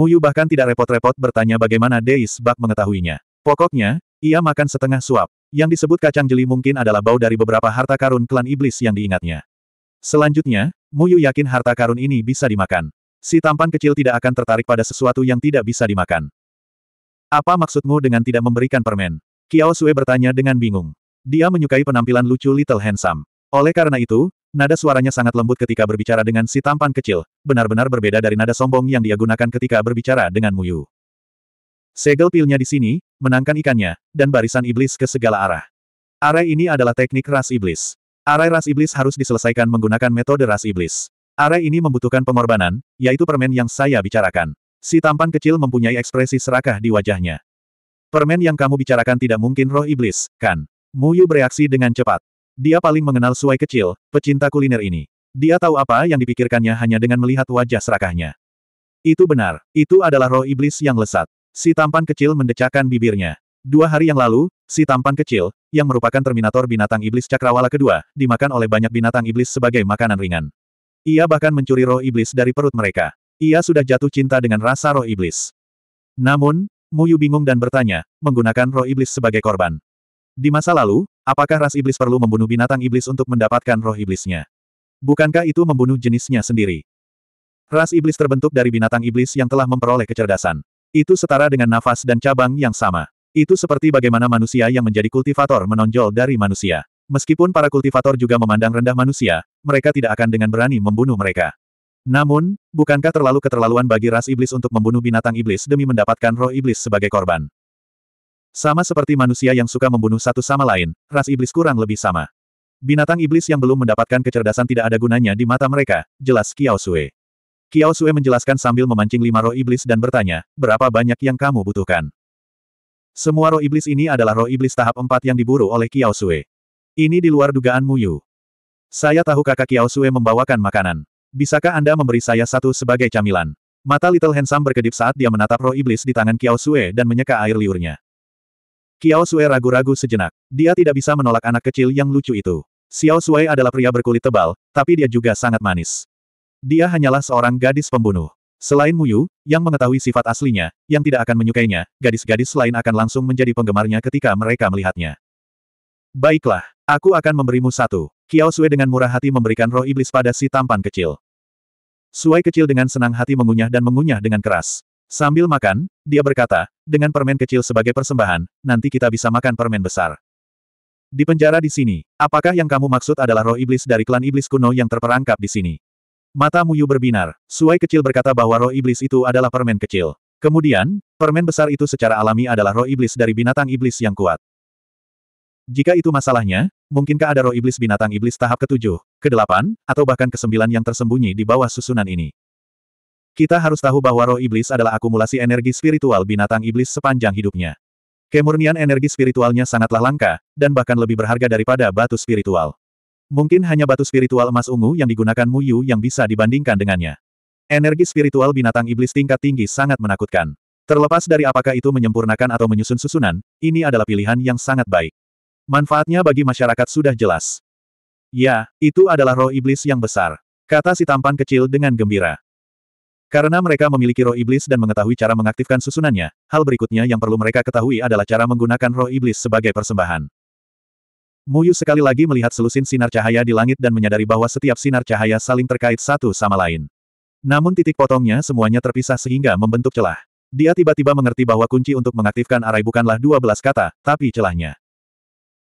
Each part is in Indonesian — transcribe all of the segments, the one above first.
Muyu bahkan tidak repot-repot bertanya bagaimana Deis Bak mengetahuinya. Pokoknya, ia makan setengah suap. Yang disebut kacang jeli mungkin adalah bau dari beberapa harta karun klan iblis yang diingatnya. Selanjutnya, Muyu yakin harta karun ini bisa dimakan. Si tampan kecil tidak akan tertarik pada sesuatu yang tidak bisa dimakan. Apa maksudmu dengan tidak memberikan permen? Kiao Sue bertanya dengan bingung. Dia menyukai penampilan lucu Little Handsome. Oleh karena itu, Nada suaranya sangat lembut ketika berbicara dengan si tampan kecil, benar-benar berbeda dari nada sombong yang dia gunakan ketika berbicara dengan Muyu. Segel pilnya di sini, menangkan ikannya, dan barisan iblis ke segala arah. Arai ini adalah teknik ras iblis. Arai ras iblis harus diselesaikan menggunakan metode ras iblis. Arai ini membutuhkan pengorbanan, yaitu permen yang saya bicarakan. Si tampan kecil mempunyai ekspresi serakah di wajahnya. Permen yang kamu bicarakan tidak mungkin roh iblis, kan? Muyu bereaksi dengan cepat. Dia paling mengenal suai kecil, pecinta kuliner ini. Dia tahu apa yang dipikirkannya hanya dengan melihat wajah serakahnya. Itu benar, itu adalah roh iblis yang lesat. Si tampan kecil mendecakkan bibirnya. Dua hari yang lalu, si tampan kecil, yang merupakan terminator binatang iblis cakrawala kedua, dimakan oleh banyak binatang iblis sebagai makanan ringan. Ia bahkan mencuri roh iblis dari perut mereka. Ia sudah jatuh cinta dengan rasa roh iblis. Namun, Muyu bingung dan bertanya, menggunakan roh iblis sebagai korban. Di masa lalu, apakah ras iblis perlu membunuh binatang iblis untuk mendapatkan roh iblisnya? Bukankah itu membunuh jenisnya sendiri? Ras iblis terbentuk dari binatang iblis yang telah memperoleh kecerdasan. Itu setara dengan nafas dan cabang yang sama. Itu seperti bagaimana manusia yang menjadi kultivator menonjol dari manusia. Meskipun para kultivator juga memandang rendah manusia, mereka tidak akan dengan berani membunuh mereka. Namun, bukankah terlalu keterlaluan bagi ras iblis untuk membunuh binatang iblis demi mendapatkan roh iblis sebagai korban? Sama seperti manusia yang suka membunuh satu sama lain, ras iblis kurang lebih sama. Binatang iblis yang belum mendapatkan kecerdasan tidak ada gunanya di mata mereka, jelas Kiao Sue. Kiao Sue menjelaskan sambil memancing lima roh iblis dan bertanya, berapa banyak yang kamu butuhkan? Semua roh iblis ini adalah roh iblis tahap empat yang diburu oleh Kiao Sue. Ini di luar dugaan Muyu. Saya tahu kakak Kiao Sue membawakan makanan. Bisakah Anda memberi saya satu sebagai camilan? Mata Little Handsome berkedip saat dia menatap roh iblis di tangan Kiao Sue dan menyeka air liurnya. Xiao Sui ragu-ragu sejenak. Dia tidak bisa menolak anak kecil yang lucu itu. Xiao Sui adalah pria berkulit tebal, tapi dia juga sangat manis. Dia hanyalah seorang gadis pembunuh. Selain Muyu, yang mengetahui sifat aslinya, yang tidak akan menyukainya, gadis-gadis lain akan langsung menjadi penggemarnya ketika mereka melihatnya. Baiklah, aku akan memberimu satu. Xiao Sui dengan murah hati memberikan roh iblis pada si tampan kecil. Suai kecil dengan senang hati mengunyah dan mengunyah dengan keras. Sambil makan, dia berkata, dengan permen kecil sebagai persembahan, nanti kita bisa makan permen besar. Di penjara di sini, apakah yang kamu maksud adalah roh iblis dari klan iblis kuno yang terperangkap di sini? Mata Muyu berbinar, Suai kecil berkata bahwa roh iblis itu adalah permen kecil. Kemudian, permen besar itu secara alami adalah roh iblis dari binatang iblis yang kuat. Jika itu masalahnya, mungkinkah ada roh iblis binatang iblis tahap ke-7, ke-8, atau bahkan ke-9 yang tersembunyi di bawah susunan ini? Kita harus tahu bahwa roh iblis adalah akumulasi energi spiritual binatang iblis sepanjang hidupnya. Kemurnian energi spiritualnya sangatlah langka, dan bahkan lebih berharga daripada batu spiritual. Mungkin hanya batu spiritual emas ungu yang digunakan Muyu yang bisa dibandingkan dengannya. Energi spiritual binatang iblis tingkat tinggi sangat menakutkan. Terlepas dari apakah itu menyempurnakan atau menyusun susunan, ini adalah pilihan yang sangat baik. Manfaatnya bagi masyarakat sudah jelas. Ya, itu adalah roh iblis yang besar. Kata si tampan kecil dengan gembira. Karena mereka memiliki roh iblis dan mengetahui cara mengaktifkan susunannya, hal berikutnya yang perlu mereka ketahui adalah cara menggunakan roh iblis sebagai persembahan. Muyu sekali lagi melihat selusin sinar cahaya di langit dan menyadari bahwa setiap sinar cahaya saling terkait satu sama lain. Namun titik potongnya semuanya terpisah sehingga membentuk celah. Dia tiba-tiba mengerti bahwa kunci untuk mengaktifkan arai bukanlah dua belas kata, tapi celahnya.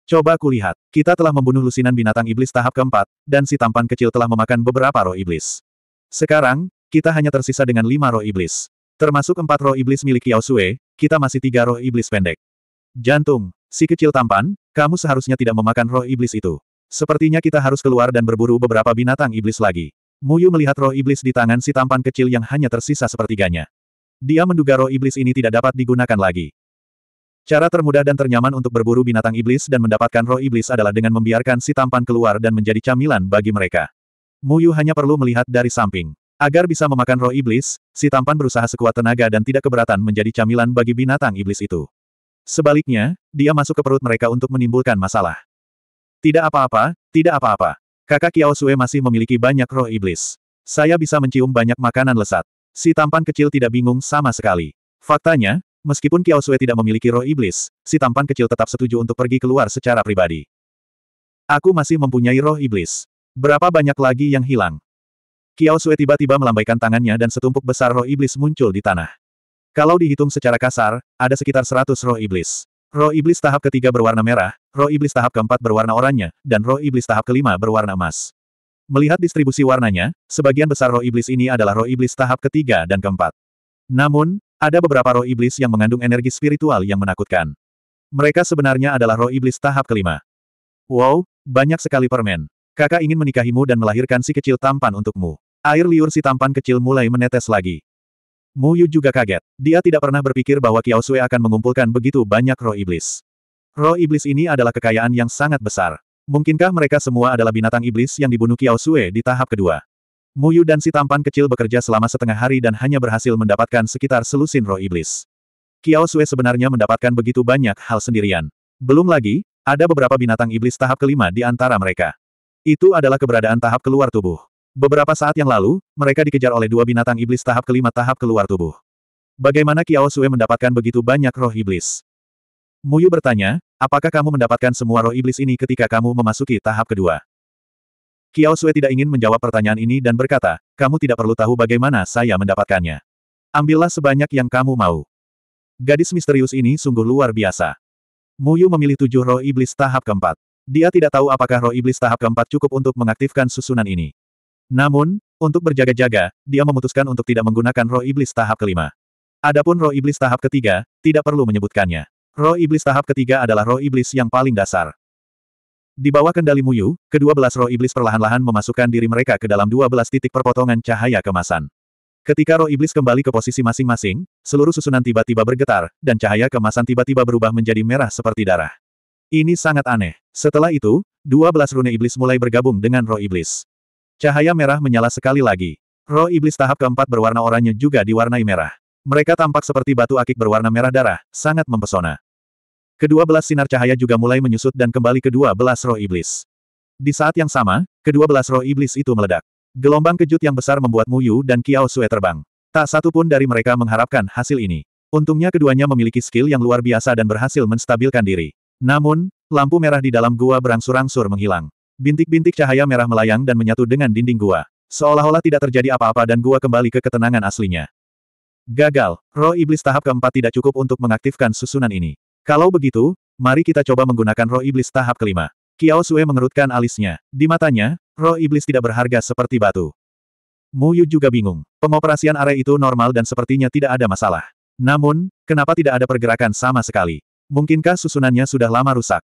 Coba kulihat, kita telah membunuh lusinan binatang iblis tahap keempat, dan si tampan kecil telah memakan beberapa roh iblis. Sekarang, kita hanya tersisa dengan lima roh iblis. Termasuk empat roh iblis milik Yao Sue, kita masih tiga roh iblis pendek. Jantung, si kecil tampan, kamu seharusnya tidak memakan roh iblis itu. Sepertinya kita harus keluar dan berburu beberapa binatang iblis lagi. Muyu melihat roh iblis di tangan si tampan kecil yang hanya tersisa sepertiganya. Dia menduga roh iblis ini tidak dapat digunakan lagi. Cara termudah dan ternyaman untuk berburu binatang iblis dan mendapatkan roh iblis adalah dengan membiarkan si tampan keluar dan menjadi camilan bagi mereka. Muyu hanya perlu melihat dari samping. Agar bisa memakan roh iblis, si tampan berusaha sekuat tenaga dan tidak keberatan menjadi camilan bagi binatang iblis itu. Sebaliknya, dia masuk ke perut mereka untuk menimbulkan masalah. Tidak apa-apa, tidak apa-apa. Kakak Kiao Sue masih memiliki banyak roh iblis. Saya bisa mencium banyak makanan lesat. Si tampan kecil tidak bingung sama sekali. Faktanya, meskipun Kiao Sue tidak memiliki roh iblis, si tampan kecil tetap setuju untuk pergi keluar secara pribadi. Aku masih mempunyai roh iblis. Berapa banyak lagi yang hilang? Kiao Sue tiba-tiba melambaikan tangannya dan setumpuk besar roh iblis muncul di tanah. Kalau dihitung secara kasar, ada sekitar seratus roh iblis. Roh iblis tahap ketiga berwarna merah, roh iblis tahap keempat berwarna oranye, dan roh iblis tahap kelima berwarna emas. Melihat distribusi warnanya, sebagian besar roh iblis ini adalah roh iblis tahap ketiga dan keempat. Namun, ada beberapa roh iblis yang mengandung energi spiritual yang menakutkan. Mereka sebenarnya adalah roh iblis tahap kelima. Wow, banyak sekali permen. Kakak ingin menikahimu dan melahirkan si kecil tampan untukmu. Air liur si tampan kecil mulai menetes lagi. Mu Yu juga kaget. Dia tidak pernah berpikir bahwa Kiao Sui akan mengumpulkan begitu banyak roh iblis. Roh iblis ini adalah kekayaan yang sangat besar. Mungkinkah mereka semua adalah binatang iblis yang dibunuh Kiao Sui di tahap kedua? Mu Yu dan si tampan kecil bekerja selama setengah hari dan hanya berhasil mendapatkan sekitar selusin roh iblis. Kiao Sui sebenarnya mendapatkan begitu banyak hal sendirian. Belum lagi, ada beberapa binatang iblis tahap kelima di antara mereka. Itu adalah keberadaan tahap keluar tubuh. Beberapa saat yang lalu, mereka dikejar oleh dua binatang iblis tahap kelima tahap keluar tubuh. Bagaimana Kiao Sue mendapatkan begitu banyak roh iblis? Muyu bertanya, apakah kamu mendapatkan semua roh iblis ini ketika kamu memasuki tahap kedua? Kiao Sue tidak ingin menjawab pertanyaan ini dan berkata, kamu tidak perlu tahu bagaimana saya mendapatkannya. Ambillah sebanyak yang kamu mau. Gadis misterius ini sungguh luar biasa. Muyu memilih tujuh roh iblis tahap keempat. Dia tidak tahu apakah roh iblis tahap keempat cukup untuk mengaktifkan susunan ini. Namun, untuk berjaga-jaga, dia memutuskan untuk tidak menggunakan roh iblis tahap kelima. Adapun roh iblis tahap ketiga, tidak perlu menyebutkannya. Roh iblis tahap ketiga adalah roh iblis yang paling dasar. Di bawah kendali Muyu, kedua belas roh iblis perlahan-lahan memasukkan diri mereka ke dalam dua belas titik perpotongan cahaya kemasan. Ketika roh iblis kembali ke posisi masing-masing, seluruh susunan tiba-tiba bergetar, dan cahaya kemasan tiba-tiba berubah menjadi merah seperti darah. Ini sangat aneh. Setelah itu, dua belas rune iblis mulai bergabung dengan roh iblis. Cahaya merah menyala sekali lagi. Roh iblis tahap keempat berwarna oranye juga diwarnai merah. Mereka tampak seperti batu akik berwarna merah darah, sangat mempesona. Kedua belas sinar cahaya juga mulai menyusut dan kembali kedua belas roh iblis. Di saat yang sama, kedua belas roh iblis itu meledak. Gelombang kejut yang besar membuat Muyu dan Kiao Sue terbang. Tak satu pun dari mereka mengharapkan hasil ini. Untungnya keduanya memiliki skill yang luar biasa dan berhasil menstabilkan diri. Namun, lampu merah di dalam gua berangsur-angsur menghilang. Bintik-bintik cahaya merah melayang dan menyatu dengan dinding gua. Seolah-olah tidak terjadi apa-apa dan gua kembali ke ketenangan aslinya. Gagal, roh iblis tahap keempat tidak cukup untuk mengaktifkan susunan ini. Kalau begitu, mari kita coba menggunakan roh iblis tahap kelima. Kiao Sue mengerutkan alisnya. Di matanya, roh iblis tidak berharga seperti batu. Mu Yu juga bingung. Pengoperasian area itu normal dan sepertinya tidak ada masalah. Namun, kenapa tidak ada pergerakan sama sekali? Mungkinkah susunannya sudah lama rusak?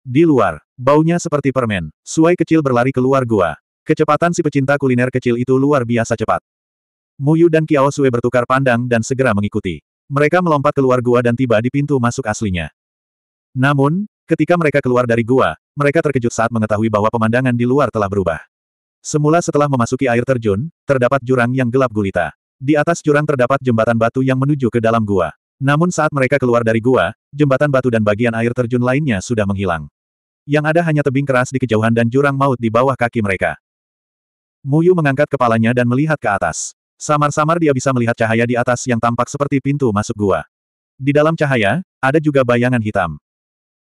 Di luar, baunya seperti permen. Suai kecil berlari keluar gua. Kecepatan si pecinta kuliner kecil itu luar biasa cepat. Muyu dan Kiao Sue bertukar pandang dan segera mengikuti. Mereka melompat keluar gua dan tiba di pintu masuk aslinya. Namun, ketika mereka keluar dari gua, mereka terkejut saat mengetahui bahwa pemandangan di luar telah berubah. Semula setelah memasuki air terjun, terdapat jurang yang gelap gulita. Di atas jurang terdapat jembatan batu yang menuju ke dalam gua. Namun saat mereka keluar dari gua, jembatan batu dan bagian air terjun lainnya sudah menghilang. Yang ada hanya tebing keras di kejauhan dan jurang maut di bawah kaki mereka. Muyu mengangkat kepalanya dan melihat ke atas. Samar-samar dia bisa melihat cahaya di atas yang tampak seperti pintu masuk gua. Di dalam cahaya, ada juga bayangan hitam.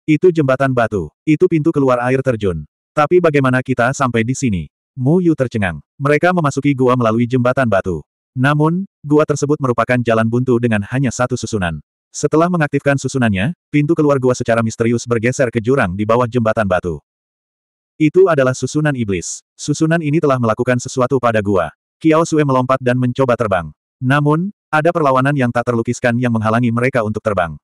Itu jembatan batu. Itu pintu keluar air terjun. Tapi bagaimana kita sampai di sini? Mu Yu tercengang. Mereka memasuki gua melalui jembatan batu. Namun, gua tersebut merupakan jalan buntu dengan hanya satu susunan. Setelah mengaktifkan susunannya, pintu keluar gua secara misterius bergeser ke jurang di bawah jembatan batu. Itu adalah susunan iblis. Susunan ini telah melakukan sesuatu pada gua. Kiao Sue melompat dan mencoba terbang. Namun, ada perlawanan yang tak terlukiskan yang menghalangi mereka untuk terbang.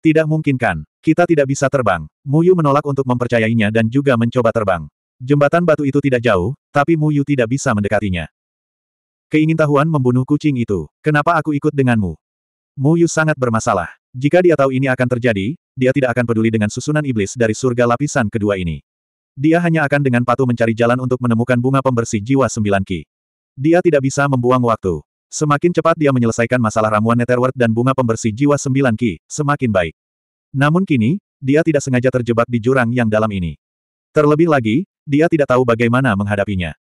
Tidak mungkin kan, kita tidak bisa terbang. Muyu menolak untuk mempercayainya dan juga mencoba terbang. Jembatan batu itu tidak jauh, tapi Muyu tidak bisa mendekatinya. Keingin tahuan membunuh kucing itu. Kenapa aku ikut denganmu? Mu Yu sangat bermasalah. Jika dia tahu ini akan terjadi, dia tidak akan peduli dengan susunan iblis dari surga lapisan kedua ini. Dia hanya akan dengan patuh mencari jalan untuk menemukan bunga pembersih jiwa sembilan ki. Dia tidak bisa membuang waktu. Semakin cepat dia menyelesaikan masalah ramuan Netherworld dan bunga pembersih jiwa sembilan ki, semakin baik. Namun kini, dia tidak sengaja terjebak di jurang yang dalam ini. Terlebih lagi, dia tidak tahu bagaimana menghadapinya.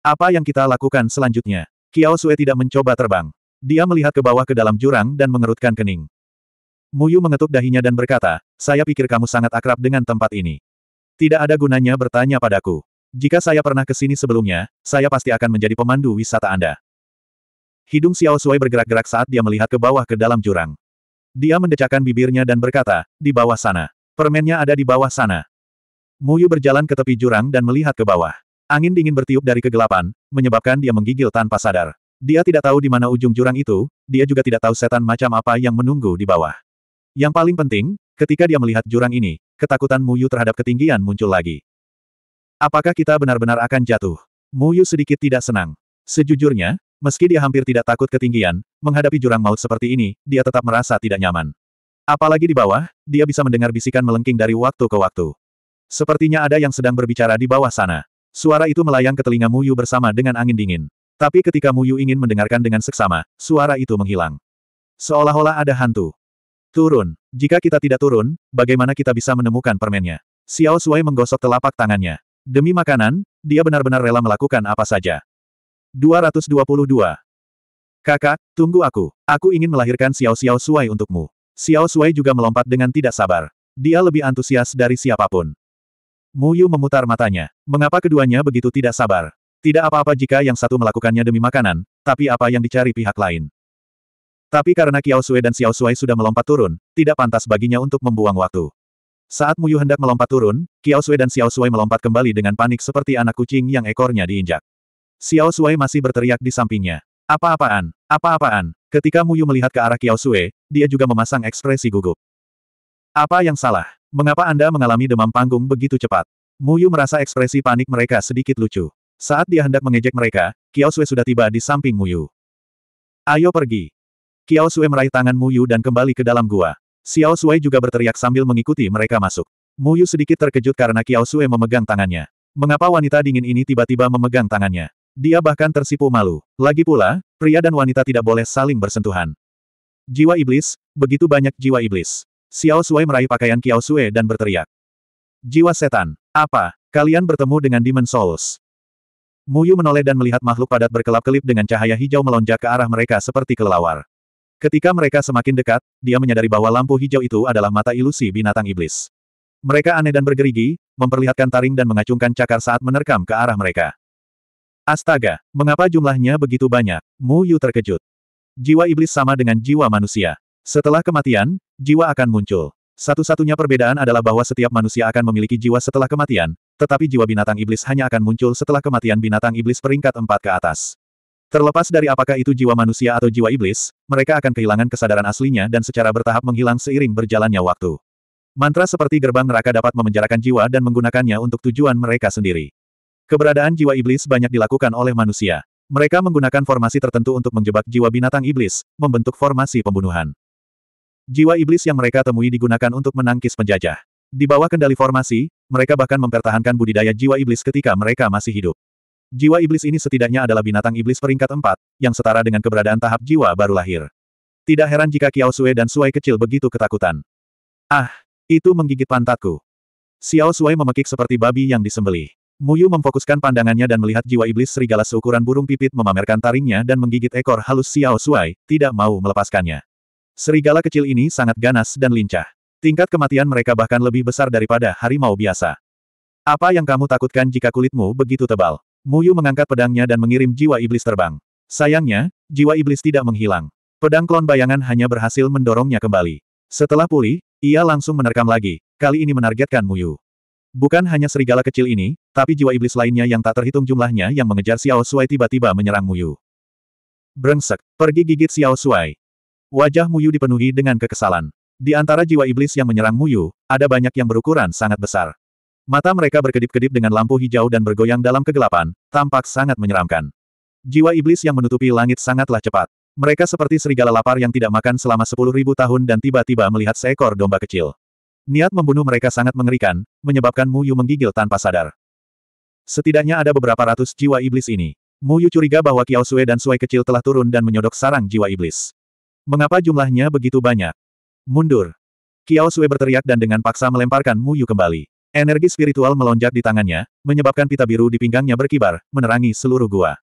Apa yang kita lakukan selanjutnya? Kiao Sue tidak mencoba terbang. Dia melihat ke bawah ke dalam jurang dan mengerutkan kening. Muyu mengetuk dahinya dan berkata, saya pikir kamu sangat akrab dengan tempat ini. Tidak ada gunanya bertanya padaku. Jika saya pernah ke sini sebelumnya, saya pasti akan menjadi pemandu wisata Anda. Hidung Xiao Sui bergerak-gerak saat dia melihat ke bawah ke dalam jurang. Dia mendecakkan bibirnya dan berkata, di bawah sana. Permennya ada di bawah sana. Muyu berjalan ke tepi jurang dan melihat ke bawah. Angin dingin bertiup dari kegelapan, menyebabkan dia menggigil tanpa sadar. Dia tidak tahu di mana ujung jurang itu, dia juga tidak tahu setan macam apa yang menunggu di bawah. Yang paling penting, ketika dia melihat jurang ini, ketakutan Muyu terhadap ketinggian muncul lagi. Apakah kita benar-benar akan jatuh? Muyu sedikit tidak senang. Sejujurnya, meski dia hampir tidak takut ketinggian, menghadapi jurang maut seperti ini, dia tetap merasa tidak nyaman. Apalagi di bawah, dia bisa mendengar bisikan melengking dari waktu ke waktu. Sepertinya ada yang sedang berbicara di bawah sana. Suara itu melayang ke telinga Muyu bersama dengan angin dingin. Tapi ketika Muyu ingin mendengarkan dengan seksama, suara itu menghilang. Seolah-olah ada hantu. Turun. Jika kita tidak turun, bagaimana kita bisa menemukan permennya? Xiao Sui menggosok telapak tangannya. Demi makanan, dia benar-benar rela melakukan apa saja. 222. Kakak, tunggu aku. Aku ingin melahirkan Xiao Xiao Sui untukmu. Xiao Sui juga melompat dengan tidak sabar. Dia lebih antusias dari siapapun. Muyu memutar matanya. Mengapa keduanya begitu tidak sabar? Tidak apa-apa jika yang satu melakukannya demi makanan, tapi apa yang dicari pihak lain? Tapi karena Kiao Sui dan Xiao Sui sudah melompat turun, tidak pantas baginya untuk membuang waktu. Saat Muyu hendak melompat turun, Kiao Sui dan Xiao Sui melompat kembali dengan panik seperti anak kucing yang ekornya diinjak. Xiao Sui masih berteriak di sampingnya. Apa-apaan? Apa-apaan? Ketika Muyu melihat ke arah Kiao Sui, dia juga memasang ekspresi gugup. Apa yang salah? Mengapa Anda mengalami demam panggung begitu cepat? Muyu merasa ekspresi panik mereka sedikit lucu. Saat dia hendak mengejek mereka, Kiao Sue sudah tiba di samping Muyu. Ayo pergi. Kiao Sue meraih tangan Muyu dan kembali ke dalam gua. Xiao Sue juga berteriak sambil mengikuti mereka masuk. Muyu sedikit terkejut karena Kiao Sue memegang tangannya. Mengapa wanita dingin ini tiba-tiba memegang tangannya? Dia bahkan tersipu malu. Lagi pula, pria dan wanita tidak boleh saling bersentuhan. Jiwa iblis, begitu banyak jiwa iblis. Xiao Sui meraih pakaian Xiao Sui dan berteriak. Jiwa setan, apa, kalian bertemu dengan Demon Souls? Muyu menoleh dan melihat makhluk padat berkelap-kelip dengan cahaya hijau melonjak ke arah mereka seperti kelelawar. Ketika mereka semakin dekat, dia menyadari bahwa lampu hijau itu adalah mata ilusi binatang iblis. Mereka aneh dan bergerigi, memperlihatkan taring dan mengacungkan cakar saat menerkam ke arah mereka. Astaga, mengapa jumlahnya begitu banyak? Mu Yu terkejut. Jiwa iblis sama dengan jiwa manusia. Setelah kematian, jiwa akan muncul. Satu-satunya perbedaan adalah bahwa setiap manusia akan memiliki jiwa setelah kematian, tetapi jiwa binatang iblis hanya akan muncul setelah kematian binatang iblis peringkat empat ke atas. Terlepas dari apakah itu jiwa manusia atau jiwa iblis, mereka akan kehilangan kesadaran aslinya dan secara bertahap menghilang seiring berjalannya waktu. Mantra seperti gerbang neraka dapat memenjarakan jiwa dan menggunakannya untuk tujuan mereka sendiri. Keberadaan jiwa iblis banyak dilakukan oleh manusia. Mereka menggunakan formasi tertentu untuk menjebak jiwa binatang iblis, membentuk formasi pembunuhan. Jiwa iblis yang mereka temui digunakan untuk menangkis penjajah. Di bawah kendali formasi, mereka bahkan mempertahankan budidaya jiwa iblis ketika mereka masih hidup. Jiwa iblis ini setidaknya adalah binatang iblis peringkat empat, yang setara dengan keberadaan tahap jiwa baru lahir. Tidak heran jika Xiao Sui dan Suai kecil begitu ketakutan. Ah, itu menggigit pantatku. Xiao Sui memekik seperti babi yang disembelih. Muyu memfokuskan pandangannya dan melihat jiwa iblis serigala seukuran burung pipit memamerkan taringnya dan menggigit ekor halus Xiao Sui, tidak mau melepaskannya. Serigala kecil ini sangat ganas dan lincah. Tingkat kematian mereka bahkan lebih besar daripada harimau biasa. Apa yang kamu takutkan jika kulitmu begitu tebal? Muyu mengangkat pedangnya dan mengirim jiwa iblis terbang. Sayangnya, jiwa iblis tidak menghilang. Pedang klon bayangan hanya berhasil mendorongnya kembali. Setelah pulih, ia langsung menerkam lagi, kali ini menargetkan Muyu. Bukan hanya serigala kecil ini, tapi jiwa iblis lainnya yang tak terhitung jumlahnya yang mengejar Xiao Suai tiba-tiba menyerang Muyu. Brengsek, pergi gigit Xiao Suai. Wajah Muyu dipenuhi dengan kekesalan. Di antara jiwa iblis yang menyerang Muyu, ada banyak yang berukuran sangat besar. Mata mereka berkedip-kedip dengan lampu hijau dan bergoyang dalam kegelapan, tampak sangat menyeramkan. Jiwa iblis yang menutupi langit sangatlah cepat. Mereka seperti serigala lapar yang tidak makan selama sepuluh ribu tahun dan tiba-tiba melihat seekor domba kecil. Niat membunuh mereka sangat mengerikan, menyebabkan Muyu menggigil tanpa sadar. Setidaknya ada beberapa ratus jiwa iblis ini. Muyu curiga bahwa Kiao Sue dan Sue kecil telah turun dan menyodok sarang jiwa iblis. Mengapa jumlahnya begitu banyak? Mundur. Kiao Sui berteriak dan dengan paksa melemparkan Mu Yu kembali. Energi spiritual melonjak di tangannya, menyebabkan pita biru di pinggangnya berkibar, menerangi seluruh gua.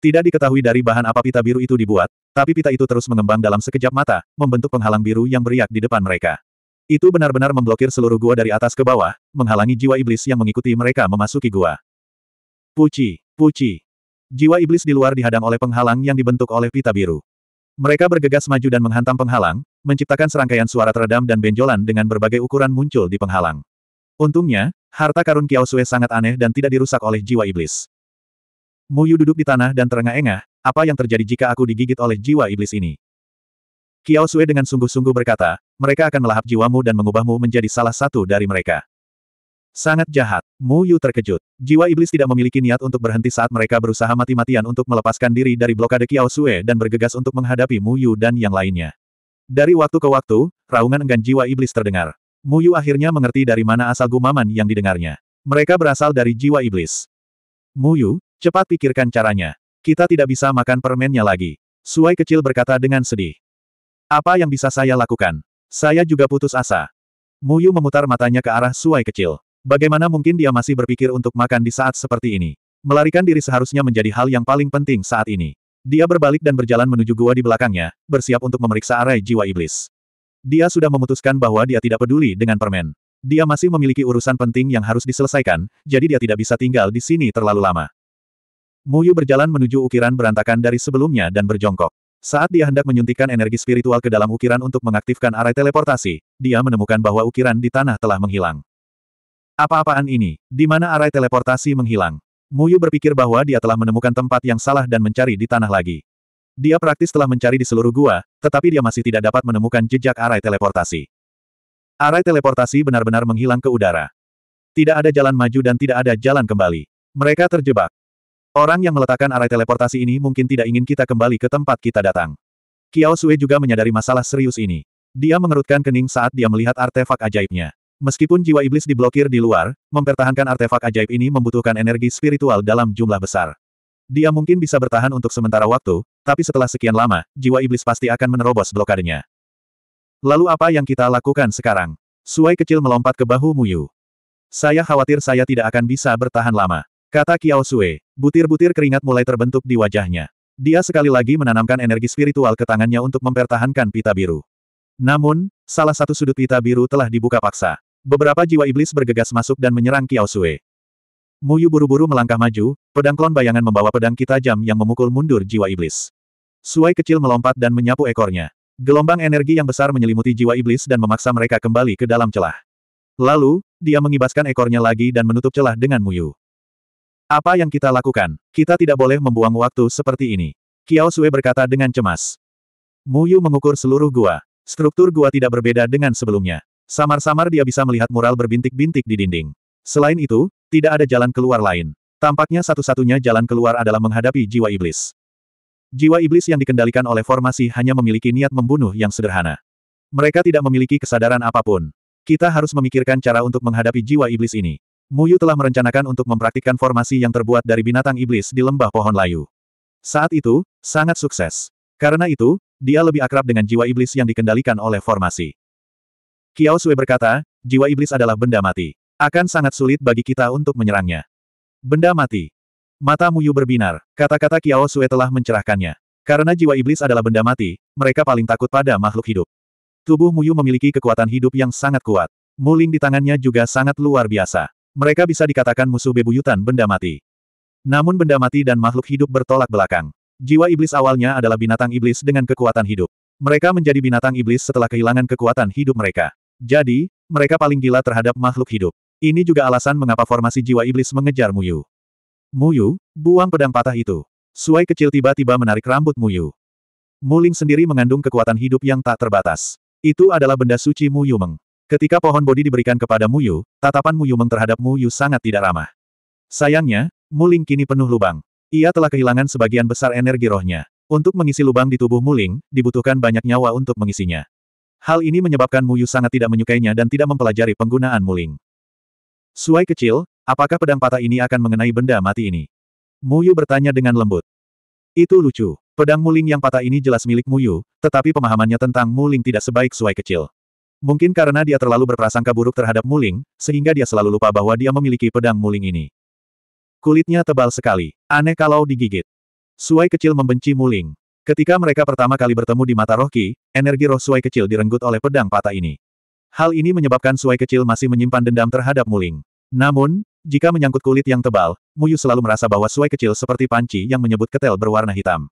Tidak diketahui dari bahan apa pita biru itu dibuat, tapi pita itu terus mengembang dalam sekejap mata, membentuk penghalang biru yang beriak di depan mereka. Itu benar-benar memblokir seluruh gua dari atas ke bawah, menghalangi jiwa iblis yang mengikuti mereka memasuki gua. Puci, puci. Jiwa iblis di luar dihadang oleh penghalang yang dibentuk oleh pita biru. Mereka bergegas maju dan menghantam penghalang, menciptakan serangkaian suara teredam dan benjolan dengan berbagai ukuran muncul di penghalang. Untungnya, harta karun Kiao Sue sangat aneh dan tidak dirusak oleh jiwa iblis. Muyu duduk di tanah dan terengah-engah, apa yang terjadi jika aku digigit oleh jiwa iblis ini? Kiao Sue dengan sungguh-sungguh berkata, mereka akan melahap jiwamu dan mengubahmu menjadi salah satu dari mereka. Sangat jahat. Mu Yu terkejut. Jiwa iblis tidak memiliki niat untuk berhenti saat mereka berusaha mati-matian untuk melepaskan diri dari blokade Qiao Sue dan bergegas untuk menghadapi Mu Yu dan yang lainnya. Dari waktu ke waktu, raungan enggan jiwa iblis terdengar. Mu Yu akhirnya mengerti dari mana asal gumaman yang didengarnya. Mereka berasal dari jiwa iblis. Mu Yu, cepat pikirkan caranya. Kita tidak bisa makan permennya lagi. Suai kecil berkata dengan sedih. Apa yang bisa saya lakukan? Saya juga putus asa. Mu Yu memutar matanya ke arah Suai kecil. Bagaimana mungkin dia masih berpikir untuk makan di saat seperti ini? Melarikan diri seharusnya menjadi hal yang paling penting saat ini. Dia berbalik dan berjalan menuju gua di belakangnya, bersiap untuk memeriksa arai jiwa iblis. Dia sudah memutuskan bahwa dia tidak peduli dengan permen. Dia masih memiliki urusan penting yang harus diselesaikan, jadi dia tidak bisa tinggal di sini terlalu lama. Muyu berjalan menuju ukiran berantakan dari sebelumnya dan berjongkok. Saat dia hendak menyuntikkan energi spiritual ke dalam ukiran untuk mengaktifkan arai teleportasi, dia menemukan bahwa ukiran di tanah telah menghilang. Apa-apaan ini? Di mana arai teleportasi menghilang? Muyu berpikir bahwa dia telah menemukan tempat yang salah dan mencari di tanah lagi. Dia praktis telah mencari di seluruh gua, tetapi dia masih tidak dapat menemukan jejak arai teleportasi. Arai teleportasi benar-benar menghilang ke udara. Tidak ada jalan maju dan tidak ada jalan kembali. Mereka terjebak. Orang yang meletakkan arai teleportasi ini mungkin tidak ingin kita kembali ke tempat kita datang. Kiao Sui juga menyadari masalah serius ini. Dia mengerutkan kening saat dia melihat artefak ajaibnya. Meskipun jiwa iblis diblokir di luar, mempertahankan artefak ajaib ini membutuhkan energi spiritual dalam jumlah besar. Dia mungkin bisa bertahan untuk sementara waktu, tapi setelah sekian lama, jiwa iblis pasti akan menerobos blokadenya. Lalu apa yang kita lakukan sekarang? Suai kecil melompat ke bahu Muyu. Saya khawatir saya tidak akan bisa bertahan lama. Kata Kiao Sue, butir-butir keringat mulai terbentuk di wajahnya. Dia sekali lagi menanamkan energi spiritual ke tangannya untuk mempertahankan pita biru. Namun, salah satu sudut pita biru telah dibuka paksa. Beberapa jiwa iblis bergegas masuk dan menyerang Kiao Sui. Muyu buru-buru melangkah maju, pedang klon bayangan membawa pedang kita jam yang memukul mundur jiwa iblis. Suai kecil melompat dan menyapu ekornya. Gelombang energi yang besar menyelimuti jiwa iblis dan memaksa mereka kembali ke dalam celah. Lalu, dia mengibaskan ekornya lagi dan menutup celah dengan Muyu. Apa yang kita lakukan? Kita tidak boleh membuang waktu seperti ini. Kiao Sui berkata dengan cemas. Muyu mengukur seluruh gua. Struktur gua tidak berbeda dengan sebelumnya. Samar-samar dia bisa melihat mural berbintik-bintik di dinding. Selain itu, tidak ada jalan keluar lain. Tampaknya satu-satunya jalan keluar adalah menghadapi jiwa iblis. Jiwa iblis yang dikendalikan oleh formasi hanya memiliki niat membunuh yang sederhana. Mereka tidak memiliki kesadaran apapun. Kita harus memikirkan cara untuk menghadapi jiwa iblis ini. Muyu telah merencanakan untuk mempraktikkan formasi yang terbuat dari binatang iblis di lembah pohon layu. Saat itu, sangat sukses. Karena itu, dia lebih akrab dengan jiwa iblis yang dikendalikan oleh formasi. Kiao Sui berkata, jiwa iblis adalah benda mati. Akan sangat sulit bagi kita untuk menyerangnya. Benda mati. Mata Muyu berbinar. Kata-kata Kiao Sui telah mencerahkannya. Karena jiwa iblis adalah benda mati, mereka paling takut pada makhluk hidup. Tubuh Muyu memiliki kekuatan hidup yang sangat kuat. Muling di tangannya juga sangat luar biasa. Mereka bisa dikatakan musuh bebuyutan benda mati. Namun benda mati dan makhluk hidup bertolak belakang. Jiwa iblis awalnya adalah binatang iblis dengan kekuatan hidup. Mereka menjadi binatang iblis setelah kehilangan kekuatan hidup mereka. Jadi, mereka paling gila terhadap makhluk hidup. Ini juga alasan mengapa formasi jiwa iblis mengejar Muyu. Muyu, buang pedang patah itu. Suai kecil tiba-tiba menarik rambut Muyu. Muling sendiri mengandung kekuatan hidup yang tak terbatas. Itu adalah benda suci Muyu Meng. Ketika pohon bodi diberikan kepada Muyu, tatapan Muyu Meng terhadap Muyu sangat tidak ramah. Sayangnya, Muling kini penuh lubang. Ia telah kehilangan sebagian besar energi rohnya. Untuk mengisi lubang di tubuh Muling, dibutuhkan banyak nyawa untuk mengisinya. Hal ini menyebabkan Muyu sangat tidak menyukainya dan tidak mempelajari penggunaan Muling. Suai kecil, apakah pedang patah ini akan mengenai benda mati ini? Muyu bertanya dengan lembut. Itu lucu. Pedang Muling yang patah ini jelas milik Muyu, tetapi pemahamannya tentang Muling tidak sebaik Suai kecil. Mungkin karena dia terlalu berprasangka buruk terhadap Muling, sehingga dia selalu lupa bahwa dia memiliki pedang Muling ini. Kulitnya tebal sekali. Aneh kalau digigit. Suai kecil membenci Muling. Ketika mereka pertama kali bertemu di mata Rohki, energi roh suai kecil direnggut oleh pedang patah ini. Hal ini menyebabkan suai kecil masih menyimpan dendam terhadap Muling. Namun, jika menyangkut kulit yang tebal, Muyu selalu merasa bahwa suai kecil seperti panci yang menyebut ketel berwarna hitam.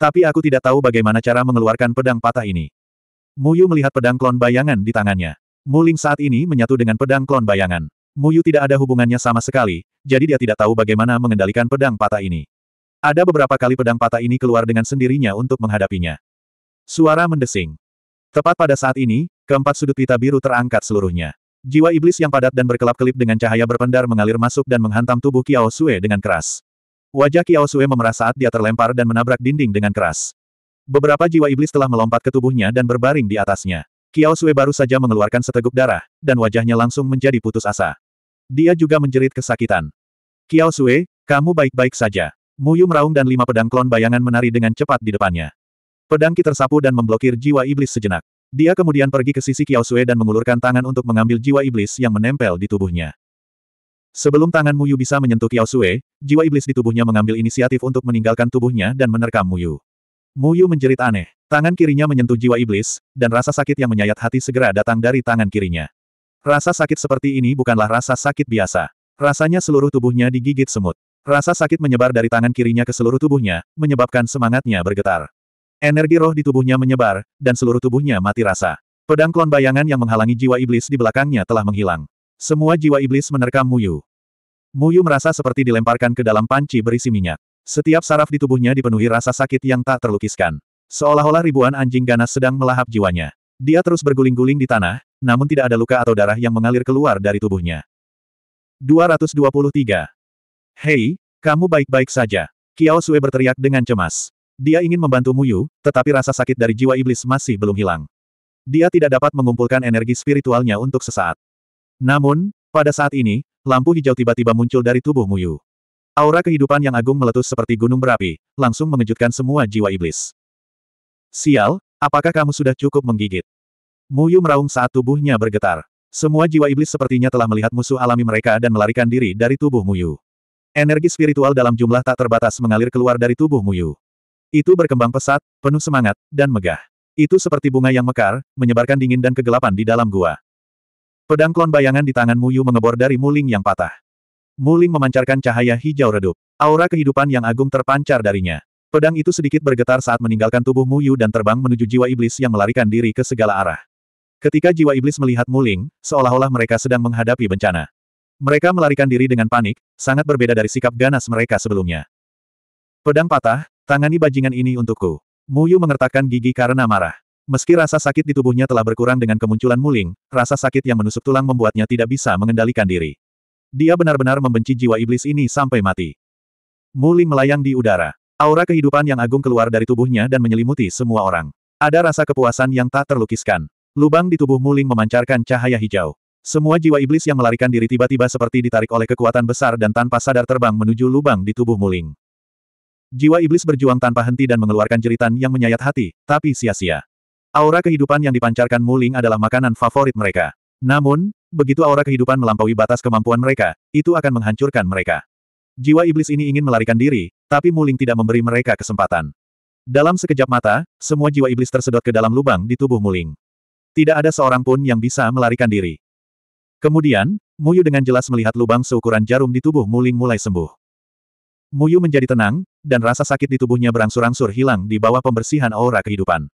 Tapi aku tidak tahu bagaimana cara mengeluarkan pedang patah ini. Muyu melihat pedang klon bayangan di tangannya. Muling saat ini menyatu dengan pedang klon bayangan. Muyu tidak ada hubungannya sama sekali, jadi dia tidak tahu bagaimana mengendalikan pedang patah ini. Ada beberapa kali pedang patah ini keluar dengan sendirinya untuk menghadapinya. Suara mendesing. Tepat pada saat ini, keempat sudut pita biru terangkat seluruhnya. Jiwa iblis yang padat dan berkelap-kelip dengan cahaya berpendar mengalir masuk dan menghantam tubuh Kiao Sue dengan keras. Wajah Kiao Sue memerah saat dia terlempar dan menabrak dinding dengan keras. Beberapa jiwa iblis telah melompat ke tubuhnya dan berbaring di atasnya. Kiao Sue baru saja mengeluarkan seteguk darah, dan wajahnya langsung menjadi putus asa. Dia juga menjerit kesakitan. Kiao Sue, kamu baik-baik saja. Muyu meraung dan lima pedang klon bayangan menari dengan cepat di depannya. Pedang Ki tersapu dan memblokir jiwa iblis sejenak. Dia kemudian pergi ke sisi Kiao Sui dan mengulurkan tangan untuk mengambil jiwa iblis yang menempel di tubuhnya. Sebelum tangan Muyu bisa menyentuh Kiao Sui, jiwa iblis di tubuhnya mengambil inisiatif untuk meninggalkan tubuhnya dan menerkam Muyu. Muyu menjerit aneh. Tangan kirinya menyentuh jiwa iblis, dan rasa sakit yang menyayat hati segera datang dari tangan kirinya. Rasa sakit seperti ini bukanlah rasa sakit biasa. Rasanya seluruh tubuhnya digigit semut. Rasa sakit menyebar dari tangan kirinya ke seluruh tubuhnya, menyebabkan semangatnya bergetar. Energi roh di tubuhnya menyebar, dan seluruh tubuhnya mati rasa. Pedang klon bayangan yang menghalangi jiwa iblis di belakangnya telah menghilang. Semua jiwa iblis menerkam Muyu. Muyu merasa seperti dilemparkan ke dalam panci berisi minyak. Setiap saraf di tubuhnya dipenuhi rasa sakit yang tak terlukiskan. Seolah-olah ribuan anjing ganas sedang melahap jiwanya. Dia terus berguling-guling di tanah, namun tidak ada luka atau darah yang mengalir keluar dari tubuhnya. 223. Hei, kamu baik-baik saja. Kiao Sue berteriak dengan cemas. Dia ingin membantu Muyu, tetapi rasa sakit dari jiwa iblis masih belum hilang. Dia tidak dapat mengumpulkan energi spiritualnya untuk sesaat. Namun, pada saat ini, lampu hijau tiba-tiba muncul dari tubuh Muyu. Aura kehidupan yang agung meletus seperti gunung berapi, langsung mengejutkan semua jiwa iblis. Sial, apakah kamu sudah cukup menggigit? Muyu meraung saat tubuhnya bergetar. Semua jiwa iblis sepertinya telah melihat musuh alami mereka dan melarikan diri dari tubuh Muyu. Energi spiritual dalam jumlah tak terbatas mengalir keluar dari tubuh Muyu. Itu berkembang pesat, penuh semangat, dan megah. Itu seperti bunga yang mekar, menyebarkan dingin dan kegelapan di dalam gua. Pedang klon bayangan di tangan Muyu mengebor dari muling yang patah. Muling memancarkan cahaya hijau redup. Aura kehidupan yang agung terpancar darinya. Pedang itu sedikit bergetar saat meninggalkan tubuh Muyu dan terbang menuju jiwa iblis yang melarikan diri ke segala arah. Ketika jiwa iblis melihat Muling, seolah-olah mereka sedang menghadapi bencana. Mereka melarikan diri dengan panik, sangat berbeda dari sikap ganas mereka sebelumnya. Pedang patah, tangani bajingan ini untukku. Muyu mengertakkan gigi karena marah. Meski rasa sakit di tubuhnya telah berkurang dengan kemunculan muling, rasa sakit yang menusuk tulang membuatnya tidak bisa mengendalikan diri. Dia benar-benar membenci jiwa iblis ini sampai mati. Muling melayang di udara. Aura kehidupan yang agung keluar dari tubuhnya dan menyelimuti semua orang. Ada rasa kepuasan yang tak terlukiskan. Lubang di tubuh Muling memancarkan cahaya hijau. Semua jiwa iblis yang melarikan diri tiba-tiba seperti ditarik oleh kekuatan besar dan tanpa sadar terbang menuju lubang di tubuh Muling. Jiwa iblis berjuang tanpa henti dan mengeluarkan jeritan yang menyayat hati, tapi sia-sia. Aura kehidupan yang dipancarkan Muling adalah makanan favorit mereka. Namun, begitu aura kehidupan melampaui batas kemampuan mereka, itu akan menghancurkan mereka. Jiwa iblis ini ingin melarikan diri, tapi Muling tidak memberi mereka kesempatan. Dalam sekejap mata, semua jiwa iblis tersedot ke dalam lubang di tubuh Muling. Tidak ada seorang pun yang bisa melarikan diri. Kemudian, Muyu dengan jelas melihat lubang seukuran jarum di tubuh Muling mulai sembuh. Muyu menjadi tenang, dan rasa sakit di tubuhnya berangsur-angsur hilang di bawah pembersihan aura kehidupan.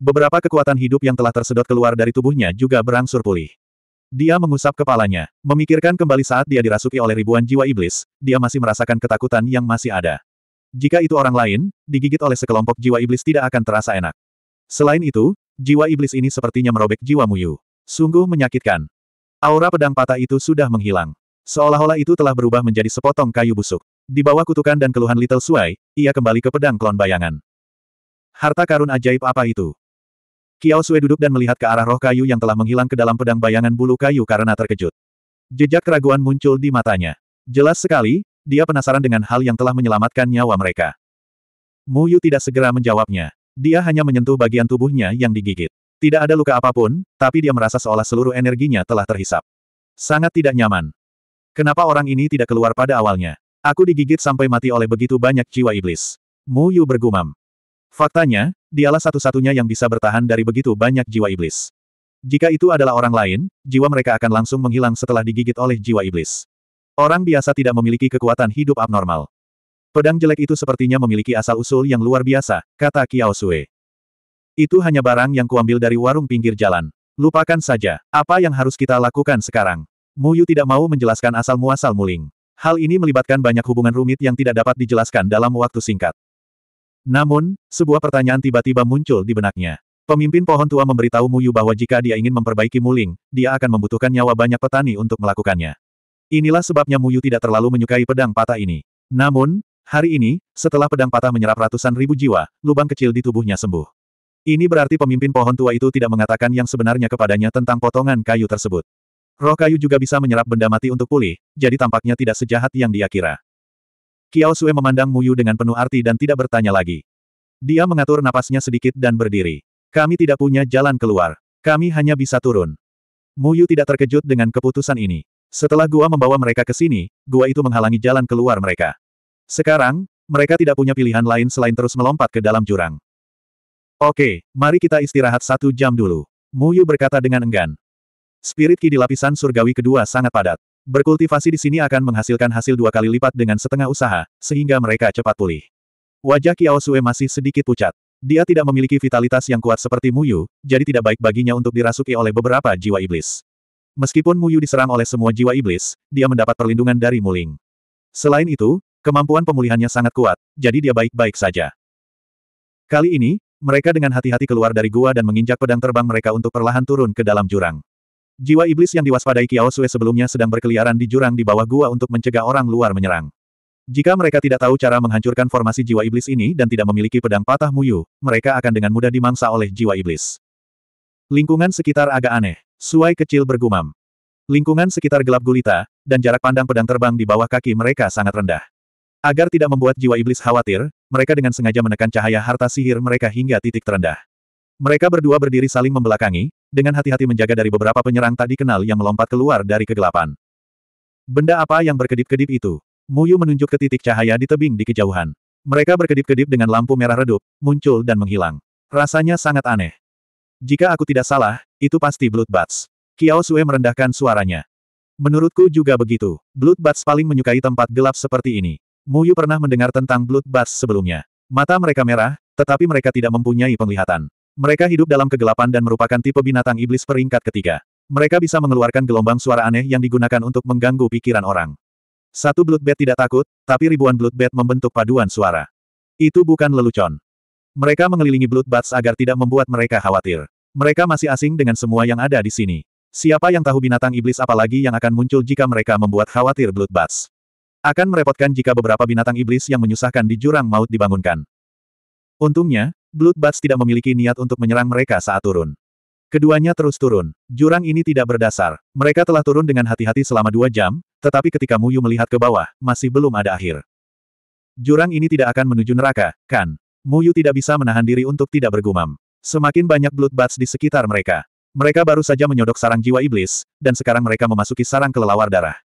Beberapa kekuatan hidup yang telah tersedot keluar dari tubuhnya juga berangsur pulih. Dia mengusap kepalanya, memikirkan kembali saat dia dirasuki oleh ribuan jiwa iblis, dia masih merasakan ketakutan yang masih ada. Jika itu orang lain, digigit oleh sekelompok jiwa iblis tidak akan terasa enak. Selain itu, jiwa iblis ini sepertinya merobek jiwa Muyu. Sungguh menyakitkan. Aura pedang patah itu sudah menghilang. Seolah-olah itu telah berubah menjadi sepotong kayu busuk. Di bawah kutukan dan keluhan Little Suai, ia kembali ke pedang klon bayangan. Harta karun ajaib apa itu? Kiao Sui duduk dan melihat ke arah roh kayu yang telah menghilang ke dalam pedang bayangan bulu kayu karena terkejut. Jejak keraguan muncul di matanya. Jelas sekali, dia penasaran dengan hal yang telah menyelamatkan nyawa mereka. Mu Yu tidak segera menjawabnya. Dia hanya menyentuh bagian tubuhnya yang digigit. Tidak ada luka apapun, tapi dia merasa seolah seluruh energinya telah terhisap. Sangat tidak nyaman. Kenapa orang ini tidak keluar pada awalnya? Aku digigit sampai mati oleh begitu banyak jiwa iblis. Mu Yu bergumam. Faktanya, dialah satu-satunya yang bisa bertahan dari begitu banyak jiwa iblis. Jika itu adalah orang lain, jiwa mereka akan langsung menghilang setelah digigit oleh jiwa iblis. Orang biasa tidak memiliki kekuatan hidup abnormal. Pedang jelek itu sepertinya memiliki asal-usul yang luar biasa, kata Kiao Sui. Itu hanya barang yang kuambil dari warung pinggir jalan. Lupakan saja, apa yang harus kita lakukan sekarang? Mu Yu tidak mau menjelaskan asal-muasal Muling. Hal ini melibatkan banyak hubungan rumit yang tidak dapat dijelaskan dalam waktu singkat. Namun, sebuah pertanyaan tiba-tiba muncul di benaknya. Pemimpin pohon tua memberitahu Yu bahwa jika dia ingin memperbaiki Muling, dia akan membutuhkan nyawa banyak petani untuk melakukannya. Inilah sebabnya Mu Yu tidak terlalu menyukai pedang patah ini. Namun, hari ini, setelah pedang patah menyerap ratusan ribu jiwa, lubang kecil di tubuhnya sembuh. Ini berarti pemimpin pohon tua itu tidak mengatakan yang sebenarnya kepadanya tentang potongan kayu tersebut. Roh kayu juga bisa menyerap benda mati untuk pulih, jadi tampaknya tidak sejahat yang dia kira. Kiao Sue memandang Muyu dengan penuh arti dan tidak bertanya lagi. Dia mengatur napasnya sedikit dan berdiri. Kami tidak punya jalan keluar. Kami hanya bisa turun. Muyu tidak terkejut dengan keputusan ini. Setelah gua membawa mereka ke sini, gua itu menghalangi jalan keluar mereka. Sekarang, mereka tidak punya pilihan lain selain terus melompat ke dalam jurang. Oke, mari kita istirahat satu jam dulu. Mu Yu berkata dengan enggan. Spirit ki di lapisan surgawi kedua sangat padat. Berkultivasi di sini akan menghasilkan hasil dua kali lipat dengan setengah usaha, sehingga mereka cepat pulih. Wajah Kiao Sue masih sedikit pucat. Dia tidak memiliki vitalitas yang kuat seperti Mu Yu, jadi tidak baik baginya untuk dirasuki oleh beberapa jiwa iblis. Meskipun Mu Yu diserang oleh semua jiwa iblis, dia mendapat perlindungan dari Muling. Selain itu, kemampuan pemulihannya sangat kuat, jadi dia baik-baik saja. Kali ini, mereka dengan hati-hati keluar dari gua dan menginjak pedang terbang mereka untuk perlahan turun ke dalam jurang. Jiwa iblis yang diwaspadai Kiao Sue sebelumnya sedang berkeliaran di jurang di bawah gua untuk mencegah orang luar menyerang. Jika mereka tidak tahu cara menghancurkan formasi jiwa iblis ini dan tidak memiliki pedang patah muyu, mereka akan dengan mudah dimangsa oleh jiwa iblis. Lingkungan sekitar agak aneh. Suai kecil bergumam. Lingkungan sekitar gelap gulita, dan jarak pandang pedang terbang di bawah kaki mereka sangat rendah. Agar tidak membuat jiwa iblis khawatir, mereka dengan sengaja menekan cahaya harta sihir mereka hingga titik terendah. Mereka berdua berdiri saling membelakangi, dengan hati-hati menjaga dari beberapa penyerang tak dikenal yang melompat keluar dari kegelapan. Benda apa yang berkedip-kedip itu? Muyu menunjuk ke titik cahaya di tebing di kejauhan. Mereka berkedip-kedip dengan lampu merah redup, muncul dan menghilang. Rasanya sangat aneh. Jika aku tidak salah, itu pasti Blood bats. Kiao Sue merendahkan suaranya. Menurutku juga begitu. Blood bats paling menyukai tempat gelap seperti ini. Muyu pernah mendengar tentang Blood sebelumnya. Mata mereka merah, tetapi mereka tidak mempunyai penglihatan. Mereka hidup dalam kegelapan dan merupakan tipe binatang iblis peringkat ketiga. Mereka bisa mengeluarkan gelombang suara aneh yang digunakan untuk mengganggu pikiran orang. Satu Blood tidak takut, tapi ribuan Blood membentuk paduan suara. Itu bukan lelucon. Mereka mengelilingi Blood agar tidak membuat mereka khawatir. Mereka masih asing dengan semua yang ada di sini. Siapa yang tahu binatang iblis apalagi yang akan muncul jika mereka membuat khawatir Bloodbath? Akan merepotkan jika beberapa binatang iblis yang menyusahkan di jurang maut dibangunkan. Untungnya, Bloodbats tidak memiliki niat untuk menyerang mereka saat turun. Keduanya terus turun. Jurang ini tidak berdasar. Mereka telah turun dengan hati-hati selama dua jam, tetapi ketika Muyu melihat ke bawah, masih belum ada akhir. Jurang ini tidak akan menuju neraka, kan? Muyu tidak bisa menahan diri untuk tidak bergumam. Semakin banyak Bloodbats di sekitar mereka. Mereka baru saja menyodok sarang jiwa iblis, dan sekarang mereka memasuki sarang kelelawar darah.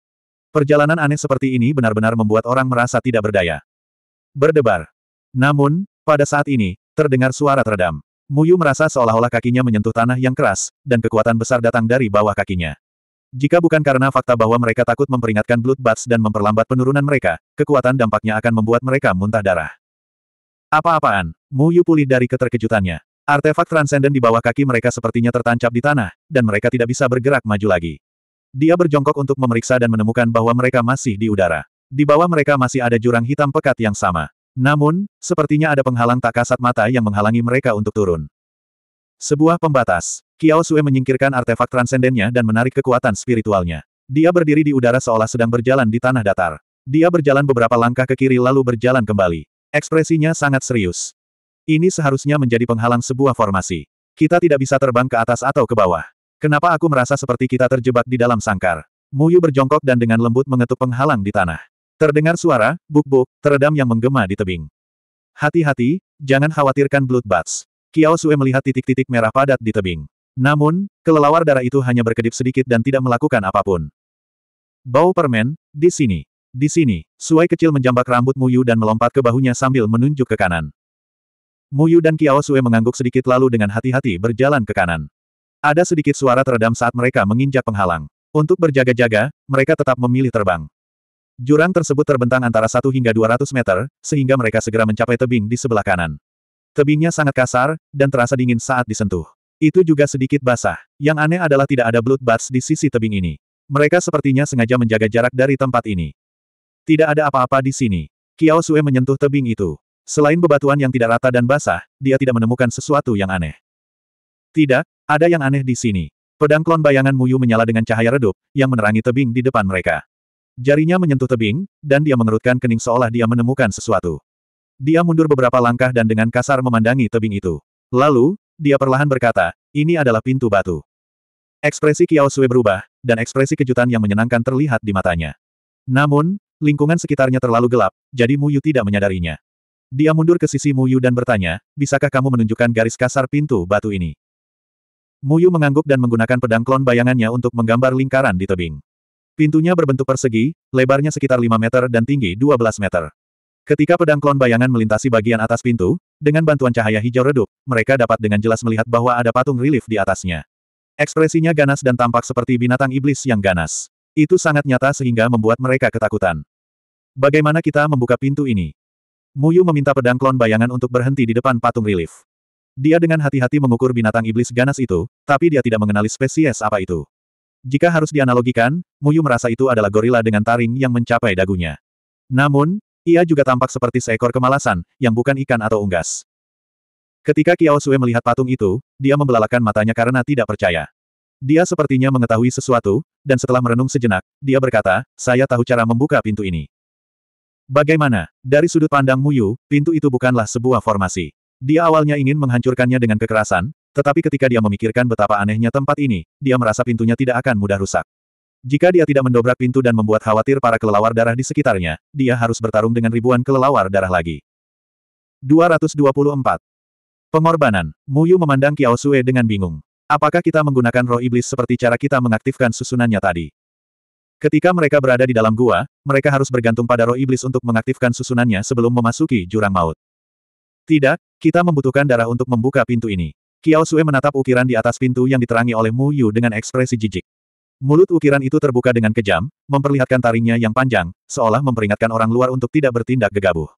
Perjalanan aneh seperti ini benar-benar membuat orang merasa tidak berdaya. Berdebar. Namun, pada saat ini, terdengar suara teredam. Muyu merasa seolah-olah kakinya menyentuh tanah yang keras, dan kekuatan besar datang dari bawah kakinya. Jika bukan karena fakta bahwa mereka takut memperingatkan Blood Bats dan memperlambat penurunan mereka, kekuatan dampaknya akan membuat mereka muntah darah. Apa-apaan? Muyu pulih dari keterkejutannya. Artefak transenden di bawah kaki mereka sepertinya tertancap di tanah, dan mereka tidak bisa bergerak maju lagi. Dia berjongkok untuk memeriksa dan menemukan bahwa mereka masih di udara. Di bawah mereka masih ada jurang hitam pekat yang sama. Namun, sepertinya ada penghalang tak kasat mata yang menghalangi mereka untuk turun. Sebuah pembatas. Kiao Sue menyingkirkan artefak transendennya dan menarik kekuatan spiritualnya. Dia berdiri di udara seolah sedang berjalan di tanah datar. Dia berjalan beberapa langkah ke kiri lalu berjalan kembali. Ekspresinya sangat serius. Ini seharusnya menjadi penghalang sebuah formasi. Kita tidak bisa terbang ke atas atau ke bawah. Kenapa aku merasa seperti kita terjebak di dalam sangkar? Muyu berjongkok dan dengan lembut mengetuk penghalang di tanah. Terdengar suara, buk-buk, teredam yang menggema di tebing. Hati-hati, jangan khawatirkan bloodbats. Kiao Sue melihat titik-titik merah padat di tebing. Namun, kelelawar darah itu hanya berkedip sedikit dan tidak melakukan apapun. Bau permen, di sini. Di sini, Suai kecil menjambak rambut Muyu dan melompat ke bahunya sambil menunjuk ke kanan. Muyu dan Kiao Sue mengangguk sedikit lalu dengan hati-hati berjalan ke kanan. Ada sedikit suara teredam saat mereka menginjak penghalang. Untuk berjaga-jaga, mereka tetap memilih terbang. Jurang tersebut terbentang antara 1 hingga 200 meter, sehingga mereka segera mencapai tebing di sebelah kanan. Tebingnya sangat kasar, dan terasa dingin saat disentuh. Itu juga sedikit basah. Yang aneh adalah tidak ada blood buds di sisi tebing ini. Mereka sepertinya sengaja menjaga jarak dari tempat ini. Tidak ada apa-apa di sini. Kiao Sue menyentuh tebing itu. Selain bebatuan yang tidak rata dan basah, dia tidak menemukan sesuatu yang aneh. Tidak, ada yang aneh di sini. Pedang klon bayangan Muyu menyala dengan cahaya redup, yang menerangi tebing di depan mereka. Jarinya menyentuh tebing, dan dia mengerutkan kening seolah dia menemukan sesuatu. Dia mundur beberapa langkah dan dengan kasar memandangi tebing itu. Lalu, dia perlahan berkata, ini adalah pintu batu. Ekspresi Kiao Sui berubah, dan ekspresi kejutan yang menyenangkan terlihat di matanya. Namun, lingkungan sekitarnya terlalu gelap, jadi Muyu tidak menyadarinya. Dia mundur ke sisi Muyu dan bertanya, bisakah kamu menunjukkan garis kasar pintu batu ini? Muyu mengangguk dan menggunakan pedang klon bayangannya untuk menggambar lingkaran di tebing. Pintunya berbentuk persegi, lebarnya sekitar 5 meter dan tinggi 12 meter. Ketika pedang klon bayangan melintasi bagian atas pintu, dengan bantuan cahaya hijau redup, mereka dapat dengan jelas melihat bahwa ada patung relief di atasnya. Ekspresinya ganas dan tampak seperti binatang iblis yang ganas. Itu sangat nyata sehingga membuat mereka ketakutan. Bagaimana kita membuka pintu ini? Muyu meminta pedang klon bayangan untuk berhenti di depan patung relief. Dia dengan hati-hati mengukur binatang iblis ganas itu, tapi dia tidak mengenali spesies apa itu. Jika harus dianalogikan, Muyu merasa itu adalah gorila dengan taring yang mencapai dagunya. Namun, ia juga tampak seperti seekor kemalasan, yang bukan ikan atau unggas. Ketika Kiao Sue melihat patung itu, dia membelalakan matanya karena tidak percaya. Dia sepertinya mengetahui sesuatu, dan setelah merenung sejenak, dia berkata, saya tahu cara membuka pintu ini. Bagaimana? Dari sudut pandang Muyu, pintu itu bukanlah sebuah formasi. Dia awalnya ingin menghancurkannya dengan kekerasan, tetapi ketika dia memikirkan betapa anehnya tempat ini, dia merasa pintunya tidak akan mudah rusak. Jika dia tidak mendobrak pintu dan membuat khawatir para kelelawar darah di sekitarnya, dia harus bertarung dengan ribuan kelelawar darah lagi. 224. Pengorbanan. Muyu memandang Kiao Sue dengan bingung. Apakah kita menggunakan roh iblis seperti cara kita mengaktifkan susunannya tadi? Ketika mereka berada di dalam gua, mereka harus bergantung pada roh iblis untuk mengaktifkan susunannya sebelum memasuki jurang maut. Tidak, kita membutuhkan darah untuk membuka pintu ini. Kiao Sue menatap ukiran di atas pintu yang diterangi oleh Mu Yu dengan ekspresi jijik. Mulut ukiran itu terbuka dengan kejam, memperlihatkan taringnya yang panjang, seolah memperingatkan orang luar untuk tidak bertindak gegabah.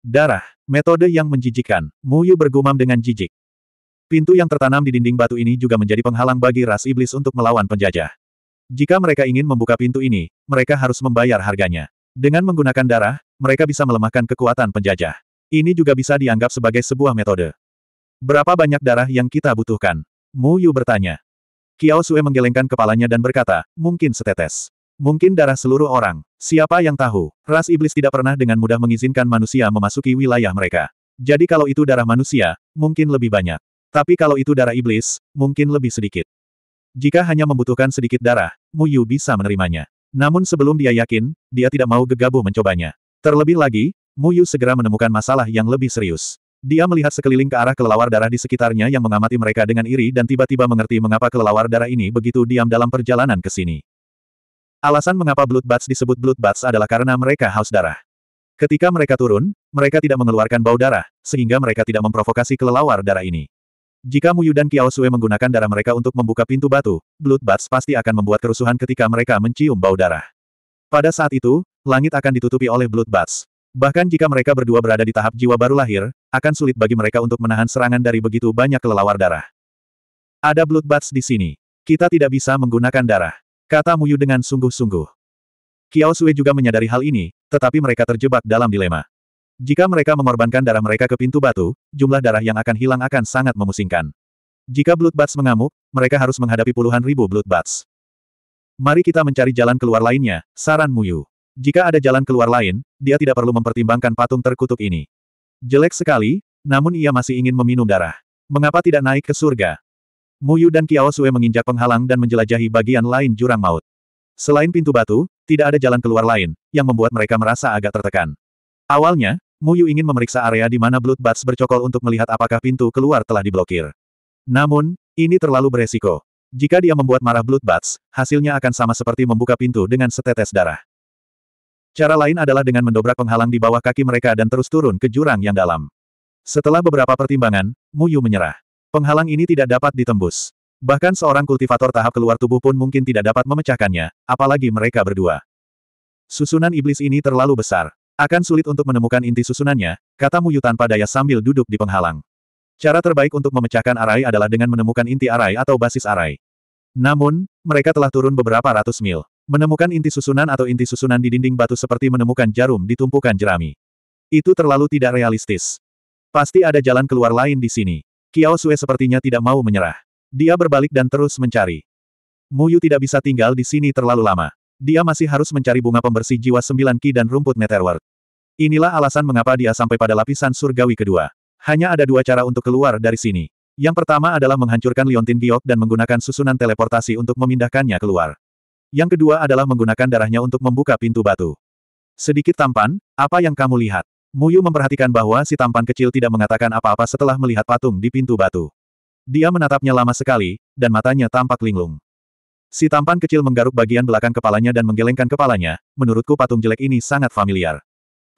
Darah, metode yang menjijikan, Mu Yu bergumam dengan jijik. Pintu yang tertanam di dinding batu ini juga menjadi penghalang bagi ras iblis untuk melawan penjajah. Jika mereka ingin membuka pintu ini, mereka harus membayar harganya. Dengan menggunakan darah, mereka bisa melemahkan kekuatan penjajah. Ini juga bisa dianggap sebagai sebuah metode. Berapa banyak darah yang kita butuhkan? Mu Yu bertanya. Kiao Sue menggelengkan kepalanya dan berkata, mungkin setetes. Mungkin darah seluruh orang. Siapa yang tahu? Ras iblis tidak pernah dengan mudah mengizinkan manusia memasuki wilayah mereka. Jadi kalau itu darah manusia, mungkin lebih banyak. Tapi kalau itu darah iblis, mungkin lebih sedikit. Jika hanya membutuhkan sedikit darah, Mu Yu bisa menerimanya. Namun sebelum dia yakin, dia tidak mau gegabah mencobanya. Terlebih lagi, Mu Muyu segera menemukan masalah yang lebih serius. Dia melihat sekeliling ke arah kelelawar darah di sekitarnya yang mengamati mereka dengan iri dan tiba-tiba mengerti mengapa kelelawar darah ini begitu diam dalam perjalanan ke sini. Alasan mengapa blood bats disebut blood bats adalah karena mereka haus darah. Ketika mereka turun, mereka tidak mengeluarkan bau darah, sehingga mereka tidak memprovokasi kelelawar darah ini. Jika Muyu dan Kiao Sue menggunakan darah mereka untuk membuka pintu batu, blood bats pasti akan membuat kerusuhan ketika mereka mencium bau darah. Pada saat itu, langit akan ditutupi oleh blood bats. Bahkan jika mereka berdua berada di tahap jiwa baru lahir, akan sulit bagi mereka untuk menahan serangan dari begitu banyak kelelawar darah. Ada bloodbats di sini. Kita tidak bisa menggunakan darah. Kata Muyu dengan sungguh-sungguh. Kiao Sui juga menyadari hal ini, tetapi mereka terjebak dalam dilema. Jika mereka mengorbankan darah mereka ke pintu batu, jumlah darah yang akan hilang akan sangat memusingkan. Jika bloodbats mengamuk, mereka harus menghadapi puluhan ribu bloodbats. Mari kita mencari jalan keluar lainnya, saran Muyu. Jika ada jalan keluar lain, dia tidak perlu mempertimbangkan patung terkutuk ini. Jelek sekali, namun ia masih ingin meminum darah. Mengapa tidak naik ke surga? Muyu dan Kiao Sue menginjak penghalang dan menjelajahi bagian lain jurang maut. Selain pintu batu, tidak ada jalan keluar lain, yang membuat mereka merasa agak tertekan. Awalnya, Muyu ingin memeriksa area di mana Blood Bats bercokol untuk melihat apakah pintu keluar telah diblokir. Namun, ini terlalu beresiko. Jika dia membuat marah Blood Bats, hasilnya akan sama seperti membuka pintu dengan setetes darah. Cara lain adalah dengan mendobrak penghalang di bawah kaki mereka dan terus turun ke jurang yang dalam. Setelah beberapa pertimbangan, Mu Yu menyerah. Penghalang ini tidak dapat ditembus. Bahkan seorang kultivator tahap keluar tubuh pun mungkin tidak dapat memecahkannya, apalagi mereka berdua. Susunan iblis ini terlalu besar. Akan sulit untuk menemukan inti susunannya, kata Mu Yu tanpa daya sambil duduk di penghalang. Cara terbaik untuk memecahkan arai adalah dengan menemukan inti arai atau basis arai. Namun, mereka telah turun beberapa ratus mil. Menemukan inti susunan atau inti susunan di dinding batu seperti menemukan jarum di tumpukan jerami. Itu terlalu tidak realistis. Pasti ada jalan keluar lain di sini. Kiao Sue sepertinya tidak mau menyerah. Dia berbalik dan terus mencari. Muyu tidak bisa tinggal di sini terlalu lama. Dia masih harus mencari bunga pembersih jiwa sembilan ki dan rumput netherworld. Inilah alasan mengapa dia sampai pada lapisan surgawi kedua. Hanya ada dua cara untuk keluar dari sini. Yang pertama adalah menghancurkan Liontin Giok dan menggunakan susunan teleportasi untuk memindahkannya keluar. Yang kedua adalah menggunakan darahnya untuk membuka pintu batu. Sedikit tampan, apa yang kamu lihat? Muyu memperhatikan bahwa si tampan kecil tidak mengatakan apa-apa setelah melihat patung di pintu batu. Dia menatapnya lama sekali, dan matanya tampak linglung. Si tampan kecil menggaruk bagian belakang kepalanya dan menggelengkan kepalanya, menurutku patung jelek ini sangat familiar.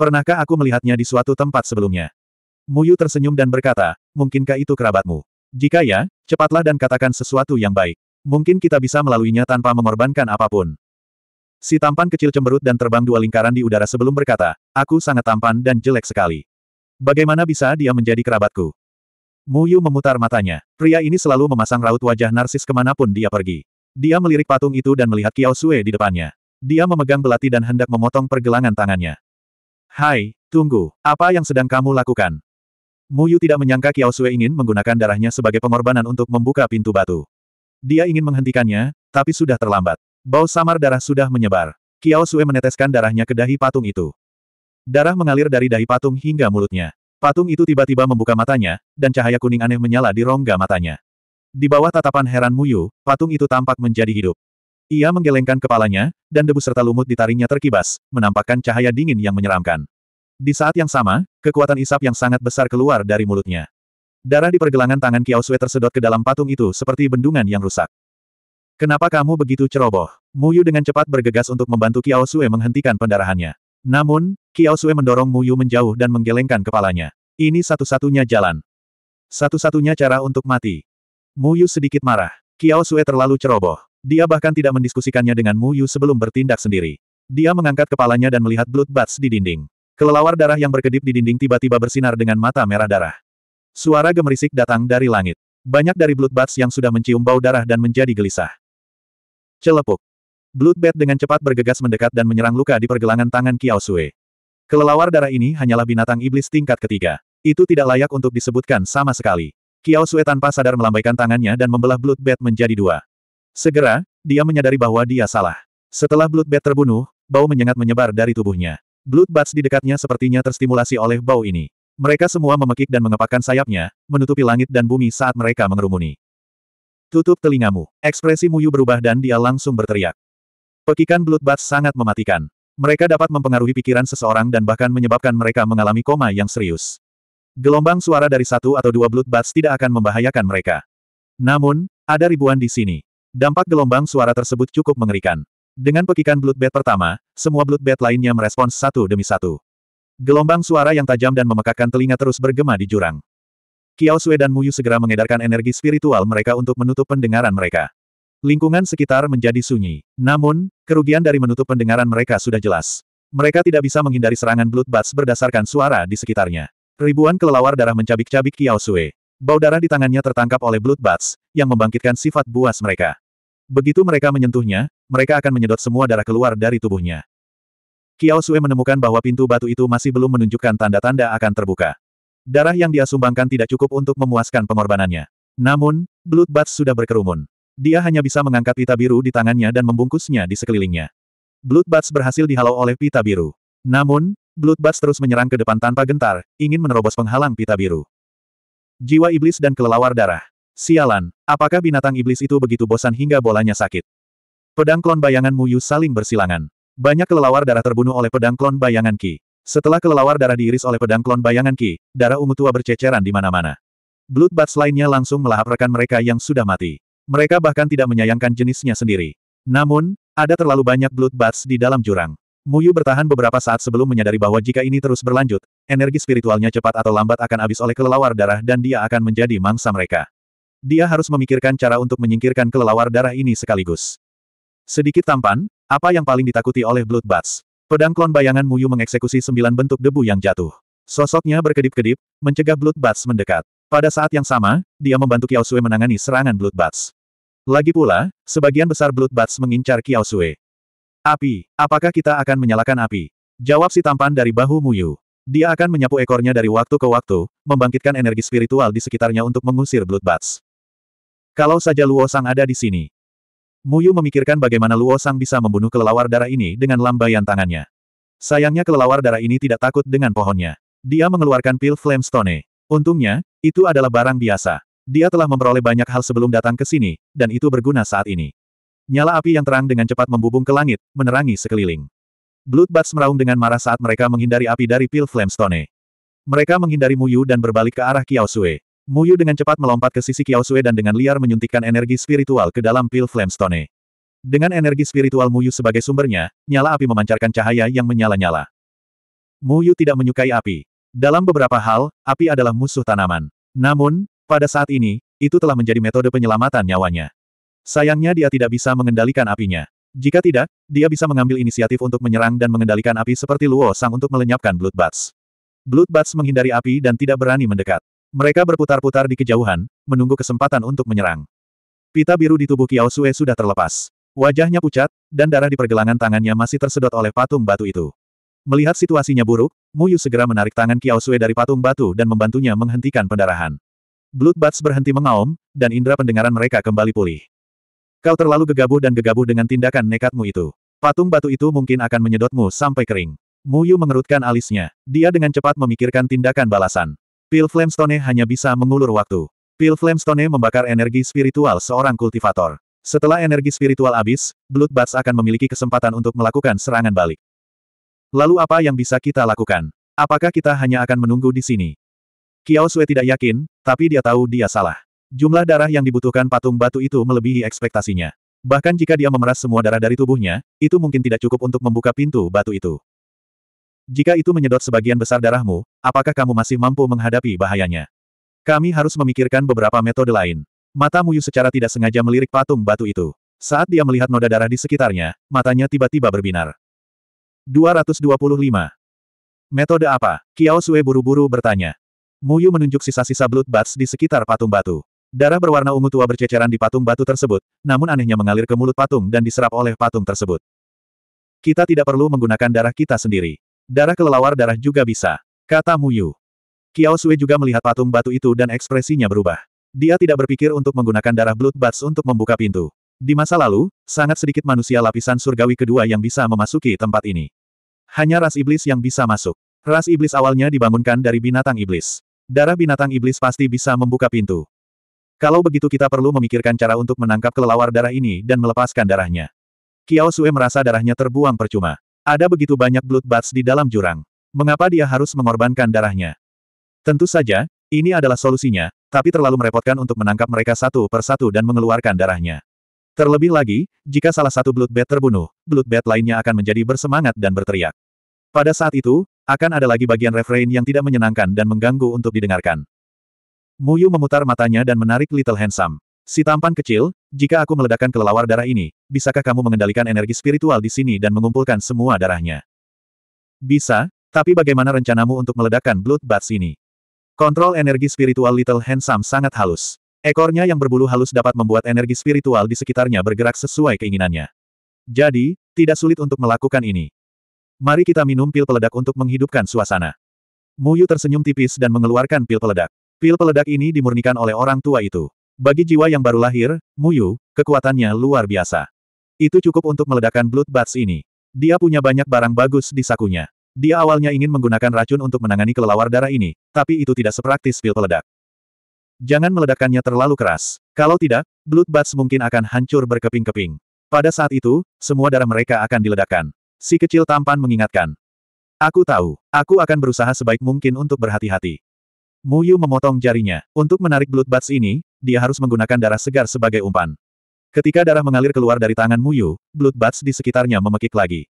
Pernahkah aku melihatnya di suatu tempat sebelumnya? Muyu tersenyum dan berkata, mungkinkah itu kerabatmu? Jika ya, cepatlah dan katakan sesuatu yang baik. Mungkin kita bisa melaluinya tanpa mengorbankan apapun. Si tampan kecil cemberut dan terbang dua lingkaran di udara sebelum berkata, aku sangat tampan dan jelek sekali. Bagaimana bisa dia menjadi kerabatku? Mu Yu memutar matanya. Pria ini selalu memasang raut wajah narsis kemanapun dia pergi. Dia melirik patung itu dan melihat Kiao Sue di depannya. Dia memegang belati dan hendak memotong pergelangan tangannya. Hai, tunggu, apa yang sedang kamu lakukan? Mu Yu tidak menyangka Kiao Sue ingin menggunakan darahnya sebagai pengorbanan untuk membuka pintu batu. Dia ingin menghentikannya, tapi sudah terlambat. Bau samar darah sudah menyebar. Kiao Sue meneteskan darahnya ke dahi patung itu. Darah mengalir dari dahi patung hingga mulutnya. Patung itu tiba-tiba membuka matanya, dan cahaya kuning aneh menyala di rongga matanya. Di bawah tatapan heran Muyu, patung itu tampak menjadi hidup. Ia menggelengkan kepalanya, dan debu serta lumut di taringnya terkibas, menampakkan cahaya dingin yang menyeramkan. Di saat yang sama, kekuatan isap yang sangat besar keluar dari mulutnya. Darah di pergelangan tangan Kiao Sui tersedot ke dalam patung itu seperti bendungan yang rusak. Kenapa kamu begitu ceroboh? Mu Yu dengan cepat bergegas untuk membantu Kiao Sui menghentikan pendarahannya. Namun, Kiao Sui mendorong Mu Yu menjauh dan menggelengkan kepalanya. Ini satu-satunya jalan. Satu-satunya cara untuk mati. Mu Yu sedikit marah. Kiao Sui terlalu ceroboh. Dia bahkan tidak mendiskusikannya dengan Mu Yu sebelum bertindak sendiri. Dia mengangkat kepalanya dan melihat blood bats di dinding. Kelelawar darah yang berkedip di dinding tiba-tiba bersinar dengan mata merah darah. Suara gemerisik datang dari langit. Banyak dari Bloodbats yang sudah mencium bau darah dan menjadi gelisah. Celepuk. Bloodbat dengan cepat bergegas mendekat dan menyerang luka di pergelangan tangan Kiao Sui. Kelelawar darah ini hanyalah binatang iblis tingkat ketiga. Itu tidak layak untuk disebutkan sama sekali. Kiao Sui tanpa sadar melambaikan tangannya dan membelah Bloodbat menjadi dua. Segera, dia menyadari bahwa dia salah. Setelah Bloodbat terbunuh, bau menyengat menyebar dari tubuhnya. Bloodbats di dekatnya sepertinya terstimulasi oleh bau ini. Mereka semua memekik dan mengepakkan sayapnya, menutupi langit dan bumi saat mereka mengerumuni. Tutup telingamu. Ekspresi Muyu berubah dan dia langsung berteriak. Pekikan Bloodbath sangat mematikan. Mereka dapat mempengaruhi pikiran seseorang dan bahkan menyebabkan mereka mengalami koma yang serius. Gelombang suara dari satu atau dua Bloodbath tidak akan membahayakan mereka. Namun, ada ribuan di sini. Dampak gelombang suara tersebut cukup mengerikan. Dengan pekikan Bloodbath pertama, semua Bloodbath lainnya merespons satu demi satu. Gelombang suara yang tajam dan memekakkan telinga terus bergema di jurang. Kiao Sui dan Muyu segera mengedarkan energi spiritual mereka untuk menutup pendengaran mereka. Lingkungan sekitar menjadi sunyi. Namun, kerugian dari menutup pendengaran mereka sudah jelas. Mereka tidak bisa menghindari serangan bloodbats berdasarkan suara di sekitarnya. Ribuan kelelawar darah mencabik-cabik Kiao Sui. Bau darah di tangannya tertangkap oleh bloodbats, yang membangkitkan sifat buas mereka. Begitu mereka menyentuhnya, mereka akan menyedot semua darah keluar dari tubuhnya. Kiao Sue menemukan bahwa pintu batu itu masih belum menunjukkan tanda-tanda akan terbuka. Darah yang dia sumbangkan tidak cukup untuk memuaskan pengorbanannya. Namun, Bats sudah berkerumun. Dia hanya bisa mengangkat pita biru di tangannya dan membungkusnya di sekelilingnya. Bats berhasil dihalau oleh pita biru. Namun, Bats terus menyerang ke depan tanpa gentar, ingin menerobos penghalang pita biru. Jiwa iblis dan kelelawar darah. Sialan, apakah binatang iblis itu begitu bosan hingga bolanya sakit? Pedang klon bayangan Muyu saling bersilangan. Banyak kelelawar darah terbunuh oleh pedang klon bayangan Ki. Setelah kelelawar darah diiris oleh pedang klon bayangan Ki, darah ungu tua berceceran di mana-mana. bats lainnya langsung melahap rekan mereka yang sudah mati. Mereka bahkan tidak menyayangkan jenisnya sendiri. Namun, ada terlalu banyak bats di dalam jurang. Muyu bertahan beberapa saat sebelum menyadari bahwa jika ini terus berlanjut, energi spiritualnya cepat atau lambat akan habis oleh kelelawar darah dan dia akan menjadi mangsa mereka. Dia harus memikirkan cara untuk menyingkirkan kelelawar darah ini sekaligus. Sedikit tampan, apa yang paling ditakuti oleh Bloodbats? Pedang klon bayangan Muyu mengeksekusi sembilan bentuk debu yang jatuh. Sosoknya berkedip-kedip, mencegah Bloodbats mendekat. Pada saat yang sama, dia membantu Kiao Sui menangani serangan Bloodbats. Lagi pula, sebagian besar Bloodbats mengincar Kiao Sui. Api, apakah kita akan menyalakan api? Jawab si tampan dari bahu Muyu. Dia akan menyapu ekornya dari waktu ke waktu, membangkitkan energi spiritual di sekitarnya untuk mengusir Bloodbats. Kalau saja Luo Sang ada di sini, Muyu memikirkan bagaimana Luo Sang bisa membunuh kelelawar darah ini dengan lambaian tangannya. Sayangnya kelelawar darah ini tidak takut dengan pohonnya. Dia mengeluarkan pil Flame Stone. Untungnya, itu adalah barang biasa. Dia telah memperoleh banyak hal sebelum datang ke sini, dan itu berguna saat ini. Nyala api yang terang dengan cepat membubung ke langit, menerangi sekeliling. Bloodbats meraung dengan marah saat mereka menghindari api dari pil Flame Stone. Mereka menghindari Muyu dan berbalik ke arah Kiao Sui. Muyu dengan cepat melompat ke sisi Kiao Sui dan dengan liar menyuntikkan energi spiritual ke dalam pil Flamestone. Dengan energi spiritual Muyu sebagai sumbernya, nyala api memancarkan cahaya yang menyala-nyala. Muyu tidak menyukai api. Dalam beberapa hal, api adalah musuh tanaman. Namun, pada saat ini, itu telah menjadi metode penyelamatan nyawanya. Sayangnya dia tidak bisa mengendalikan apinya. Jika tidak, dia bisa mengambil inisiatif untuk menyerang dan mengendalikan api seperti Luo Sang untuk melenyapkan Bloodbats. Bloodbats menghindari api dan tidak berani mendekat. Mereka berputar-putar di kejauhan, menunggu kesempatan untuk menyerang. Pita biru di tubuh Kiao Sue sudah terlepas. Wajahnya pucat, dan darah di pergelangan tangannya masih tersedot oleh patung batu itu. Melihat situasinya buruk, Mu Yu segera menarik tangan Kiao Sue dari patung batu dan membantunya menghentikan pendarahan. Blood Bats berhenti mengaum, dan indera pendengaran mereka kembali pulih. Kau terlalu gegabah dan gegabah dengan tindakan nekatmu itu. Patung batu itu mungkin akan menyedotmu sampai kering. Mu Yu mengerutkan alisnya. Dia dengan cepat memikirkan tindakan balasan. Pil Flamestone hanya bisa mengulur waktu. Pil Flamestone membakar energi spiritual seorang kultivator. Setelah energi spiritual habis, Bloodbaths akan memiliki kesempatan untuk melakukan serangan balik. Lalu apa yang bisa kita lakukan? Apakah kita hanya akan menunggu di sini? Kiao Sui tidak yakin, tapi dia tahu dia salah. Jumlah darah yang dibutuhkan patung batu itu melebihi ekspektasinya. Bahkan jika dia memeras semua darah dari tubuhnya, itu mungkin tidak cukup untuk membuka pintu batu itu. Jika itu menyedot sebagian besar darahmu, apakah kamu masih mampu menghadapi bahayanya? Kami harus memikirkan beberapa metode lain. Mata Muyu secara tidak sengaja melirik patung batu itu. Saat dia melihat noda darah di sekitarnya, matanya tiba-tiba berbinar. 225. Metode apa? Kiao Sue buru-buru bertanya. Muyu menunjuk sisa-sisa blood bats di sekitar patung batu. Darah berwarna ungu tua berceceran di patung batu tersebut, namun anehnya mengalir ke mulut patung dan diserap oleh patung tersebut. Kita tidak perlu menggunakan darah kita sendiri. Darah kelelawar darah juga bisa. Kata Mu Yu. Kiao Sui juga melihat patung batu itu dan ekspresinya berubah. Dia tidak berpikir untuk menggunakan darah Blood Bats untuk membuka pintu. Di masa lalu, sangat sedikit manusia lapisan surgawi kedua yang bisa memasuki tempat ini. Hanya ras iblis yang bisa masuk. Ras iblis awalnya dibangunkan dari binatang iblis. Darah binatang iblis pasti bisa membuka pintu. Kalau begitu kita perlu memikirkan cara untuk menangkap kelelawar darah ini dan melepaskan darahnya. Kiao Sui merasa darahnya terbuang percuma. Ada begitu banyak bats di dalam jurang. Mengapa dia harus mengorbankan darahnya? Tentu saja, ini adalah solusinya, tapi terlalu merepotkan untuk menangkap mereka satu per satu dan mengeluarkan darahnya. Terlebih lagi, jika salah satu bat terbunuh, bat lainnya akan menjadi bersemangat dan berteriak. Pada saat itu, akan ada lagi bagian refrain yang tidak menyenangkan dan mengganggu untuk didengarkan. Muyu memutar matanya dan menarik Little Handsome. Si tampan kecil, jika aku meledakkan kelelawar darah ini, bisakah kamu mengendalikan energi spiritual di sini dan mengumpulkan semua darahnya? Bisa, tapi bagaimana rencanamu untuk meledakkan Blood Bats ini? Kontrol energi spiritual Little Handsome sangat halus. Ekornya yang berbulu halus dapat membuat energi spiritual di sekitarnya bergerak sesuai keinginannya. Jadi, tidak sulit untuk melakukan ini. Mari kita minum pil peledak untuk menghidupkan suasana. Muyu tersenyum tipis dan mengeluarkan pil peledak. Pil peledak ini dimurnikan oleh orang tua itu. Bagi jiwa yang baru lahir, Muyu, kekuatannya luar biasa. Itu cukup untuk meledakkan Blood Bats ini. Dia punya banyak barang bagus di sakunya. Dia awalnya ingin menggunakan racun untuk menangani kelelawar darah ini, tapi itu tidak sepraktis pil peledak. Jangan meledakkannya terlalu keras. Kalau tidak, Blood Bats mungkin akan hancur berkeping-keping. Pada saat itu, semua darah mereka akan diledakkan. Si kecil tampan mengingatkan. Aku tahu, aku akan berusaha sebaik mungkin untuk berhati-hati. Mu Yu memotong jarinya. Untuk menarik Bloodbats ini, dia harus menggunakan darah segar sebagai umpan. Ketika darah mengalir keluar dari tangan Mu Yu, Bloodbuds di sekitarnya memekik lagi.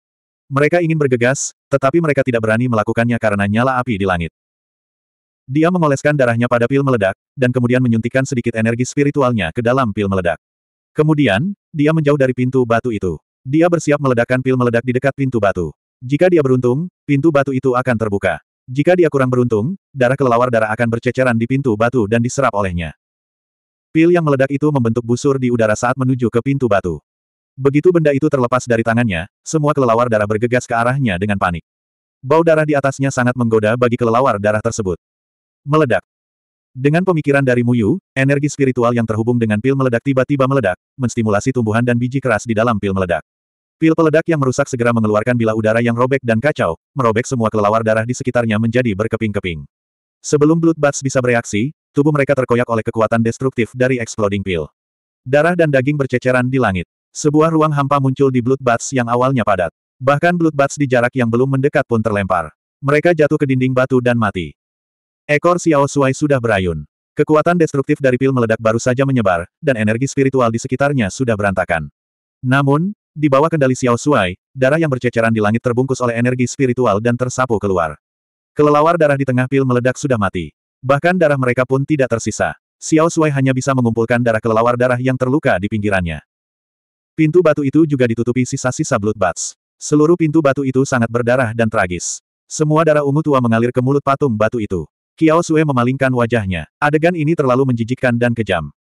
Mereka ingin bergegas, tetapi mereka tidak berani melakukannya karena nyala api di langit. Dia mengoleskan darahnya pada pil meledak, dan kemudian menyuntikkan sedikit energi spiritualnya ke dalam pil meledak. Kemudian, dia menjauh dari pintu batu itu. Dia bersiap meledakkan pil meledak di dekat pintu batu. Jika dia beruntung, pintu batu itu akan terbuka. Jika dia kurang beruntung, darah kelelawar darah akan berceceran di pintu batu dan diserap olehnya. Pil yang meledak itu membentuk busur di udara saat menuju ke pintu batu. Begitu benda itu terlepas dari tangannya, semua kelelawar darah bergegas ke arahnya dengan panik. Bau darah di atasnya sangat menggoda bagi kelelawar darah tersebut. Meledak. Dengan pemikiran dari Muyu, energi spiritual yang terhubung dengan pil meledak tiba-tiba meledak, menstimulasi tumbuhan dan biji keras di dalam pil meledak. Pil peledak yang merusak segera mengeluarkan bila udara yang robek dan kacau, merobek semua kelelawar darah di sekitarnya menjadi berkeping-keping. Sebelum Bloodbats bisa bereaksi, tubuh mereka terkoyak oleh kekuatan destruktif dari exploding pil. Darah dan daging berceceran di langit. Sebuah ruang hampa muncul di Bloodbats yang awalnya padat. Bahkan Bloodbats di jarak yang belum mendekat pun terlempar. Mereka jatuh ke dinding batu dan mati. Ekor Xiao Suai sudah berayun. Kekuatan destruktif dari pil meledak baru saja menyebar, dan energi spiritual di sekitarnya sudah berantakan. Namun, di bawah kendali Xiao Shuai, darah yang berceceran di langit terbungkus oleh energi spiritual dan tersapu keluar. Kelelawar darah di tengah pil meledak sudah mati. Bahkan darah mereka pun tidak tersisa. Xiao Shuai hanya bisa mengumpulkan darah kelelawar darah yang terluka di pinggirannya. Pintu batu itu juga ditutupi sisa-sisa blood bats. Seluruh pintu batu itu sangat berdarah dan tragis. Semua darah ungu tua mengalir ke mulut patung batu itu. Xiao Sue memalingkan wajahnya. Adegan ini terlalu menjijikkan dan kejam.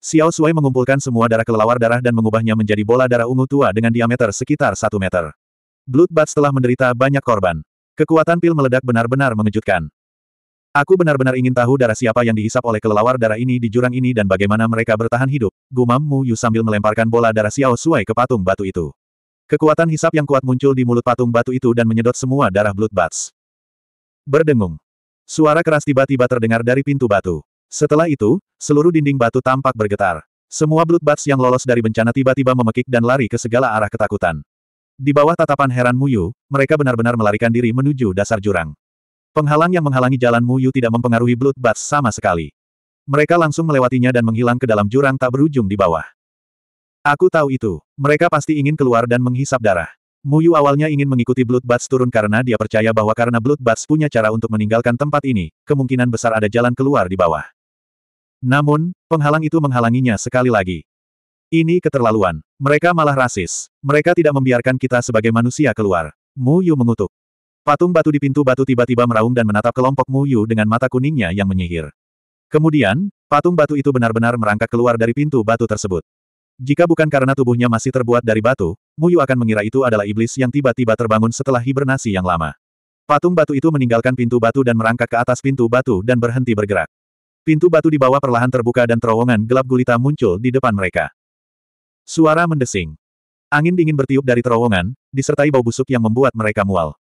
Xiao Sui mengumpulkan semua darah kelelawar darah dan mengubahnya menjadi bola darah ungu tua dengan diameter sekitar satu meter. Bloodbath telah menderita banyak korban. Kekuatan pil meledak benar-benar mengejutkan. Aku benar-benar ingin tahu darah siapa yang dihisap oleh kelelawar darah ini di jurang ini dan bagaimana mereka bertahan hidup, gumam Mu Yu sambil melemparkan bola darah Xiao Sui ke patung batu itu. Kekuatan hisap yang kuat muncul di mulut patung batu itu dan menyedot semua darah Bats. Berdengung. Suara keras tiba-tiba terdengar dari pintu batu. Setelah itu, seluruh dinding batu tampak bergetar. Semua bats yang lolos dari bencana tiba-tiba memekik dan lari ke segala arah ketakutan. Di bawah tatapan heran Muyu, mereka benar-benar melarikan diri menuju dasar jurang. Penghalang yang menghalangi jalan Muyu tidak mempengaruhi bats sama sekali. Mereka langsung melewatinya dan menghilang ke dalam jurang tak berujung di bawah. Aku tahu itu. Mereka pasti ingin keluar dan menghisap darah. Muyu awalnya ingin mengikuti bats turun karena dia percaya bahwa karena bats punya cara untuk meninggalkan tempat ini, kemungkinan besar ada jalan keluar di bawah. Namun, penghalang itu menghalanginya sekali lagi. Ini keterlaluan. Mereka malah rasis. Mereka tidak membiarkan kita sebagai manusia keluar. Mu Yu mengutuk. Patung batu di pintu batu tiba-tiba meraung dan menatap kelompok Mu Yu dengan mata kuningnya yang menyihir. Kemudian, patung batu itu benar-benar merangkak keluar dari pintu batu tersebut. Jika bukan karena tubuhnya masih terbuat dari batu, Mu Yu akan mengira itu adalah iblis yang tiba-tiba terbangun setelah hibernasi yang lama. Patung batu itu meninggalkan pintu batu dan merangkak ke atas pintu batu dan berhenti bergerak. Pintu batu di bawah perlahan terbuka dan terowongan gelap gulita muncul di depan mereka. Suara mendesing. Angin dingin bertiup dari terowongan, disertai bau busuk yang membuat mereka mual.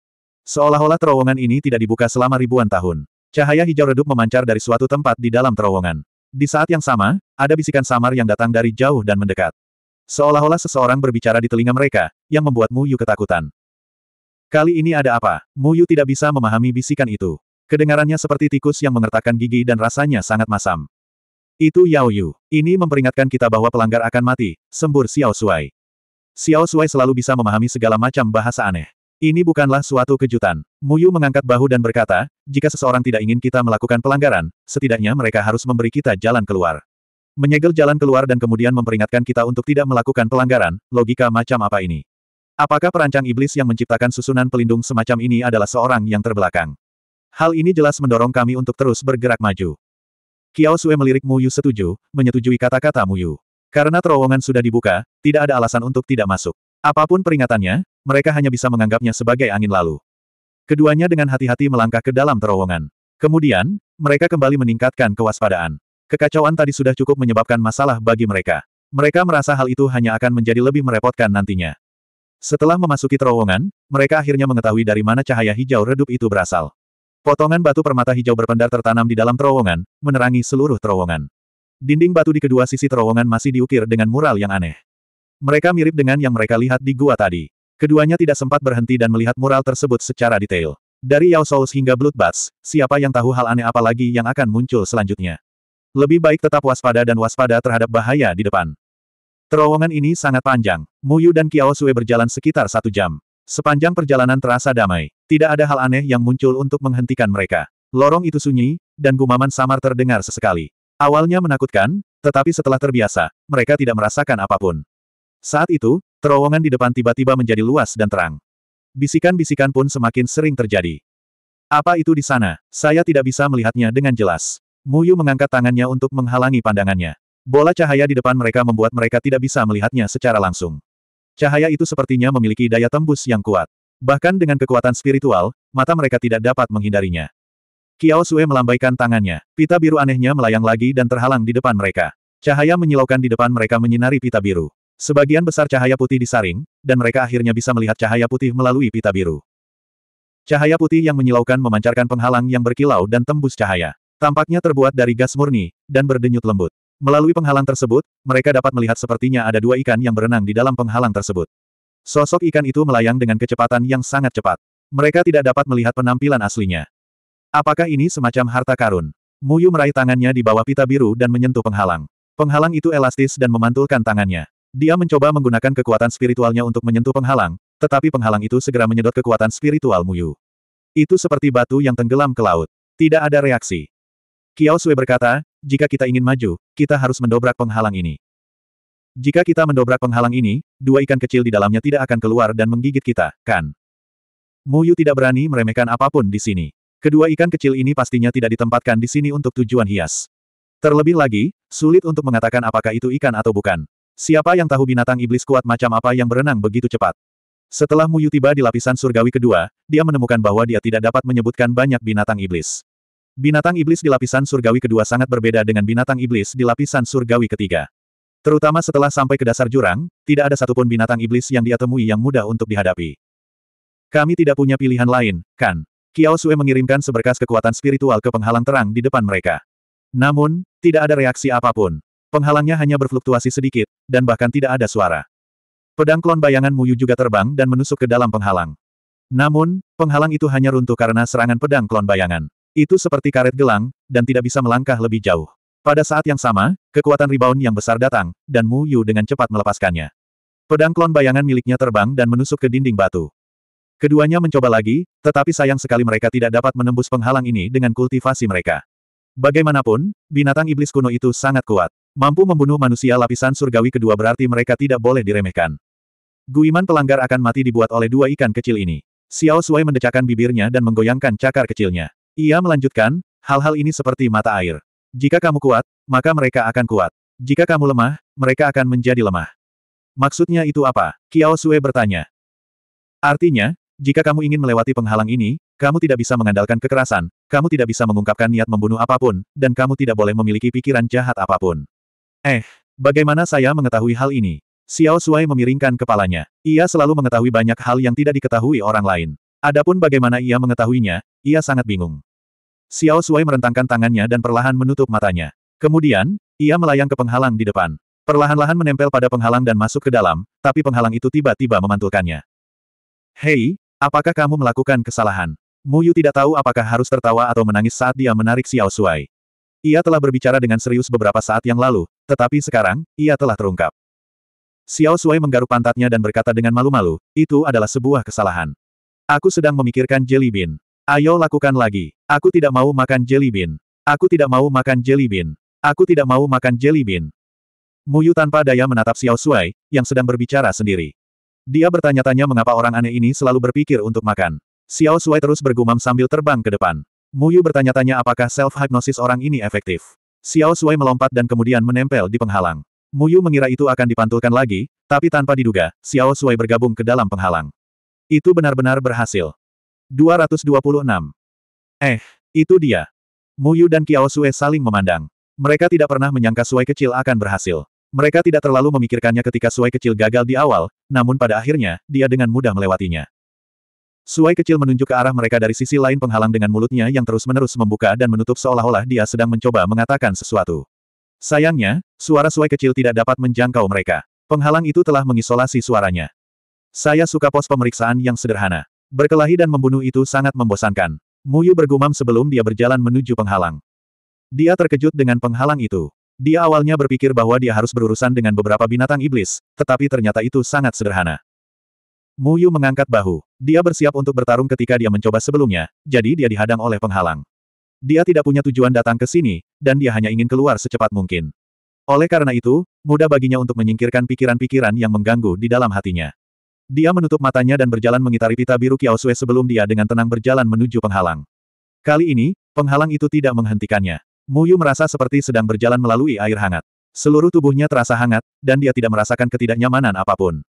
Seolah-olah terowongan ini tidak dibuka selama ribuan tahun. Cahaya hijau redup memancar dari suatu tempat di dalam terowongan. Di saat yang sama, ada bisikan samar yang datang dari jauh dan mendekat. Seolah-olah seseorang berbicara di telinga mereka, yang membuat Mu Yu ketakutan. Kali ini ada apa? Mu Yu tidak bisa memahami bisikan itu. Kedengarannya seperti tikus yang mengertakkan gigi dan rasanya sangat masam. Itu Yao Yu. Ini memperingatkan kita bahwa pelanggar akan mati, sembur Xiao Shuai. Xiao Shuai selalu bisa memahami segala macam bahasa aneh. Ini bukanlah suatu kejutan. Mu Yu mengangkat bahu dan berkata, jika seseorang tidak ingin kita melakukan pelanggaran, setidaknya mereka harus memberi kita jalan keluar. Menyegel jalan keluar dan kemudian memperingatkan kita untuk tidak melakukan pelanggaran, logika macam apa ini? Apakah perancang iblis yang menciptakan susunan pelindung semacam ini adalah seorang yang terbelakang? Hal ini jelas mendorong kami untuk terus bergerak maju. Kiao Sue melirik Mu Yu setuju, menyetujui kata-kata Mu Yu. Karena terowongan sudah dibuka, tidak ada alasan untuk tidak masuk. Apapun peringatannya, mereka hanya bisa menganggapnya sebagai angin lalu. Keduanya dengan hati-hati melangkah ke dalam terowongan. Kemudian, mereka kembali meningkatkan kewaspadaan. Kekacauan tadi sudah cukup menyebabkan masalah bagi mereka. Mereka merasa hal itu hanya akan menjadi lebih merepotkan nantinya. Setelah memasuki terowongan, mereka akhirnya mengetahui dari mana cahaya hijau redup itu berasal. Potongan batu permata hijau berpendar tertanam di dalam terowongan, menerangi seluruh terowongan. Dinding batu di kedua sisi terowongan masih diukir dengan mural yang aneh. Mereka mirip dengan yang mereka lihat di gua tadi. Keduanya tidak sempat berhenti dan melihat mural tersebut secara detail. Dari Yao Souls hingga Bloodbaths, siapa yang tahu hal aneh apa lagi yang akan muncul selanjutnya. Lebih baik tetap waspada dan waspada terhadap bahaya di depan. Terowongan ini sangat panjang. Muyu dan Kiao Sue berjalan sekitar satu jam. Sepanjang perjalanan terasa damai. Tidak ada hal aneh yang muncul untuk menghentikan mereka. Lorong itu sunyi, dan gumaman samar terdengar sesekali. Awalnya menakutkan, tetapi setelah terbiasa, mereka tidak merasakan apapun. Saat itu, terowongan di depan tiba-tiba menjadi luas dan terang. Bisikan-bisikan pun semakin sering terjadi. Apa itu di sana? Saya tidak bisa melihatnya dengan jelas. Muyu mengangkat tangannya untuk menghalangi pandangannya. Bola cahaya di depan mereka membuat mereka tidak bisa melihatnya secara langsung. Cahaya itu sepertinya memiliki daya tembus yang kuat. Bahkan dengan kekuatan spiritual, mata mereka tidak dapat menghindarinya. Kiao Sue melambaikan tangannya. Pita biru anehnya melayang lagi dan terhalang di depan mereka. Cahaya menyilaukan di depan mereka menyinari pita biru. Sebagian besar cahaya putih disaring, dan mereka akhirnya bisa melihat cahaya putih melalui pita biru. Cahaya putih yang menyilaukan memancarkan penghalang yang berkilau dan tembus cahaya. Tampaknya terbuat dari gas murni, dan berdenyut lembut. Melalui penghalang tersebut, mereka dapat melihat sepertinya ada dua ikan yang berenang di dalam penghalang tersebut. Sosok ikan itu melayang dengan kecepatan yang sangat cepat. Mereka tidak dapat melihat penampilan aslinya. Apakah ini semacam harta karun? Muyu meraih tangannya di bawah pita biru dan menyentuh penghalang. Penghalang itu elastis dan memantulkan tangannya. Dia mencoba menggunakan kekuatan spiritualnya untuk menyentuh penghalang, tetapi penghalang itu segera menyedot kekuatan spiritual Muyu. Itu seperti batu yang tenggelam ke laut. Tidak ada reaksi. Kiao Sui berkata, jika kita ingin maju, kita harus mendobrak penghalang ini. Jika kita mendobrak penghalang ini, dua ikan kecil di dalamnya tidak akan keluar dan menggigit kita, kan? Muyu tidak berani meremehkan apapun di sini. Kedua ikan kecil ini pastinya tidak ditempatkan di sini untuk tujuan hias. Terlebih lagi, sulit untuk mengatakan apakah itu ikan atau bukan. Siapa yang tahu binatang iblis kuat macam apa yang berenang begitu cepat? Setelah Muyu tiba di lapisan surgawi kedua, dia menemukan bahwa dia tidak dapat menyebutkan banyak binatang iblis. Binatang iblis di lapisan surgawi kedua sangat berbeda dengan binatang iblis di lapisan surgawi ketiga. Terutama setelah sampai ke dasar jurang, tidak ada satupun binatang iblis yang dia temui yang mudah untuk dihadapi. Kami tidak punya pilihan lain, kan? Kiao Sue mengirimkan seberkas kekuatan spiritual ke penghalang terang di depan mereka. Namun, tidak ada reaksi apapun. Penghalangnya hanya berfluktuasi sedikit, dan bahkan tidak ada suara. Pedang klon bayangan Muyu juga terbang dan menusuk ke dalam penghalang. Namun, penghalang itu hanya runtuh karena serangan pedang klon bayangan. Itu seperti karet gelang, dan tidak bisa melangkah lebih jauh. Pada saat yang sama, kekuatan rebound yang besar datang, dan Mu Yu dengan cepat melepaskannya. Pedang klon bayangan miliknya terbang dan menusuk ke dinding batu. Keduanya mencoba lagi, tetapi sayang sekali mereka tidak dapat menembus penghalang ini dengan kultivasi mereka. Bagaimanapun, binatang iblis kuno itu sangat kuat. Mampu membunuh manusia lapisan surgawi kedua berarti mereka tidak boleh diremehkan. Guiman pelanggar akan mati dibuat oleh dua ikan kecil ini. Xiao Sui mendecakkan bibirnya dan menggoyangkan cakar kecilnya. Ia melanjutkan, hal-hal ini seperti mata air. Jika kamu kuat, maka mereka akan kuat. Jika kamu lemah, mereka akan menjadi lemah. Maksudnya itu apa? Kiao Sue bertanya. Artinya, jika kamu ingin melewati penghalang ini, kamu tidak bisa mengandalkan kekerasan, kamu tidak bisa mengungkapkan niat membunuh apapun, dan kamu tidak boleh memiliki pikiran jahat apapun. Eh, bagaimana saya mengetahui hal ini? Xiao Suai memiringkan kepalanya. Ia selalu mengetahui banyak hal yang tidak diketahui orang lain. Adapun bagaimana ia mengetahuinya, ia sangat bingung. Xiao Sui merentangkan tangannya dan perlahan menutup matanya. Kemudian, ia melayang ke penghalang di depan. Perlahan-lahan menempel pada penghalang dan masuk ke dalam, tapi penghalang itu tiba-tiba memantulkannya. Hei, apakah kamu melakukan kesalahan? Muyu tidak tahu apakah harus tertawa atau menangis saat dia menarik Xiao Sui. Ia telah berbicara dengan serius beberapa saat yang lalu, tetapi sekarang, ia telah terungkap. Xiao Sui menggaruk pantatnya dan berkata dengan malu-malu, itu adalah sebuah kesalahan. Aku sedang memikirkan jelly bean. Ayo lakukan lagi. Aku tidak mau makan jelly bean. Aku tidak mau makan jelly bean. Aku tidak mau makan jelly bean. Muyu tanpa daya menatap Xiao Shuai yang sedang berbicara sendiri. Dia bertanya-tanya mengapa orang aneh ini selalu berpikir untuk makan. Xiao Shuai terus bergumam sambil terbang ke depan. Muyu bertanya-tanya apakah self-hypnosis orang ini efektif. Xiao Shuai melompat dan kemudian menempel di penghalang. Muyu mengira itu akan dipantulkan lagi, tapi tanpa diduga, Xiao Shuai bergabung ke dalam penghalang. Itu benar-benar berhasil. 226. Eh, itu dia. Muyu dan Kiao Sue saling memandang. Mereka tidak pernah menyangka Suai kecil akan berhasil. Mereka tidak terlalu memikirkannya ketika Suai kecil gagal di awal, namun pada akhirnya, dia dengan mudah melewatinya. Suai kecil menunjuk ke arah mereka dari sisi lain penghalang dengan mulutnya yang terus-menerus membuka dan menutup seolah-olah dia sedang mencoba mengatakan sesuatu. Sayangnya, suara Suai kecil tidak dapat menjangkau mereka. Penghalang itu telah mengisolasi suaranya. Saya suka pos pemeriksaan yang sederhana. Berkelahi dan membunuh itu sangat membosankan. Muyu bergumam sebelum dia berjalan menuju penghalang. Dia terkejut dengan penghalang itu. Dia awalnya berpikir bahwa dia harus berurusan dengan beberapa binatang iblis, tetapi ternyata itu sangat sederhana. Muyu mengangkat bahu. Dia bersiap untuk bertarung ketika dia mencoba sebelumnya, jadi dia dihadang oleh penghalang. Dia tidak punya tujuan datang ke sini, dan dia hanya ingin keluar secepat mungkin. Oleh karena itu, mudah baginya untuk menyingkirkan pikiran-pikiran yang mengganggu di dalam hatinya. Dia menutup matanya dan berjalan mengitari pita biru Kiaosue sebelum dia dengan tenang berjalan menuju penghalang. Kali ini, penghalang itu tidak menghentikannya. Muyu merasa seperti sedang berjalan melalui air hangat. Seluruh tubuhnya terasa hangat, dan dia tidak merasakan ketidaknyamanan apapun.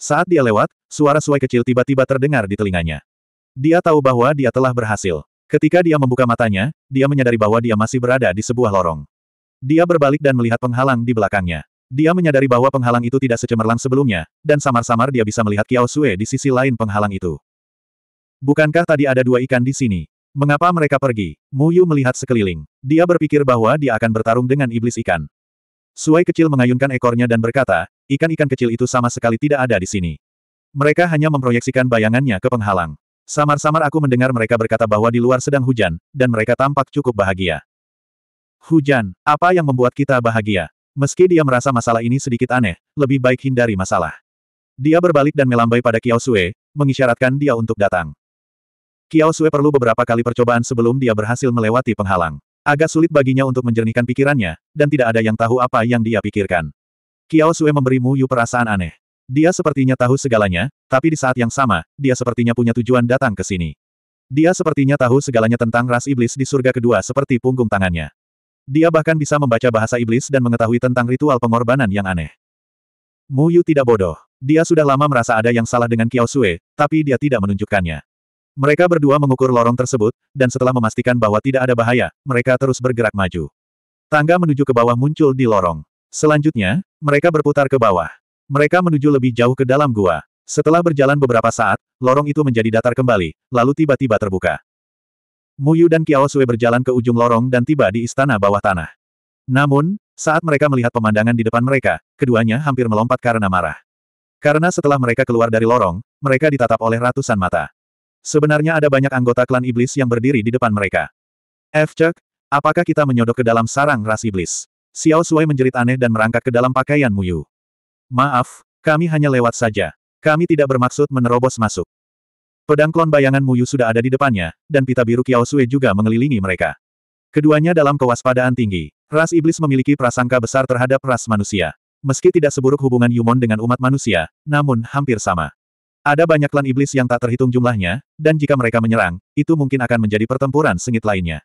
Saat dia lewat, suara suai kecil tiba-tiba terdengar di telinganya. Dia tahu bahwa dia telah berhasil. Ketika dia membuka matanya, dia menyadari bahwa dia masih berada di sebuah lorong. Dia berbalik dan melihat penghalang di belakangnya. Dia menyadari bahwa penghalang itu tidak secemerlang sebelumnya, dan samar-samar dia bisa melihat Kiao Sue di sisi lain penghalang itu. Bukankah tadi ada dua ikan di sini? Mengapa mereka pergi? Mu Yu melihat sekeliling. Dia berpikir bahwa dia akan bertarung dengan iblis ikan. Suai kecil mengayunkan ekornya dan berkata, ikan-ikan kecil itu sama sekali tidak ada di sini. Mereka hanya memproyeksikan bayangannya ke penghalang. Samar-samar aku mendengar mereka berkata bahwa di luar sedang hujan, dan mereka tampak cukup bahagia. Hujan, apa yang membuat kita bahagia? Meski dia merasa masalah ini sedikit aneh, lebih baik hindari masalah. Dia berbalik dan melambai pada Kiao Sue, mengisyaratkan dia untuk datang. Kiao Sue perlu beberapa kali percobaan sebelum dia berhasil melewati penghalang. Agak sulit baginya untuk menjernihkan pikirannya, dan tidak ada yang tahu apa yang dia pikirkan. Kiao Sue memberi Mu Yu perasaan aneh. Dia sepertinya tahu segalanya, tapi di saat yang sama, dia sepertinya punya tujuan datang ke sini. Dia sepertinya tahu segalanya tentang ras iblis di surga kedua seperti punggung tangannya. Dia bahkan bisa membaca bahasa iblis dan mengetahui tentang ritual pengorbanan yang aneh. Mu Yu tidak bodoh. Dia sudah lama merasa ada yang salah dengan Kiao Sue, tapi dia tidak menunjukkannya. Mereka berdua mengukur lorong tersebut, dan setelah memastikan bahwa tidak ada bahaya, mereka terus bergerak maju. Tangga menuju ke bawah muncul di lorong. Selanjutnya, mereka berputar ke bawah. Mereka menuju lebih jauh ke dalam gua. Setelah berjalan beberapa saat, lorong itu menjadi datar kembali, lalu tiba-tiba terbuka. Muyu dan Kiao Sui berjalan ke ujung lorong dan tiba di istana bawah tanah. Namun, saat mereka melihat pemandangan di depan mereka, keduanya hampir melompat karena marah. Karena setelah mereka keluar dari lorong, mereka ditatap oleh ratusan mata. Sebenarnya ada banyak anggota klan iblis yang berdiri di depan mereka. F. Cek, apakah kita menyodok ke dalam sarang ras iblis? Xiao Sui menjerit aneh dan merangkak ke dalam pakaian Muyu. Maaf, kami hanya lewat saja. Kami tidak bermaksud menerobos masuk. Pedang klon bayangan Muyu sudah ada di depannya, dan pita biru Kiao Sui juga mengelilingi mereka. Keduanya dalam kewaspadaan tinggi. Ras iblis memiliki prasangka besar terhadap ras manusia. Meski tidak seburuk hubungan Yumon dengan umat manusia, namun hampir sama. Ada banyak klan iblis yang tak terhitung jumlahnya, dan jika mereka menyerang, itu mungkin akan menjadi pertempuran sengit lainnya.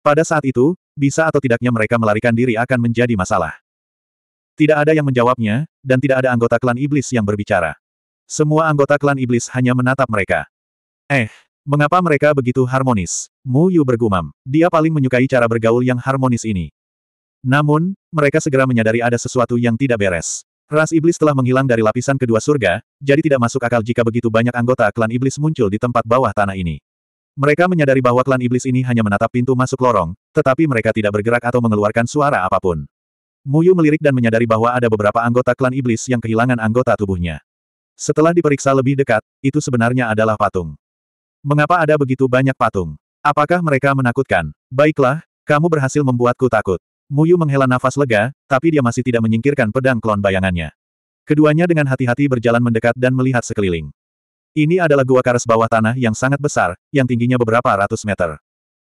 Pada saat itu, bisa atau tidaknya mereka melarikan diri akan menjadi masalah. Tidak ada yang menjawabnya, dan tidak ada anggota klan iblis yang berbicara. Semua anggota klan iblis hanya menatap mereka. Eh, mengapa mereka begitu harmonis? Mu Yu bergumam. Dia paling menyukai cara bergaul yang harmonis ini. Namun, mereka segera menyadari ada sesuatu yang tidak beres. Ras iblis telah menghilang dari lapisan kedua surga, jadi tidak masuk akal jika begitu banyak anggota klan iblis muncul di tempat bawah tanah ini. Mereka menyadari bahwa klan iblis ini hanya menatap pintu masuk lorong, tetapi mereka tidak bergerak atau mengeluarkan suara apapun. Muyu melirik dan menyadari bahwa ada beberapa anggota klan iblis yang kehilangan anggota tubuhnya. Setelah diperiksa lebih dekat, itu sebenarnya adalah patung. Mengapa ada begitu banyak patung? Apakah mereka menakutkan? Baiklah, kamu berhasil membuatku takut. Muyu menghela nafas lega, tapi dia masih tidak menyingkirkan pedang klon bayangannya. Keduanya dengan hati-hati berjalan mendekat dan melihat sekeliling. Ini adalah gua karas bawah tanah yang sangat besar, yang tingginya beberapa ratus meter.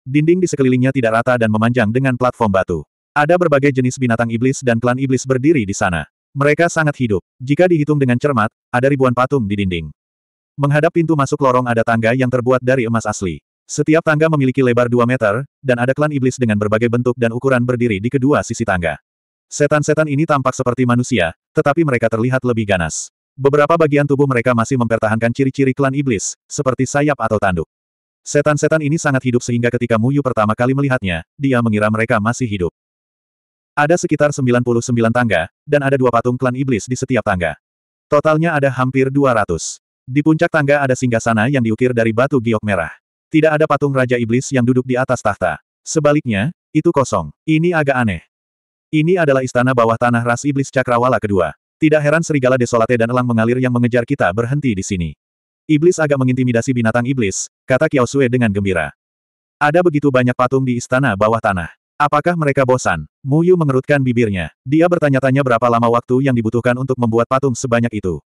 Dinding di sekelilingnya tidak rata dan memanjang dengan platform batu. Ada berbagai jenis binatang iblis dan klan iblis berdiri di sana. Mereka sangat hidup. Jika dihitung dengan cermat, ada ribuan patung di dinding. Menghadap pintu masuk lorong ada tangga yang terbuat dari emas asli. Setiap tangga memiliki lebar 2 meter, dan ada klan iblis dengan berbagai bentuk dan ukuran berdiri di kedua sisi tangga. Setan-setan ini tampak seperti manusia, tetapi mereka terlihat lebih ganas. Beberapa bagian tubuh mereka masih mempertahankan ciri-ciri klan iblis, seperti sayap atau tanduk. Setan-setan ini sangat hidup sehingga ketika Muyu pertama kali melihatnya, dia mengira mereka masih hidup. Ada sekitar 99 tangga, dan ada dua patung klan iblis di setiap tangga. Totalnya ada hampir 200. Di puncak tangga ada singgasana yang diukir dari batu giok merah. Tidak ada patung Raja Iblis yang duduk di atas tahta. Sebaliknya, itu kosong. Ini agak aneh. Ini adalah istana bawah tanah ras Iblis Cakrawala kedua. Tidak heran serigala desolate dan elang mengalir yang mengejar kita berhenti di sini. Iblis agak mengintimidasi binatang iblis, kata Kiao Sue dengan gembira. Ada begitu banyak patung di istana bawah tanah. Apakah mereka bosan? Mu Yu mengerutkan bibirnya. Dia bertanya-tanya berapa lama waktu yang dibutuhkan untuk membuat patung sebanyak itu.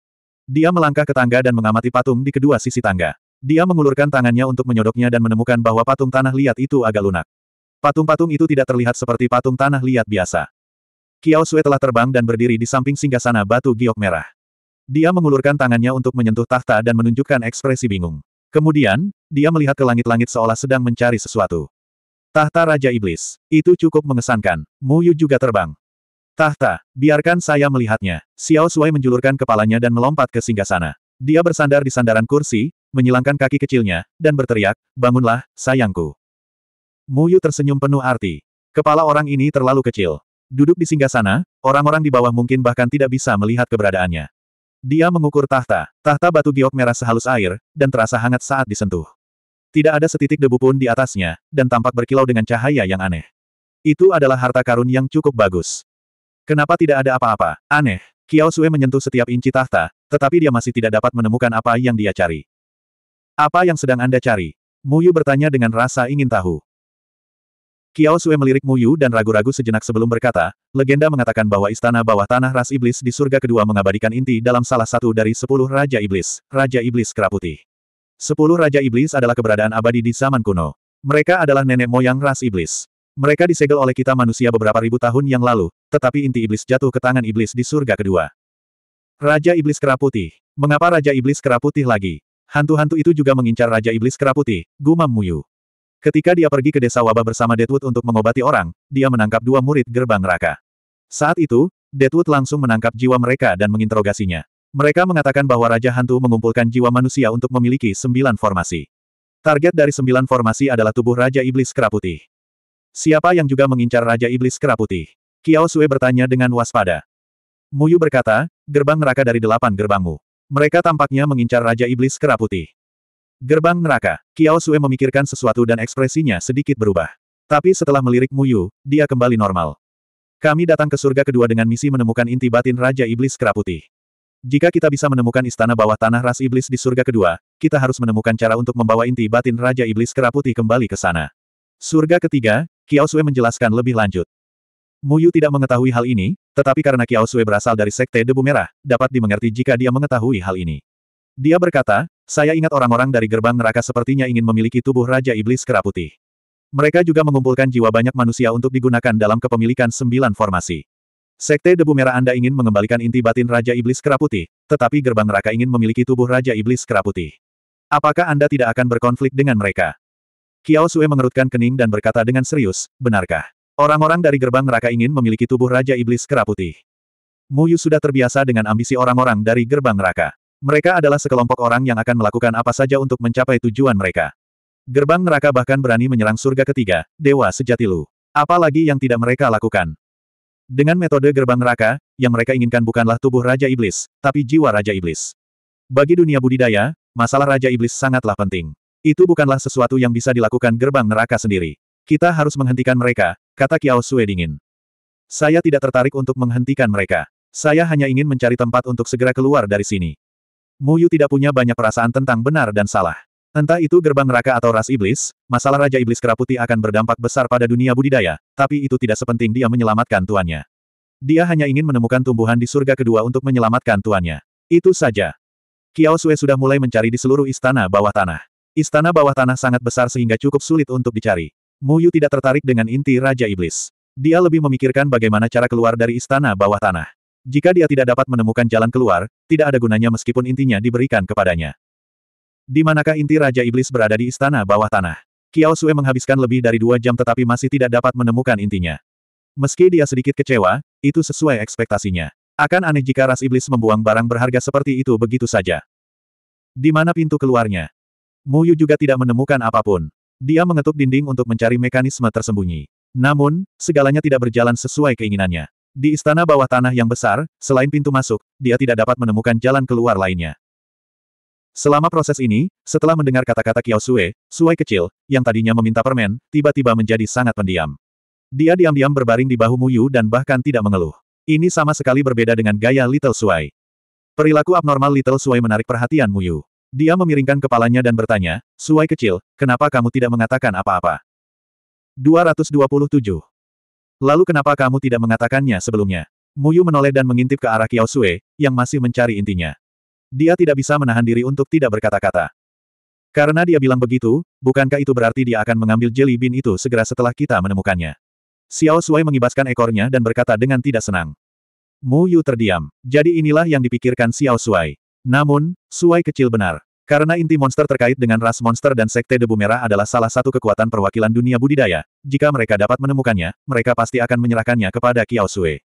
Dia melangkah ke tangga dan mengamati patung di kedua sisi tangga. Dia mengulurkan tangannya untuk menyodoknya dan menemukan bahwa patung tanah liat itu agak lunak. Patung-patung itu tidak terlihat seperti patung tanah liat biasa. Kiao Sue telah terbang dan berdiri di samping singgasana batu giok merah. Dia mengulurkan tangannya untuk menyentuh tahta dan menunjukkan ekspresi bingung. Kemudian, dia melihat ke langit-langit seolah sedang mencari sesuatu. Tahta Raja Iblis. Itu cukup mengesankan. Mu Yu juga terbang. Tahta, biarkan saya melihatnya. Xiao Sui menjulurkan kepalanya dan melompat ke singgasana. Dia bersandar di sandaran kursi, menyilangkan kaki kecilnya, dan berteriak, bangunlah, sayangku. Mu Yu tersenyum penuh arti. Kepala orang ini terlalu kecil. Duduk di singgah sana, orang-orang di bawah mungkin bahkan tidak bisa melihat keberadaannya. Dia mengukur tahta. Tahta batu giok merah sehalus air, dan terasa hangat saat disentuh. Tidak ada setitik debu pun di atasnya, dan tampak berkilau dengan cahaya yang aneh. Itu adalah harta karun yang cukup bagus. Kenapa tidak ada apa-apa? Aneh. Kiao Sue menyentuh setiap inci tahta, tetapi dia masih tidak dapat menemukan apa yang dia cari. Apa yang sedang Anda cari? Muyu bertanya dengan rasa ingin tahu. Kiao Sue melirik Muyu dan ragu-ragu sejenak sebelum berkata, legenda mengatakan bahwa istana bawah tanah ras iblis di surga kedua mengabadikan inti dalam salah satu dari sepuluh Raja Iblis, Raja Iblis Keraputi. Sepuluh Raja Iblis adalah keberadaan abadi di zaman kuno. Mereka adalah nenek moyang ras iblis. Mereka disegel oleh kita manusia beberapa ribu tahun yang lalu, tetapi inti iblis jatuh ke tangan iblis di surga kedua. Raja Iblis keraputih. Mengapa Raja Iblis keraputih lagi? Hantu-hantu itu juga mengincar Raja Iblis keraputih. gumam Muyu. Ketika dia pergi ke desa wabah bersama Deadwood untuk mengobati orang, dia menangkap dua murid gerbang neraka. Saat itu, Deadwood langsung menangkap jiwa mereka dan menginterogasinya. Mereka mengatakan bahwa Raja Hantu mengumpulkan jiwa manusia untuk memiliki sembilan formasi. Target dari sembilan formasi adalah tubuh Raja Iblis keraputih. Siapa yang juga mengincar Raja Iblis Keraputi? Kiao Sue bertanya dengan waspada. Muyu berkata, gerbang neraka dari delapan gerbangmu. Mereka tampaknya mengincar Raja Iblis Keraputi. Gerbang neraka, Kiao Sue memikirkan sesuatu dan ekspresinya sedikit berubah. Tapi setelah melirik Muyu, dia kembali normal. Kami datang ke surga kedua dengan misi menemukan inti batin Raja Iblis Keraputi. Jika kita bisa menemukan istana bawah tanah ras iblis di surga kedua, kita harus menemukan cara untuk membawa inti batin Raja Iblis Kera kembali ke sana. Surga ketiga, Kiao Sui menjelaskan lebih lanjut. Muyu tidak mengetahui hal ini, tetapi karena Kiao Sui berasal dari Sekte Debu Merah, dapat dimengerti jika dia mengetahui hal ini. Dia berkata, saya ingat orang-orang dari gerbang neraka sepertinya ingin memiliki tubuh Raja Iblis Kera Mereka juga mengumpulkan jiwa banyak manusia untuk digunakan dalam kepemilikan sembilan formasi. Sekte Debu Merah Anda ingin mengembalikan inti batin Raja Iblis Kera tetapi gerbang neraka ingin memiliki tubuh Raja Iblis Kera Apakah Anda tidak akan berkonflik dengan mereka? Kiao Sue mengerutkan kening dan berkata dengan serius, benarkah? Orang-orang dari gerbang neraka ingin memiliki tubuh Raja Iblis Kera Putih. Yu sudah terbiasa dengan ambisi orang-orang dari gerbang neraka. Mereka adalah sekelompok orang yang akan melakukan apa saja untuk mencapai tujuan mereka. Gerbang neraka bahkan berani menyerang surga ketiga, Dewa Sejati Lu. Apalagi yang tidak mereka lakukan. Dengan metode gerbang neraka, yang mereka inginkan bukanlah tubuh Raja Iblis, tapi jiwa Raja Iblis. Bagi dunia budidaya, masalah Raja Iblis sangatlah penting. Itu bukanlah sesuatu yang bisa dilakukan gerbang neraka sendiri. Kita harus menghentikan mereka, kata Kiao Sue dingin. Saya tidak tertarik untuk menghentikan mereka. Saya hanya ingin mencari tempat untuk segera keluar dari sini. Muyu tidak punya banyak perasaan tentang benar dan salah. Entah itu gerbang neraka atau ras iblis, masalah Raja Iblis Keraputi akan berdampak besar pada dunia budidaya, tapi itu tidak sepenting dia menyelamatkan tuannya. Dia hanya ingin menemukan tumbuhan di surga kedua untuk menyelamatkan tuannya. Itu saja. Kiao Sue sudah mulai mencari di seluruh istana bawah tanah. Istana bawah tanah sangat besar sehingga cukup sulit untuk dicari. Mu Yu tidak tertarik dengan inti Raja Iblis. Dia lebih memikirkan bagaimana cara keluar dari istana bawah tanah. Jika dia tidak dapat menemukan jalan keluar, tidak ada gunanya meskipun intinya diberikan kepadanya. Di manakah inti Raja Iblis berada di istana bawah tanah? Kiao Sue menghabiskan lebih dari dua jam tetapi masih tidak dapat menemukan intinya. Meski dia sedikit kecewa, itu sesuai ekspektasinya. Akan aneh jika ras iblis membuang barang berharga seperti itu begitu saja. Di mana pintu keluarnya? Muyu juga tidak menemukan apapun. Dia mengetuk dinding untuk mencari mekanisme tersembunyi. Namun, segalanya tidak berjalan sesuai keinginannya. Di istana bawah tanah yang besar, selain pintu masuk, dia tidak dapat menemukan jalan keluar lainnya. Selama proses ini, setelah mendengar kata-kata Kiao Sue, Suai kecil, yang tadinya meminta permen, tiba-tiba menjadi sangat pendiam. Dia diam-diam berbaring di bahu Muyu dan bahkan tidak mengeluh. Ini sama sekali berbeda dengan gaya Little Suai. Perilaku abnormal Little Suai menarik perhatian Muyu. Dia memiringkan kepalanya dan bertanya, Suai kecil, kenapa kamu tidak mengatakan apa-apa? 227. Lalu kenapa kamu tidak mengatakannya sebelumnya? Muyu menoleh dan mengintip ke arah Kiao Sue, yang masih mencari intinya. Dia tidak bisa menahan diri untuk tidak berkata-kata. Karena dia bilang begitu, bukankah itu berarti dia akan mengambil jelly Bin itu segera setelah kita menemukannya? Xiao Sui mengibaskan ekornya dan berkata dengan tidak senang. Mu Yu terdiam. Jadi inilah yang dipikirkan Xiao Sui. Namun, suai kecil benar. Karena inti monster terkait dengan ras monster dan sekte debu merah adalah salah satu kekuatan perwakilan dunia budidaya, jika mereka dapat menemukannya, mereka pasti akan menyerahkannya kepada Kiao Sui.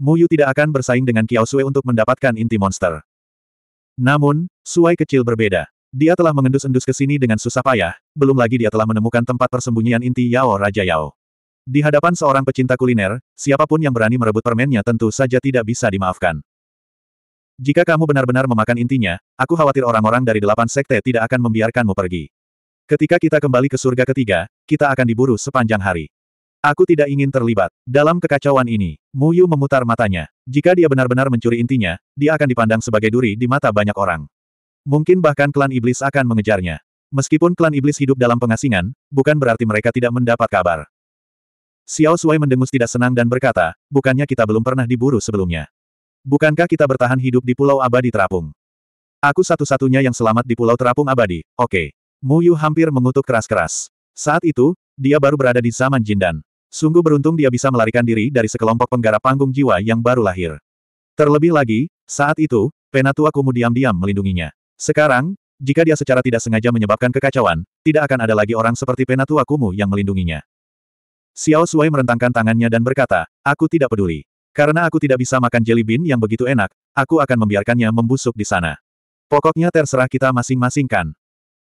Muyu tidak akan bersaing dengan Kiao Sui untuk mendapatkan inti monster. Namun, Suai kecil berbeda. Dia telah mengendus-endus ke sini dengan susah payah, belum lagi dia telah menemukan tempat persembunyian inti Yao Raja Yao. Di hadapan seorang pecinta kuliner, siapapun yang berani merebut permennya tentu saja tidak bisa dimaafkan. Jika kamu benar-benar memakan intinya, aku khawatir orang-orang dari delapan sekte tidak akan membiarkanmu pergi. Ketika kita kembali ke surga ketiga, kita akan diburu sepanjang hari. Aku tidak ingin terlibat. Dalam kekacauan ini, Muyu memutar matanya. Jika dia benar-benar mencuri intinya, dia akan dipandang sebagai duri di mata banyak orang. Mungkin bahkan klan iblis akan mengejarnya. Meskipun klan iblis hidup dalam pengasingan, bukan berarti mereka tidak mendapat kabar. Xiao Sui mendengus tidak senang dan berkata, bukannya kita belum pernah diburu sebelumnya. Bukankah kita bertahan hidup di Pulau Abadi Terapung? Aku satu-satunya yang selamat di Pulau Terapung Abadi, oke. Okay. Mu Yu hampir mengutuk keras-keras. Saat itu, dia baru berada di zaman Jindan. Sungguh beruntung dia bisa melarikan diri dari sekelompok penggarap panggung jiwa yang baru lahir. Terlebih lagi, saat itu, Penatua Kumu diam-diam melindunginya. Sekarang, jika dia secara tidak sengaja menyebabkan kekacauan, tidak akan ada lagi orang seperti Penatua Kumu yang melindunginya. Xiao Sui merentangkan tangannya dan berkata, aku tidak peduli. Karena aku tidak bisa makan jelly bean yang begitu enak, aku akan membiarkannya membusuk di sana. Pokoknya terserah kita masing-masing kan.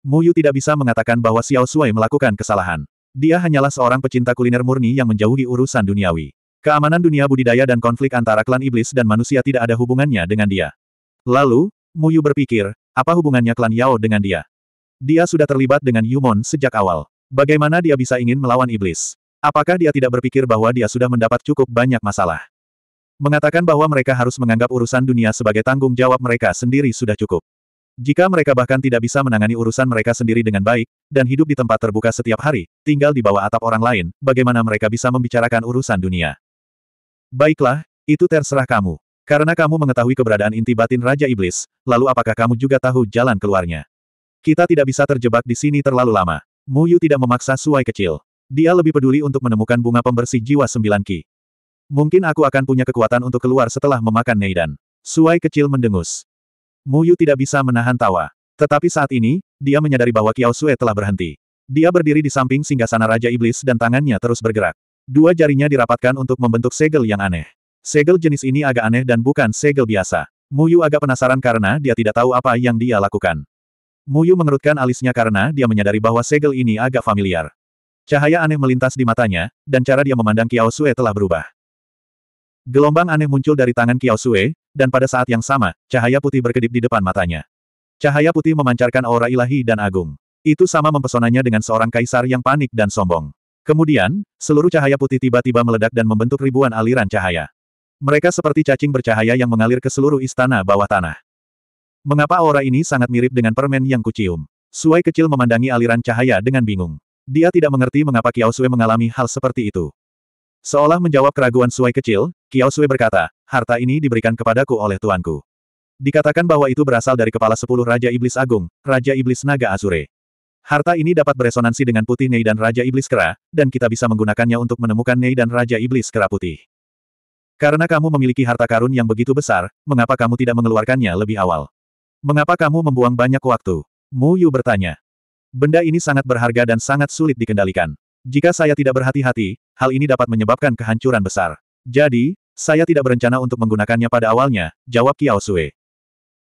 Muyu tidak bisa mengatakan bahwa Xiao Sui melakukan kesalahan. Dia hanyalah seorang pecinta kuliner murni yang menjauhi urusan duniawi. Keamanan dunia budidaya dan konflik antara klan iblis dan manusia tidak ada hubungannya dengan dia. Lalu, Muyu berpikir, apa hubungannya klan Yao dengan dia? Dia sudah terlibat dengan Yumon sejak awal. Bagaimana dia bisa ingin melawan iblis? Apakah dia tidak berpikir bahwa dia sudah mendapat cukup banyak masalah? Mengatakan bahwa mereka harus menganggap urusan dunia sebagai tanggung jawab mereka sendiri sudah cukup. Jika mereka bahkan tidak bisa menangani urusan mereka sendiri dengan baik, dan hidup di tempat terbuka setiap hari, tinggal di bawah atap orang lain, bagaimana mereka bisa membicarakan urusan dunia? Baiklah, itu terserah kamu. Karena kamu mengetahui keberadaan inti batin Raja Iblis, lalu apakah kamu juga tahu jalan keluarnya? Kita tidak bisa terjebak di sini terlalu lama. Muyu tidak memaksa Suai kecil. Dia lebih peduli untuk menemukan bunga pembersih jiwa sembilan ki. Mungkin aku akan punya kekuatan untuk keluar setelah memakan Neidan. Suai kecil mendengus. Muyu tidak bisa menahan tawa. Tetapi saat ini, dia menyadari bahwa Kiao Sue telah berhenti. Dia berdiri di samping singgasana Raja Iblis dan tangannya terus bergerak. Dua jarinya dirapatkan untuk membentuk segel yang aneh. Segel jenis ini agak aneh dan bukan segel biasa. Muyu agak penasaran karena dia tidak tahu apa yang dia lakukan. Muyu mengerutkan alisnya karena dia menyadari bahwa segel ini agak familiar. Cahaya aneh melintas di matanya, dan cara dia memandang Kiao Sue telah berubah. Gelombang aneh muncul dari tangan Kiao Sue, dan pada saat yang sama, cahaya putih berkedip di depan matanya. Cahaya putih memancarkan aura ilahi dan agung. Itu sama mempesonanya dengan seorang kaisar yang panik dan sombong. Kemudian, seluruh cahaya putih tiba-tiba meledak dan membentuk ribuan aliran cahaya. Mereka seperti cacing bercahaya yang mengalir ke seluruh istana bawah tanah. Mengapa aura ini sangat mirip dengan permen yang kucium? Suai kecil memandangi aliran cahaya dengan bingung. Dia tidak mengerti mengapa Kiao Sue mengalami hal seperti itu. Seolah menjawab keraguan Suai kecil, Kiao Sui berkata, harta ini diberikan kepadaku oleh tuanku. Dikatakan bahwa itu berasal dari kepala sepuluh Raja Iblis Agung, Raja Iblis Naga Azure. Harta ini dapat beresonansi dengan putih Nei dan Raja Iblis Kera, dan kita bisa menggunakannya untuk menemukan Nei dan Raja Iblis Kera Putih. Karena kamu memiliki harta karun yang begitu besar, mengapa kamu tidak mengeluarkannya lebih awal? Mengapa kamu membuang banyak waktu? Mu Yu bertanya. Benda ini sangat berharga dan sangat sulit dikendalikan. Jika saya tidak berhati-hati, hal ini dapat menyebabkan kehancuran besar. Jadi, saya tidak berencana untuk menggunakannya pada awalnya, jawab Kiao Sui.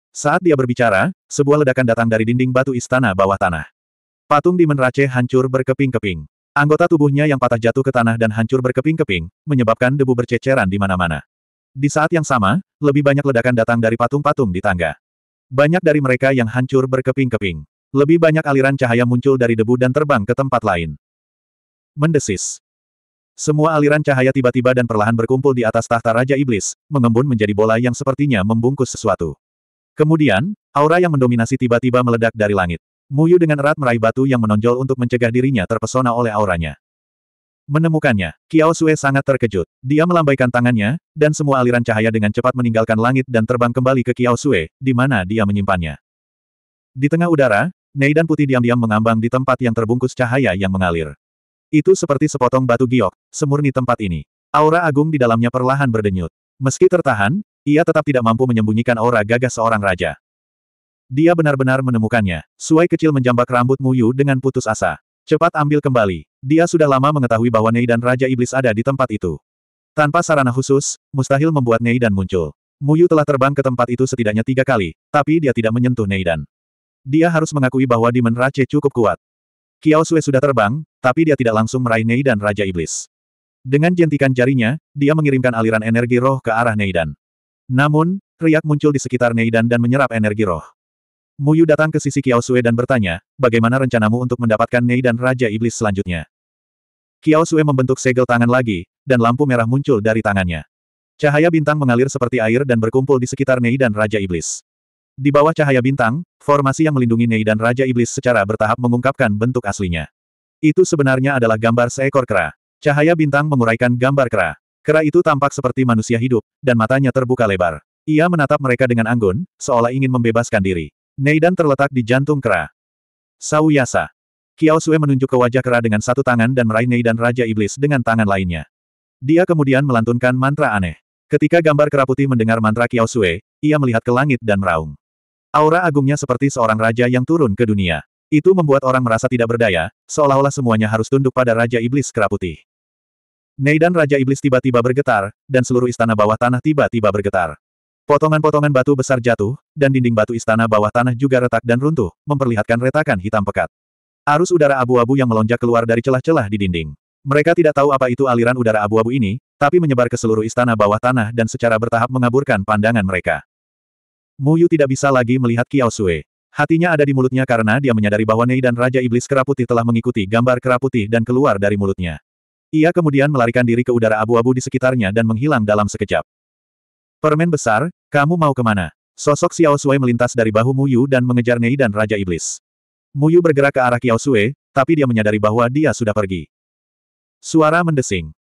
Saat dia berbicara, sebuah ledakan datang dari dinding batu istana bawah tanah. Patung di Menrace hancur berkeping-keping. Anggota tubuhnya yang patah jatuh ke tanah dan hancur berkeping-keping, menyebabkan debu berceceran di mana-mana. Di saat yang sama, lebih banyak ledakan datang dari patung-patung di tangga. Banyak dari mereka yang hancur berkeping-keping. Lebih banyak aliran cahaya muncul dari debu dan terbang ke tempat lain mendesis. Semua aliran cahaya tiba-tiba dan perlahan berkumpul di atas tahta Raja Iblis, mengembun menjadi bola yang sepertinya membungkus sesuatu. Kemudian, aura yang mendominasi tiba-tiba meledak dari langit. Muyu dengan erat meraih batu yang menonjol untuk mencegah dirinya terpesona oleh auranya. Menemukannya, Kiao Sue sangat terkejut. Dia melambaikan tangannya, dan semua aliran cahaya dengan cepat meninggalkan langit dan terbang kembali ke Kiao Sue, di mana dia menyimpannya. Di tengah udara, Nei dan Putih diam-diam mengambang di tempat yang terbungkus cahaya yang mengalir. Itu seperti sepotong batu giok, semurni tempat ini. Aura agung di dalamnya perlahan berdenyut. Meski tertahan, ia tetap tidak mampu menyembunyikan aura gagah seorang raja. Dia benar-benar menemukannya. Suai kecil menjambak rambut Muyu dengan putus asa. Cepat ambil kembali. Dia sudah lama mengetahui bahwa Nei dan Raja Iblis ada di tempat itu. Tanpa sarana khusus, mustahil membuat Nei dan muncul. Muyu telah terbang ke tempat itu setidaknya tiga kali, tapi dia tidak menyentuh Nei Dia harus mengakui bahwa Demon Rache cukup kuat. Kiao Sue sudah terbang, tapi dia tidak langsung meraih Nei dan Raja Iblis. Dengan jentikan jarinya, dia mengirimkan aliran energi roh ke arah Neidan. Namun, riak muncul di sekitar Neidan dan menyerap energi roh. Muyu datang ke sisi Kiao Sue dan bertanya, bagaimana rencanamu untuk mendapatkan Nei dan Raja Iblis selanjutnya? Kiao Sue membentuk segel tangan lagi, dan lampu merah muncul dari tangannya. Cahaya bintang mengalir seperti air dan berkumpul di sekitar Nei dan Raja Iblis. Di bawah cahaya bintang, formasi yang melindungi Nei dan Raja Iblis secara bertahap mengungkapkan bentuk aslinya. Itu sebenarnya adalah gambar seekor kera. Cahaya bintang menguraikan gambar kera. Kera itu tampak seperti manusia hidup, dan matanya terbuka lebar. Ia menatap mereka dengan anggun, seolah ingin membebaskan diri. Neidan terletak di jantung kera. Sauyasa. Kiao Sue menunjuk ke wajah kera dengan satu tangan dan meraih Neidan Raja Iblis dengan tangan lainnya. Dia kemudian melantunkan mantra aneh. Ketika gambar kera putih mendengar mantra Kiao Sue, ia melihat ke langit dan meraung. Aura agungnya seperti seorang raja yang turun ke dunia. Itu membuat orang merasa tidak berdaya, seolah-olah semuanya harus tunduk pada Raja Iblis Kera Putih. Nei dan Raja Iblis tiba-tiba bergetar, dan seluruh istana bawah tanah tiba-tiba bergetar. Potongan-potongan batu besar jatuh, dan dinding batu istana bawah tanah juga retak dan runtuh, memperlihatkan retakan hitam pekat. Arus udara abu-abu yang melonjak keluar dari celah-celah di dinding. Mereka tidak tahu apa itu aliran udara abu-abu ini, tapi menyebar ke seluruh istana bawah tanah dan secara bertahap mengaburkan pandangan mereka. Mu Yu tidak bisa lagi melihat Kiao Sue. Hatinya ada di mulutnya karena dia menyadari bahwa Nei dan Raja Iblis Kera Putih telah mengikuti gambar Kera Putih dan keluar dari mulutnya. Ia kemudian melarikan diri ke udara abu-abu di sekitarnya dan menghilang dalam sekejap. Permen besar, kamu mau kemana? Sosok Xiao Sui melintas dari bahu Mu Yu dan mengejar Nei dan Raja Iblis. Mu Yu bergerak ke arah Kiao Sui, tapi dia menyadari bahwa dia sudah pergi. Suara mendesing.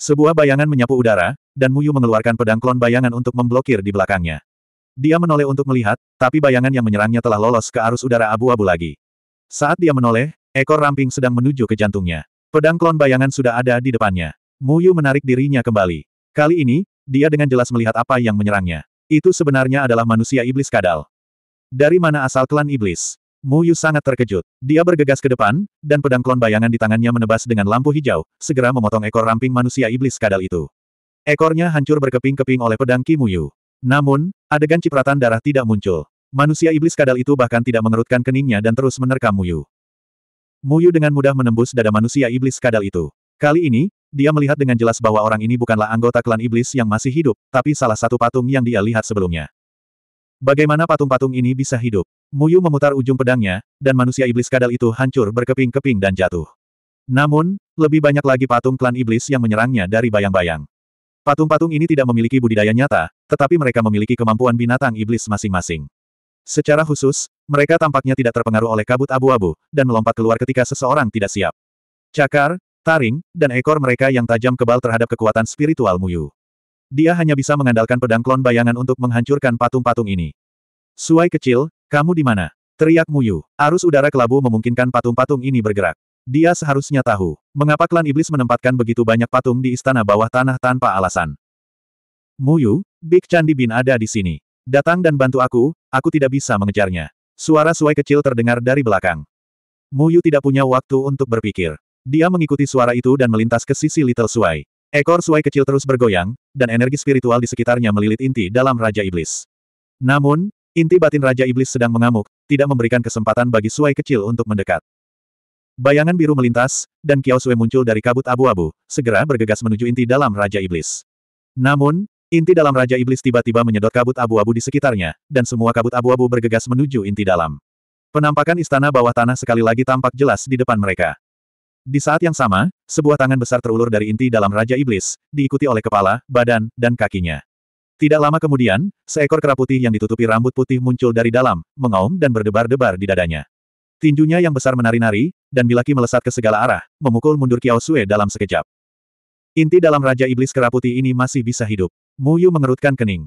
Sebuah bayangan menyapu udara, dan Mu Yu mengeluarkan pedang klon bayangan untuk memblokir di belakangnya. Dia menoleh untuk melihat, tapi bayangan yang menyerangnya telah lolos ke arus udara abu-abu lagi. Saat dia menoleh, ekor ramping sedang menuju ke jantungnya. Pedang klon bayangan sudah ada di depannya. Mu Yu menarik dirinya kembali. Kali ini, dia dengan jelas melihat apa yang menyerangnya. Itu sebenarnya adalah manusia iblis kadal. Dari mana asal klan iblis? Mu Yu sangat terkejut. Dia bergegas ke depan, dan pedang klon bayangan di tangannya menebas dengan lampu hijau, segera memotong ekor ramping manusia iblis kadal itu. Ekornya hancur berkeping-keping oleh pedang Ki Mu Yu. Namun, adegan cipratan darah tidak muncul. Manusia iblis kadal itu bahkan tidak mengerutkan keningnya dan terus menerkam Muyu. Muyu dengan mudah menembus dada manusia iblis kadal itu. Kali ini, dia melihat dengan jelas bahwa orang ini bukanlah anggota klan iblis yang masih hidup, tapi salah satu patung yang dia lihat sebelumnya. Bagaimana patung-patung ini bisa hidup? Muyu memutar ujung pedangnya, dan manusia iblis kadal itu hancur berkeping-keping dan jatuh. Namun, lebih banyak lagi patung klan iblis yang menyerangnya dari bayang-bayang. Patung-patung ini tidak memiliki budidaya nyata, tetapi mereka memiliki kemampuan binatang iblis masing-masing. Secara khusus, mereka tampaknya tidak terpengaruh oleh kabut abu-abu, dan melompat keluar ketika seseorang tidak siap. Cakar, taring, dan ekor mereka yang tajam kebal terhadap kekuatan spiritual Muyu. Dia hanya bisa mengandalkan pedang klon bayangan untuk menghancurkan patung-patung ini. Suai kecil, kamu di mana? Teriak Muyu. Arus udara kelabu memungkinkan patung-patung ini bergerak. Dia seharusnya tahu, mengapa klan iblis menempatkan begitu banyak patung di istana bawah tanah tanpa alasan. Muyu, Big Candi Bin ada di sini. Datang dan bantu aku, aku tidak bisa mengejarnya. Suara suai kecil terdengar dari belakang. Mu Yu tidak punya waktu untuk berpikir. Dia mengikuti suara itu dan melintas ke sisi Little Suai. Ekor Suai kecil terus bergoyang, dan energi spiritual di sekitarnya melilit inti dalam Raja Iblis. Namun, inti batin Raja Iblis sedang mengamuk, tidak memberikan kesempatan bagi Suai kecil untuk mendekat. Bayangan biru melintas, dan Kiao Sue muncul dari kabut abu-abu, segera bergegas menuju inti dalam Raja Iblis. Namun, Inti dalam Raja Iblis tiba-tiba menyedot kabut abu-abu di sekitarnya, dan semua kabut abu-abu bergegas menuju inti dalam. Penampakan istana bawah tanah sekali lagi tampak jelas di depan mereka. Di saat yang sama, sebuah tangan besar terulur dari inti dalam Raja Iblis, diikuti oleh kepala, badan, dan kakinya. Tidak lama kemudian, seekor kera putih yang ditutupi rambut putih muncul dari dalam, mengaum dan berdebar-debar di dadanya. Tinjunya yang besar menari-nari, dan bilaki melesat ke segala arah, memukul mundur Kiao Sue dalam sekejap. Inti dalam Raja Iblis kera putih ini masih bisa hidup. Muyu mengerutkan kening.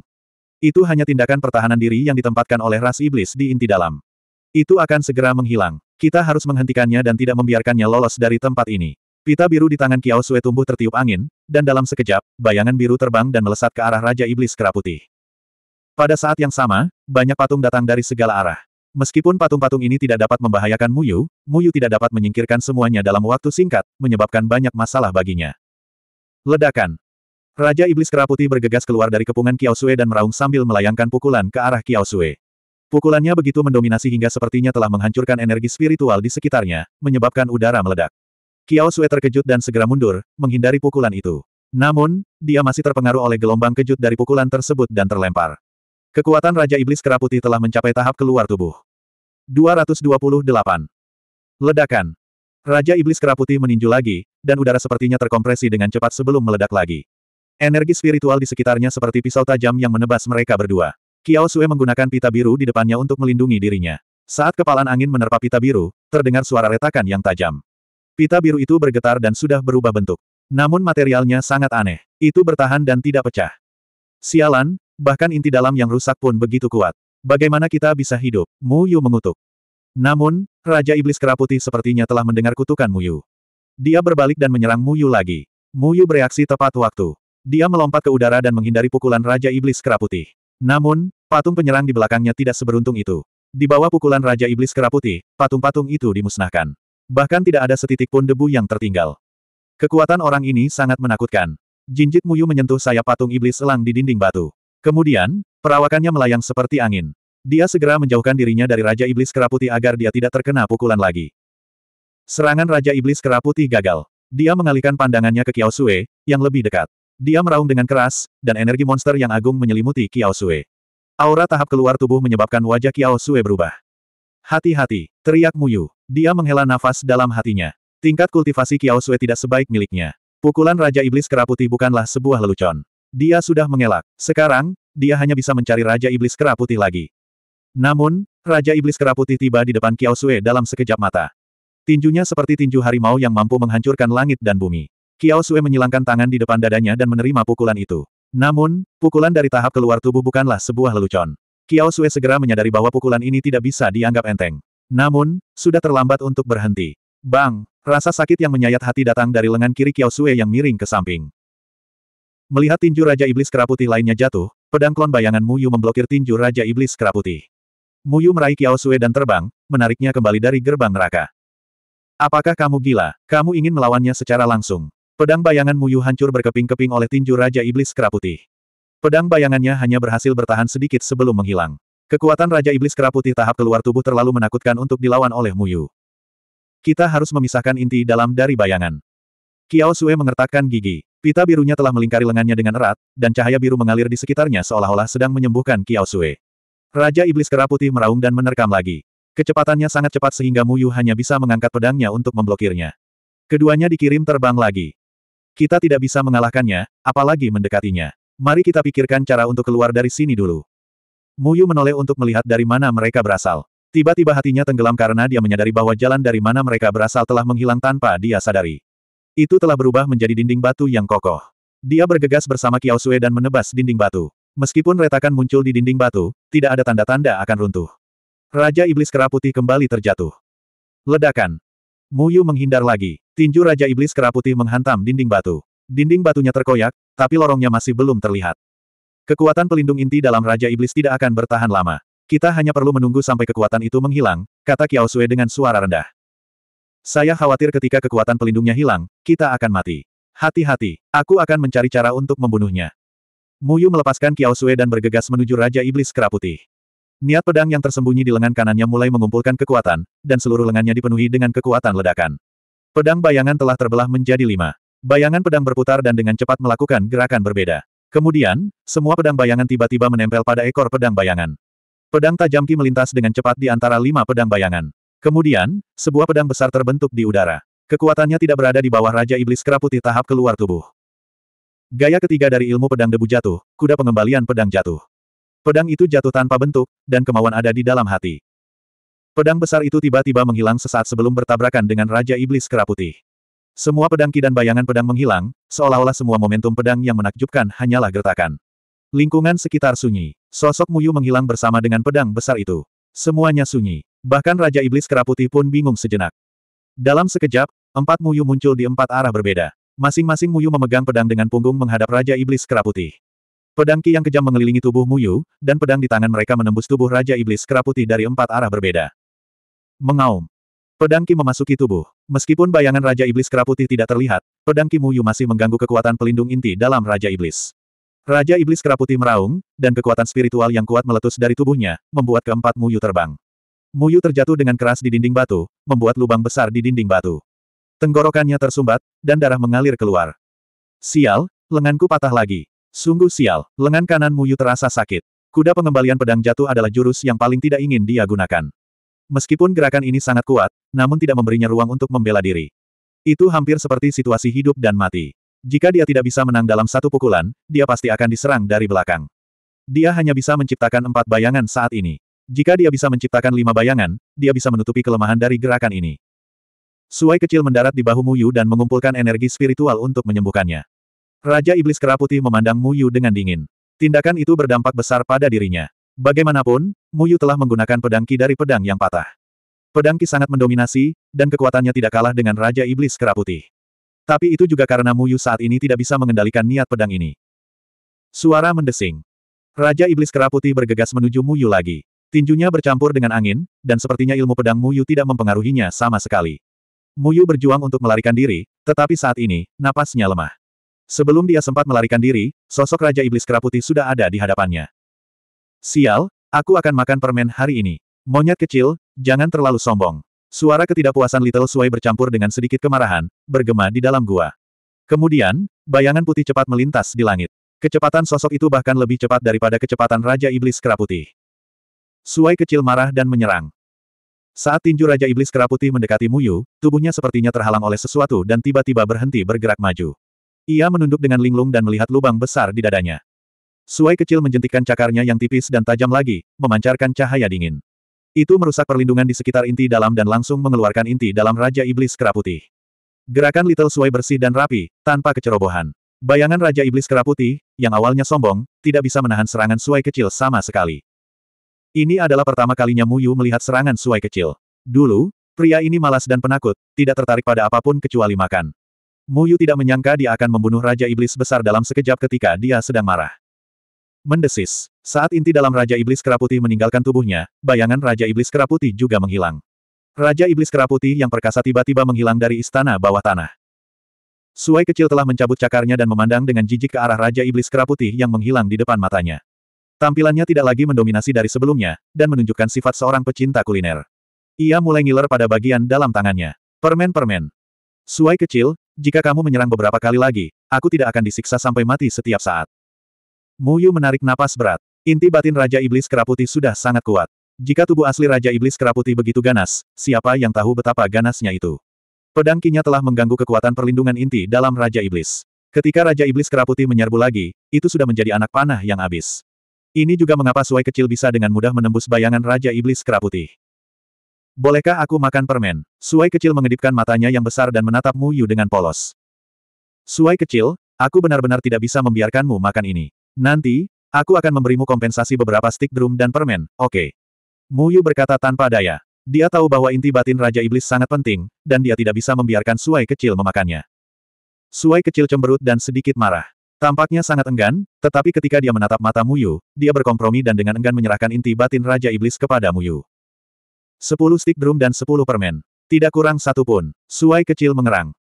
Itu hanya tindakan pertahanan diri yang ditempatkan oleh ras iblis di inti dalam. Itu akan segera menghilang. Kita harus menghentikannya dan tidak membiarkannya lolos dari tempat ini. Pita biru di tangan Kiao Sue tumbuh tertiup angin, dan dalam sekejap, bayangan biru terbang dan melesat ke arah Raja Iblis Kera Pada saat yang sama, banyak patung datang dari segala arah. Meskipun patung-patung ini tidak dapat membahayakan Muyu, Muyu tidak dapat menyingkirkan semuanya dalam waktu singkat, menyebabkan banyak masalah baginya. Ledakan. Raja Iblis Keraputi bergegas keluar dari kepungan Kiao Sue dan meraung sambil melayangkan pukulan ke arah Kiao Sue. Pukulannya begitu mendominasi hingga sepertinya telah menghancurkan energi spiritual di sekitarnya, menyebabkan udara meledak. Kiao Sue terkejut dan segera mundur, menghindari pukulan itu. Namun, dia masih terpengaruh oleh gelombang kejut dari pukulan tersebut dan terlempar. Kekuatan Raja Iblis Keraputi telah mencapai tahap keluar tubuh. 228. Ledakan. Raja Iblis Keraputi meninju lagi, dan udara sepertinya terkompresi dengan cepat sebelum meledak lagi. Energi spiritual di sekitarnya seperti pisau tajam yang menebas mereka berdua. Kiao Sue menggunakan pita biru di depannya untuk melindungi dirinya. Saat kepalan angin menerpa pita biru, terdengar suara retakan yang tajam. Pita biru itu bergetar dan sudah berubah bentuk. Namun materialnya sangat aneh. Itu bertahan dan tidak pecah. Sialan, bahkan inti dalam yang rusak pun begitu kuat. Bagaimana kita bisa hidup? Mu Yu mengutuk. Namun, Raja Iblis Keraputi sepertinya telah mendengar kutukan Mu Yu. Dia berbalik dan menyerang Mu Yu lagi. Mu Yu bereaksi tepat waktu. Dia melompat ke udara dan menghindari pukulan Raja Iblis Keraputi. Namun, patung penyerang di belakangnya tidak seberuntung itu. Di bawah pukulan Raja Iblis Keraputi, patung-patung itu dimusnahkan. Bahkan tidak ada setitik pun debu yang tertinggal. Kekuatan orang ini sangat menakutkan. Jinjit Muyu menyentuh sayap patung iblis elang di dinding batu. Kemudian, perawakannya melayang seperti angin. Dia segera menjauhkan dirinya dari Raja Iblis Keraputi agar dia tidak terkena pukulan lagi. Serangan Raja Iblis Keraputi gagal. Dia mengalihkan pandangannya ke Kiao Sue, yang lebih dekat. Dia meraung dengan keras, dan energi monster yang agung menyelimuti Kiao Sue. Aura tahap keluar tubuh menyebabkan wajah Kiao Sue berubah. Hati-hati, teriak Muyu. Dia menghela nafas dalam hatinya. Tingkat kultivasi Kiao Sue tidak sebaik miliknya. Pukulan Raja Iblis Keraputi bukanlah sebuah lelucon. Dia sudah mengelak. Sekarang, dia hanya bisa mencari Raja Iblis Keraputi lagi. Namun, Raja Iblis Keraputi tiba di depan Kiao Sue dalam sekejap mata. Tinjunya seperti tinju harimau yang mampu menghancurkan langit dan bumi. Kiao Sue menyilangkan tangan di depan dadanya dan menerima pukulan itu. Namun, pukulan dari tahap keluar tubuh bukanlah sebuah lelucon. Kiao Sue segera menyadari bahwa pukulan ini tidak bisa dianggap enteng. Namun, sudah terlambat untuk berhenti. Bang! Rasa sakit yang menyayat hati datang dari lengan kiri Kiao Sue yang miring ke samping. Melihat tinju Raja Iblis Keraputi lainnya jatuh, pedang klon bayangan Muyu memblokir tinju Raja Iblis Keraputi. Muyu meraih Kiao Sue dan terbang, menariknya kembali dari gerbang neraka. Apakah kamu gila? Kamu ingin melawannya secara langsung? Pedang bayangan Muyu hancur berkeping-keping oleh tinju Raja Iblis Kera Putih. Pedang bayangannya hanya berhasil bertahan sedikit sebelum menghilang. Kekuatan Raja Iblis Kera Putih tahap keluar tubuh terlalu menakutkan untuk dilawan oleh Muyu. Kita harus memisahkan inti dalam dari bayangan. Kiao Sue mengertakkan gigi. Pita birunya telah melingkari lengannya dengan erat, dan cahaya biru mengalir di sekitarnya seolah-olah sedang menyembuhkan Kiao Sue. Raja Iblis Kera Putih meraung dan menerkam lagi. Kecepatannya sangat cepat sehingga Muyu hanya bisa mengangkat pedangnya untuk memblokirnya. Keduanya dikirim terbang lagi. Kita tidak bisa mengalahkannya, apalagi mendekatinya. Mari kita pikirkan cara untuk keluar dari sini dulu. Muyu menoleh untuk melihat dari mana mereka berasal. Tiba-tiba hatinya tenggelam karena dia menyadari bahwa jalan dari mana mereka berasal telah menghilang tanpa dia sadari. Itu telah berubah menjadi dinding batu yang kokoh. Dia bergegas bersama Kiao Sue dan menebas dinding batu. Meskipun retakan muncul di dinding batu, tidak ada tanda-tanda akan runtuh. Raja Iblis Kera Putih kembali terjatuh. Ledakan. Muyu menghindar lagi. Tinju Raja Iblis Kera Putih menghantam dinding batu. Dinding batunya terkoyak, tapi lorongnya masih belum terlihat. Kekuatan pelindung inti dalam Raja Iblis tidak akan bertahan lama. Kita hanya perlu menunggu sampai kekuatan itu menghilang, kata Kiao Sui dengan suara rendah. Saya khawatir ketika kekuatan pelindungnya hilang, kita akan mati. Hati-hati, aku akan mencari cara untuk membunuhnya. Muyu melepaskan Kiao Sui dan bergegas menuju Raja Iblis Kera Putih. Niat pedang yang tersembunyi di lengan kanannya mulai mengumpulkan kekuatan, dan seluruh lengannya dipenuhi dengan kekuatan ledakan. Pedang bayangan telah terbelah menjadi lima. Bayangan pedang berputar dan dengan cepat melakukan gerakan berbeda. Kemudian, semua pedang bayangan tiba-tiba menempel pada ekor pedang bayangan. Pedang tajam Ki melintas dengan cepat di antara lima pedang bayangan. Kemudian, sebuah pedang besar terbentuk di udara. Kekuatannya tidak berada di bawah Raja Iblis Keraputi tahap keluar tubuh. Gaya ketiga dari ilmu pedang debu jatuh, kuda pengembalian pedang jatuh. Pedang itu jatuh tanpa bentuk, dan kemauan ada di dalam hati. Pedang besar itu tiba-tiba menghilang sesaat sebelum bertabrakan dengan Raja Iblis Keraputih. Semua pedang ki dan bayangan pedang menghilang, seolah-olah semua momentum pedang yang menakjubkan hanyalah gertakan. Lingkungan sekitar sunyi. Sosok Muyu menghilang bersama dengan pedang besar itu. Semuanya sunyi. Bahkan Raja Iblis Keraputih pun bingung sejenak. Dalam sekejap, empat Muyu muncul di empat arah berbeda. Masing-masing Muyu memegang pedang dengan punggung menghadap Raja Iblis Keraputih. Pedang Ki yang kejam mengelilingi tubuh Muyu, dan pedang di tangan mereka menembus tubuh Raja Iblis Keraputi dari empat arah berbeda. Mengaum. Pedang Ki memasuki tubuh. Meskipun bayangan Raja Iblis Keraputi tidak terlihat, pedang Ki Muyu masih mengganggu kekuatan pelindung inti dalam Raja Iblis. Raja Iblis Keraputi meraung, dan kekuatan spiritual yang kuat meletus dari tubuhnya, membuat keempat Muyu terbang. Muyu terjatuh dengan keras di dinding batu, membuat lubang besar di dinding batu. Tenggorokannya tersumbat, dan darah mengalir keluar. Sial, lenganku patah lagi. Sungguh sial, lengan kanan Muyu terasa sakit. Kuda pengembalian pedang jatuh adalah jurus yang paling tidak ingin dia gunakan. Meskipun gerakan ini sangat kuat, namun tidak memberinya ruang untuk membela diri. Itu hampir seperti situasi hidup dan mati. Jika dia tidak bisa menang dalam satu pukulan, dia pasti akan diserang dari belakang. Dia hanya bisa menciptakan empat bayangan saat ini. Jika dia bisa menciptakan lima bayangan, dia bisa menutupi kelemahan dari gerakan ini. Suai kecil mendarat di bahu Muyu dan mengumpulkan energi spiritual untuk menyembuhkannya. Raja Iblis Keraputi memandang Muyu dengan dingin. Tindakan itu berdampak besar pada dirinya. Bagaimanapun, Muyu telah menggunakan pedang Ki dari pedang yang patah. Pedang Ki sangat mendominasi, dan kekuatannya tidak kalah dengan Raja Iblis Keraputi. Tapi itu juga karena Muyu saat ini tidak bisa mengendalikan niat pedang ini. Suara mendesing. Raja Iblis Keraputi bergegas menuju Muyu lagi. Tinjunya bercampur dengan angin, dan sepertinya ilmu pedang Muyu tidak mempengaruhinya sama sekali. Muyu berjuang untuk melarikan diri, tetapi saat ini, napasnya lemah. Sebelum dia sempat melarikan diri, sosok Raja Iblis Keraputi sudah ada di hadapannya. Sial, aku akan makan permen hari ini. Monyet kecil, jangan terlalu sombong. Suara ketidakpuasan Little Sway bercampur dengan sedikit kemarahan, bergema di dalam gua. Kemudian, bayangan putih cepat melintas di langit. Kecepatan sosok itu bahkan lebih cepat daripada kecepatan Raja Iblis Keraputi. Suai kecil marah dan menyerang. Saat tinju Raja Iblis Keraputi Putih mendekati Muyu, tubuhnya sepertinya terhalang oleh sesuatu dan tiba-tiba berhenti bergerak maju. Ia menunduk dengan linglung dan melihat lubang besar di dadanya. Suai kecil menjentikkan cakarnya yang tipis dan tajam lagi, memancarkan cahaya dingin. Itu merusak perlindungan di sekitar inti dalam dan langsung mengeluarkan inti dalam Raja Iblis Kera Gerakan Little Suai bersih dan rapi, tanpa kecerobohan. Bayangan Raja Iblis Kera yang awalnya sombong, tidak bisa menahan serangan Suai kecil sama sekali. Ini adalah pertama kalinya Muyu melihat serangan Suai kecil. Dulu, pria ini malas dan penakut, tidak tertarik pada apapun kecuali makan. Muyu tidak menyangka dia akan membunuh Raja Iblis besar dalam sekejap ketika dia sedang marah. Mendesis. Saat inti dalam Raja Iblis Keraputi meninggalkan tubuhnya, bayangan Raja Iblis Keraputi juga menghilang. Raja Iblis Keraputi yang perkasa tiba-tiba menghilang dari istana bawah tanah. Suai kecil telah mencabut cakarnya dan memandang dengan jijik ke arah Raja Iblis Keraputi yang menghilang di depan matanya. Tampilannya tidak lagi mendominasi dari sebelumnya, dan menunjukkan sifat seorang pecinta kuliner. Ia mulai ngiler pada bagian dalam tangannya. Permen-permen. Suai kecil, jika kamu menyerang beberapa kali lagi, aku tidak akan disiksa sampai mati setiap saat. Muyu menarik napas berat. Inti batin Raja Iblis Keraputi sudah sangat kuat. Jika tubuh asli Raja Iblis Keraputi begitu ganas, siapa yang tahu betapa ganasnya itu? Pedang kinya telah mengganggu kekuatan perlindungan inti dalam Raja Iblis. Ketika Raja Iblis Keraputi menyerbu lagi, itu sudah menjadi anak panah yang abis. Ini juga mengapa suai kecil bisa dengan mudah menembus bayangan Raja Iblis Keraputi. Bolehkah aku makan permen? Suai kecil mengedipkan matanya yang besar dan menatap Mu Yu dengan polos. Suai kecil, aku benar-benar tidak bisa membiarkanmu makan ini. Nanti, aku akan memberimu kompensasi beberapa stick drum dan permen, oke. Okay. Mu Yu berkata tanpa daya. Dia tahu bahwa inti batin Raja Iblis sangat penting, dan dia tidak bisa membiarkan Suai kecil memakannya. Suai kecil cemberut dan sedikit marah. Tampaknya sangat enggan, tetapi ketika dia menatap mata Muyu, dia berkompromi dan dengan enggan menyerahkan inti batin Raja Iblis kepada Muyu. Sepuluh stick drum dan sepuluh permen. Tidak kurang satu pun. Suai kecil mengerang.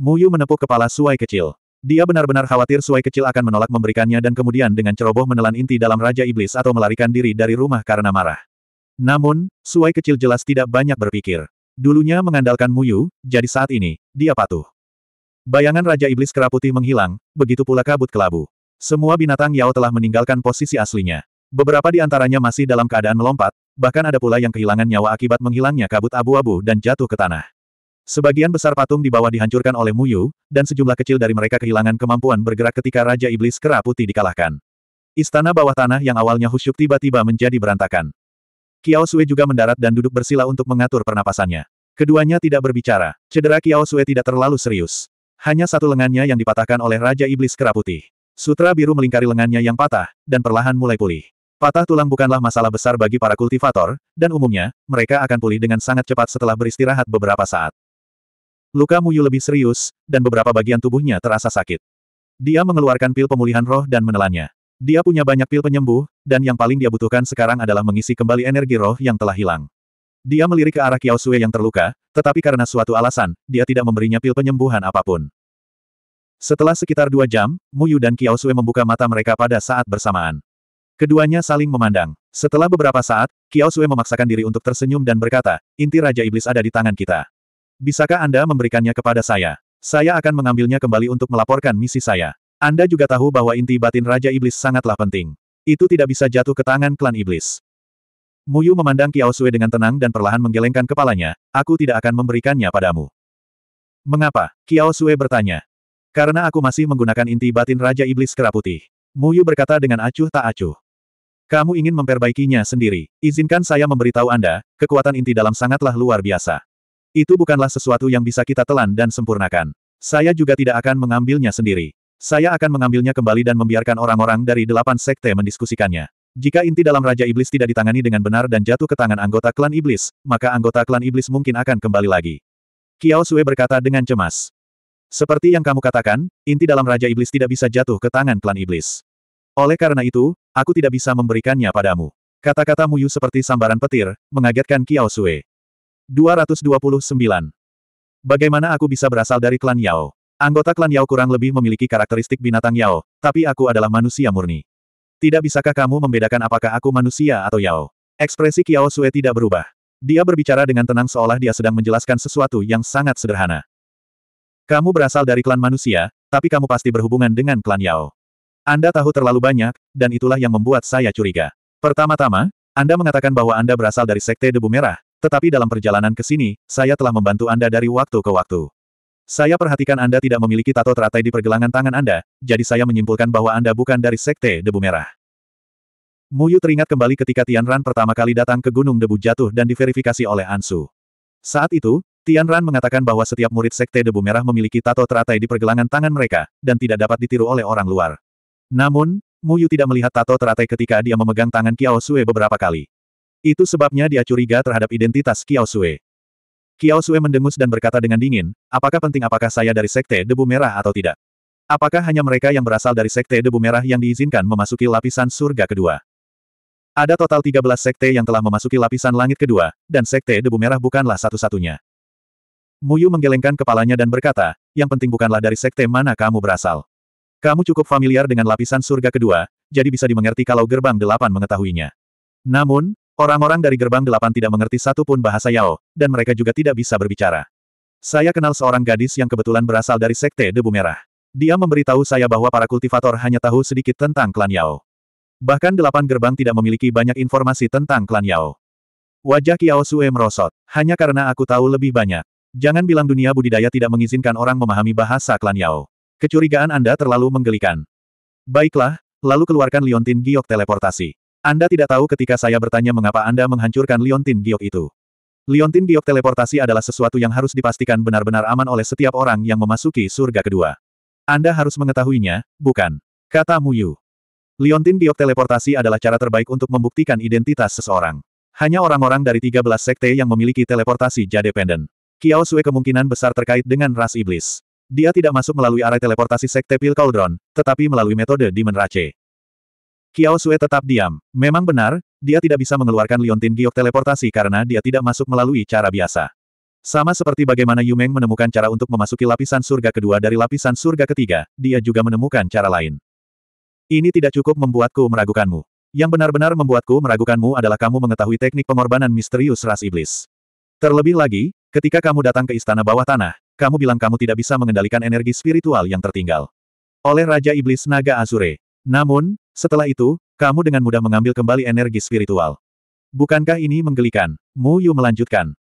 Muyu menepuk kepala Suai kecil. Dia benar-benar khawatir Suai kecil akan menolak memberikannya dan kemudian dengan ceroboh menelan inti dalam Raja Iblis atau melarikan diri dari rumah karena marah. Namun, Suai kecil jelas tidak banyak berpikir. Dulunya mengandalkan Muyu, jadi saat ini, dia patuh. Bayangan Raja Iblis Kera Putih menghilang, begitu pula kabut kelabu. Semua binatang Yao telah meninggalkan posisi aslinya. Beberapa di antaranya masih dalam keadaan melompat, bahkan ada pula yang kehilangan nyawa akibat menghilangnya kabut abu-abu dan jatuh ke tanah. Sebagian besar patung di bawah dihancurkan oleh Muyu, dan sejumlah kecil dari mereka kehilangan kemampuan bergerak ketika Raja Iblis Kera Putih dikalahkan. Istana bawah tanah yang awalnya husyuk tiba-tiba menjadi berantakan. Kiao Sui juga mendarat dan duduk bersila untuk mengatur pernapasannya. Keduanya tidak berbicara. Cedera Kiao Sui tidak terlalu serius. Hanya satu lengannya yang dipatahkan oleh Raja Iblis Kera Putih. Sutra biru melingkari lengannya yang patah, dan perlahan mulai pulih. Patah tulang bukanlah masalah besar bagi para kultivator, dan umumnya, mereka akan pulih dengan sangat cepat setelah beristirahat beberapa saat. Luka Muyu lebih serius, dan beberapa bagian tubuhnya terasa sakit. Dia mengeluarkan pil pemulihan roh dan menelannya. Dia punya banyak pil penyembuh, dan yang paling dia butuhkan sekarang adalah mengisi kembali energi roh yang telah hilang. Dia melirik ke arah Kiao Sue yang terluka, tetapi karena suatu alasan, dia tidak memberinya pil penyembuhan apapun. Setelah sekitar dua jam, Muyu dan Kiao Sue membuka mata mereka pada saat bersamaan. Keduanya saling memandang. Setelah beberapa saat, Kiao Sue memaksakan diri untuk tersenyum dan berkata, inti Raja Iblis ada di tangan kita. Bisakah Anda memberikannya kepada saya? Saya akan mengambilnya kembali untuk melaporkan misi saya. Anda juga tahu bahwa inti batin Raja Iblis sangatlah penting. Itu tidak bisa jatuh ke tangan klan Iblis. Muyu memandang Kiao Sue dengan tenang dan perlahan menggelengkan kepalanya, aku tidak akan memberikannya padamu. Mengapa? Kiao Sue bertanya. Karena aku masih menggunakan inti batin Raja Iblis Kera Putih. Muyu berkata dengan acuh tak acuh. Kamu ingin memperbaikinya sendiri. Izinkan saya memberitahu Anda, kekuatan inti dalam sangatlah luar biasa. Itu bukanlah sesuatu yang bisa kita telan dan sempurnakan. Saya juga tidak akan mengambilnya sendiri. Saya akan mengambilnya kembali dan membiarkan orang-orang dari delapan sekte mendiskusikannya. Jika inti dalam Raja Iblis tidak ditangani dengan benar dan jatuh ke tangan anggota klan Iblis, maka anggota klan Iblis mungkin akan kembali lagi. Kiao Sue berkata dengan cemas. Seperti yang kamu katakan, inti dalam Raja Iblis tidak bisa jatuh ke tangan klan Iblis. Oleh karena itu, Aku tidak bisa memberikannya padamu. Kata-kata Muyu seperti sambaran petir, mengagetkan Kiao Sui. 229. Bagaimana aku bisa berasal dari klan Yao? Anggota klan Yao kurang lebih memiliki karakteristik binatang Yao, tapi aku adalah manusia murni. Tidak bisakah kamu membedakan apakah aku manusia atau Yao? Ekspresi Kiao Sui tidak berubah. Dia berbicara dengan tenang seolah dia sedang menjelaskan sesuatu yang sangat sederhana. Kamu berasal dari klan manusia, tapi kamu pasti berhubungan dengan klan Yao. Anda tahu terlalu banyak, dan itulah yang membuat saya curiga. Pertama-tama, Anda mengatakan bahwa Anda berasal dari Sekte Debu Merah, tetapi dalam perjalanan ke sini, saya telah membantu Anda dari waktu ke waktu. Saya perhatikan Anda tidak memiliki tato teratai di pergelangan tangan Anda, jadi saya menyimpulkan bahwa Anda bukan dari Sekte Debu Merah. Muyu teringat kembali ketika Tian Ran pertama kali datang ke Gunung Debu jatuh dan diverifikasi oleh Ansu. Saat itu, Tian Ran mengatakan bahwa setiap murid Sekte Debu Merah memiliki tato teratai di pergelangan tangan mereka, dan tidak dapat ditiru oleh orang luar. Namun, Mu Yu tidak melihat tato teratai ketika dia memegang tangan Kiao Sue beberapa kali. Itu sebabnya dia curiga terhadap identitas Kiao Sue. Kiao Sue mendengus dan berkata dengan dingin, apakah penting apakah saya dari Sekte Debu Merah atau tidak? Apakah hanya mereka yang berasal dari Sekte Debu Merah yang diizinkan memasuki lapisan surga kedua? Ada total 13 sekte yang telah memasuki lapisan langit kedua, dan sekte debu merah bukanlah satu-satunya. Muyu menggelengkan kepalanya dan berkata, yang penting bukanlah dari sekte mana kamu berasal. Kamu cukup familiar dengan lapisan surga kedua, jadi bisa dimengerti kalau gerbang delapan mengetahuinya. Namun, orang-orang dari gerbang delapan tidak mengerti satu pun bahasa Yao, dan mereka juga tidak bisa berbicara. Saya kenal seorang gadis yang kebetulan berasal dari sekte Debu Merah. Dia memberitahu saya bahwa para kultivator hanya tahu sedikit tentang klan Yao. Bahkan delapan gerbang tidak memiliki banyak informasi tentang klan Yao. Wajah Kiao Sue merosot, hanya karena aku tahu lebih banyak. Jangan bilang dunia budidaya tidak mengizinkan orang memahami bahasa klan Yao. Kecurigaan Anda terlalu menggelikan. Baiklah, lalu keluarkan liontin giok teleportasi. Anda tidak tahu ketika saya bertanya mengapa Anda menghancurkan liontin giok itu. Liontin giok teleportasi adalah sesuatu yang harus dipastikan benar-benar aman oleh setiap orang yang memasuki surga kedua. Anda harus mengetahuinya, bukan? Kata Mu Yu. Liontin giok teleportasi adalah cara terbaik untuk membuktikan identitas seseorang. Hanya orang-orang dari 13 sekte yang memiliki teleportasi jade pendant. Kiao Sue kemungkinan besar terkait dengan ras iblis. Dia tidak masuk melalui arah teleportasi Sekte Pil Cauldron, tetapi melalui metode di Rache. Kiao Sue tetap diam. Memang benar, dia tidak bisa mengeluarkan Liontin Giok teleportasi karena dia tidak masuk melalui cara biasa. Sama seperti bagaimana Yumeng menemukan cara untuk memasuki lapisan surga kedua dari lapisan surga ketiga, dia juga menemukan cara lain. Ini tidak cukup membuatku meragukanmu. Yang benar-benar membuatku meragukanmu adalah kamu mengetahui teknik pengorbanan misterius ras iblis. Terlebih lagi, ketika kamu datang ke istana bawah tanah, kamu bilang kamu tidak bisa mengendalikan energi spiritual yang tertinggal. Oleh Raja Iblis Naga Azure. Namun, setelah itu, kamu dengan mudah mengambil kembali energi spiritual. Bukankah ini menggelikan? Mu Yu melanjutkan.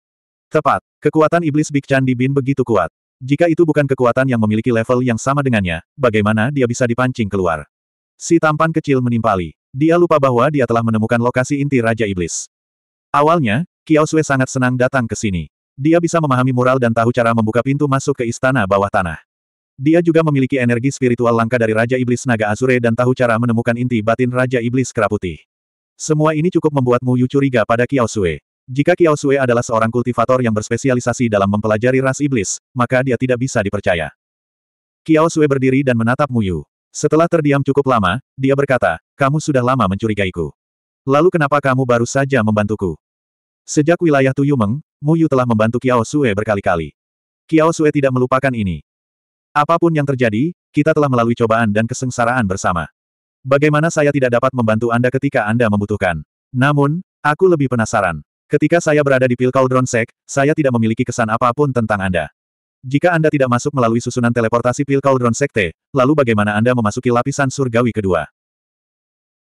Tepat, kekuatan Iblis Big Chan di Bin begitu kuat. Jika itu bukan kekuatan yang memiliki level yang sama dengannya, bagaimana dia bisa dipancing keluar? Si tampan kecil menimpali. Dia lupa bahwa dia telah menemukan lokasi inti Raja Iblis. Awalnya, Kiao Sui sangat senang datang ke sini. Dia bisa memahami mural dan tahu cara membuka pintu masuk ke istana bawah tanah. Dia juga memiliki energi spiritual langka dari Raja Iblis Naga Azure dan tahu cara menemukan inti batin Raja Iblis Keraputi. Semua ini cukup membuat Mu Yu curiga pada Kiao Sue. Jika Kiao Sue adalah seorang kultivator yang berspesialisasi dalam mempelajari ras iblis, maka dia tidak bisa dipercaya. Kiao Sue berdiri dan menatap Mu Yu. Setelah terdiam cukup lama, dia berkata, kamu sudah lama mencurigaiku. Lalu kenapa kamu baru saja membantuku? Sejak wilayah Tuyumeng, Muyu telah membantu Kiao Sue berkali-kali. Kiao Sue tidak melupakan ini. Apapun yang terjadi, kita telah melalui cobaan dan kesengsaraan bersama. Bagaimana saya tidak dapat membantu Anda ketika Anda membutuhkan? Namun, aku lebih penasaran. Ketika saya berada di Pil Cauldron Sek, saya tidak memiliki kesan apapun tentang Anda. Jika Anda tidak masuk melalui susunan teleportasi Pil Cauldron Sekte, lalu bagaimana Anda memasuki lapisan surgawi kedua?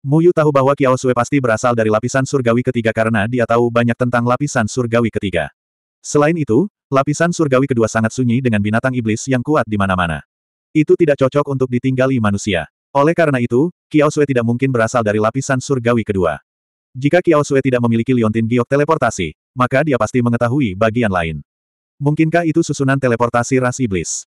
Muyu tahu bahwa Kiao Sui pasti berasal dari lapisan surgawi ketiga karena dia tahu banyak tentang lapisan surgawi ketiga. Selain itu, lapisan surgawi kedua sangat sunyi dengan binatang iblis yang kuat di mana-mana. Itu tidak cocok untuk ditinggali manusia. Oleh karena itu, Kiao Sui tidak mungkin berasal dari lapisan surgawi kedua. Jika Kiao Sui tidak memiliki liontin giok teleportasi, maka dia pasti mengetahui bagian lain. Mungkinkah itu susunan teleportasi ras iblis?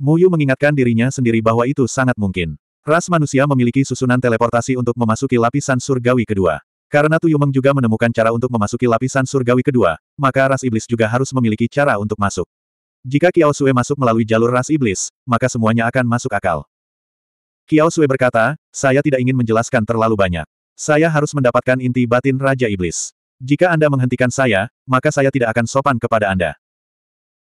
Muyu mengingatkan dirinya sendiri bahwa itu sangat mungkin. Ras manusia memiliki susunan teleportasi untuk memasuki lapisan surgawi kedua. Karena Tuyumeng juga menemukan cara untuk memasuki lapisan surgawi kedua, maka ras iblis juga harus memiliki cara untuk masuk. Jika Kiao Sue masuk melalui jalur ras iblis, maka semuanya akan masuk akal. Kiao Sue berkata, saya tidak ingin menjelaskan terlalu banyak. Saya harus mendapatkan inti batin Raja Iblis. Jika Anda menghentikan saya, maka saya tidak akan sopan kepada Anda.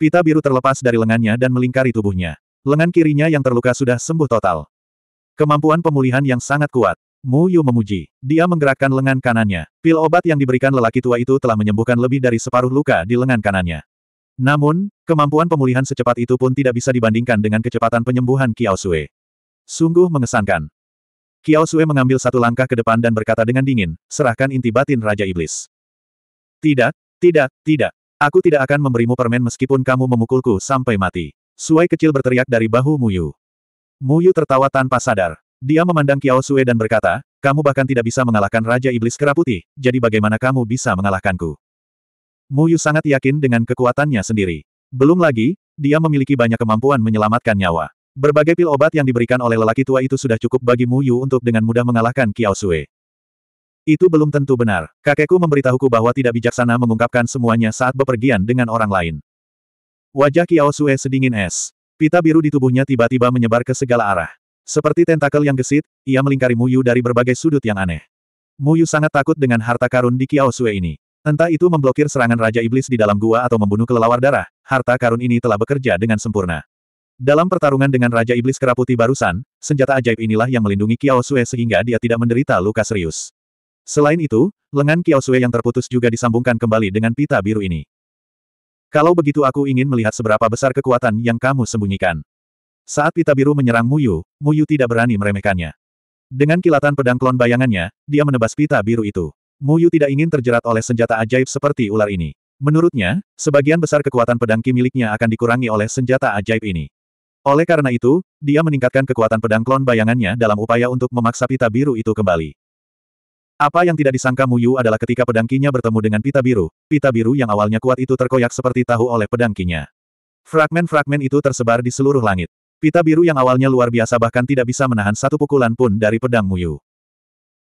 Pita biru terlepas dari lengannya dan melingkari tubuhnya. Lengan kirinya yang terluka sudah sembuh total. Kemampuan pemulihan yang sangat kuat. Mu Yu memuji. Dia menggerakkan lengan kanannya. Pil obat yang diberikan lelaki tua itu telah menyembuhkan lebih dari separuh luka di lengan kanannya. Namun, kemampuan pemulihan secepat itu pun tidak bisa dibandingkan dengan kecepatan penyembuhan Kiao Sue. Sungguh mengesankan. Kiao Sue mengambil satu langkah ke depan dan berkata dengan dingin, serahkan inti batin Raja Iblis. Tidak, tidak, tidak. Aku tidak akan memberimu permen meskipun kamu memukulku sampai mati. Suai kecil berteriak dari bahu Mu Yu. Muyu tertawa tanpa sadar. Dia memandang Kiao Sue dan berkata, kamu bahkan tidak bisa mengalahkan Raja Iblis Kera jadi bagaimana kamu bisa mengalahkanku? Muyu sangat yakin dengan kekuatannya sendiri. Belum lagi, dia memiliki banyak kemampuan menyelamatkan nyawa. Berbagai pil obat yang diberikan oleh lelaki tua itu sudah cukup bagi Muyu untuk dengan mudah mengalahkan Kiao Sue. Itu belum tentu benar. Kakekku memberitahuku bahwa tidak bijaksana mengungkapkan semuanya saat bepergian dengan orang lain. Wajah Kiao Sue sedingin es. Pita biru di tubuhnya tiba-tiba menyebar ke segala arah. Seperti tentakel yang gesit, ia melingkari Muyu dari berbagai sudut yang aneh. Muyu sangat takut dengan harta karun di Kiao Sue ini. Entah itu memblokir serangan Raja Iblis di dalam gua atau membunuh kelelawar darah, harta karun ini telah bekerja dengan sempurna. Dalam pertarungan dengan Raja Iblis Keraputi barusan, senjata ajaib inilah yang melindungi Kiao Sue sehingga dia tidak menderita luka serius. Selain itu, lengan Kiao Sue yang terputus juga disambungkan kembali dengan pita biru ini. Kalau begitu aku ingin melihat seberapa besar kekuatan yang kamu sembunyikan. Saat pita biru menyerang Muyu, Muyu tidak berani meremehkannya. Dengan kilatan pedang klon bayangannya, dia menebas pita biru itu. Muyu tidak ingin terjerat oleh senjata ajaib seperti ular ini. Menurutnya, sebagian besar kekuatan pedang Ki miliknya akan dikurangi oleh senjata ajaib ini. Oleh karena itu, dia meningkatkan kekuatan pedang klon bayangannya dalam upaya untuk memaksa pita biru itu kembali. Apa yang tidak disangka Mu Yu adalah ketika pedangkinya bertemu dengan pita biru, pita biru yang awalnya kuat itu terkoyak seperti tahu oleh pedangkinya. Fragmen-fragmen itu tersebar di seluruh langit. Pita biru yang awalnya luar biasa bahkan tidak bisa menahan satu pukulan pun dari pedang Mu Yu.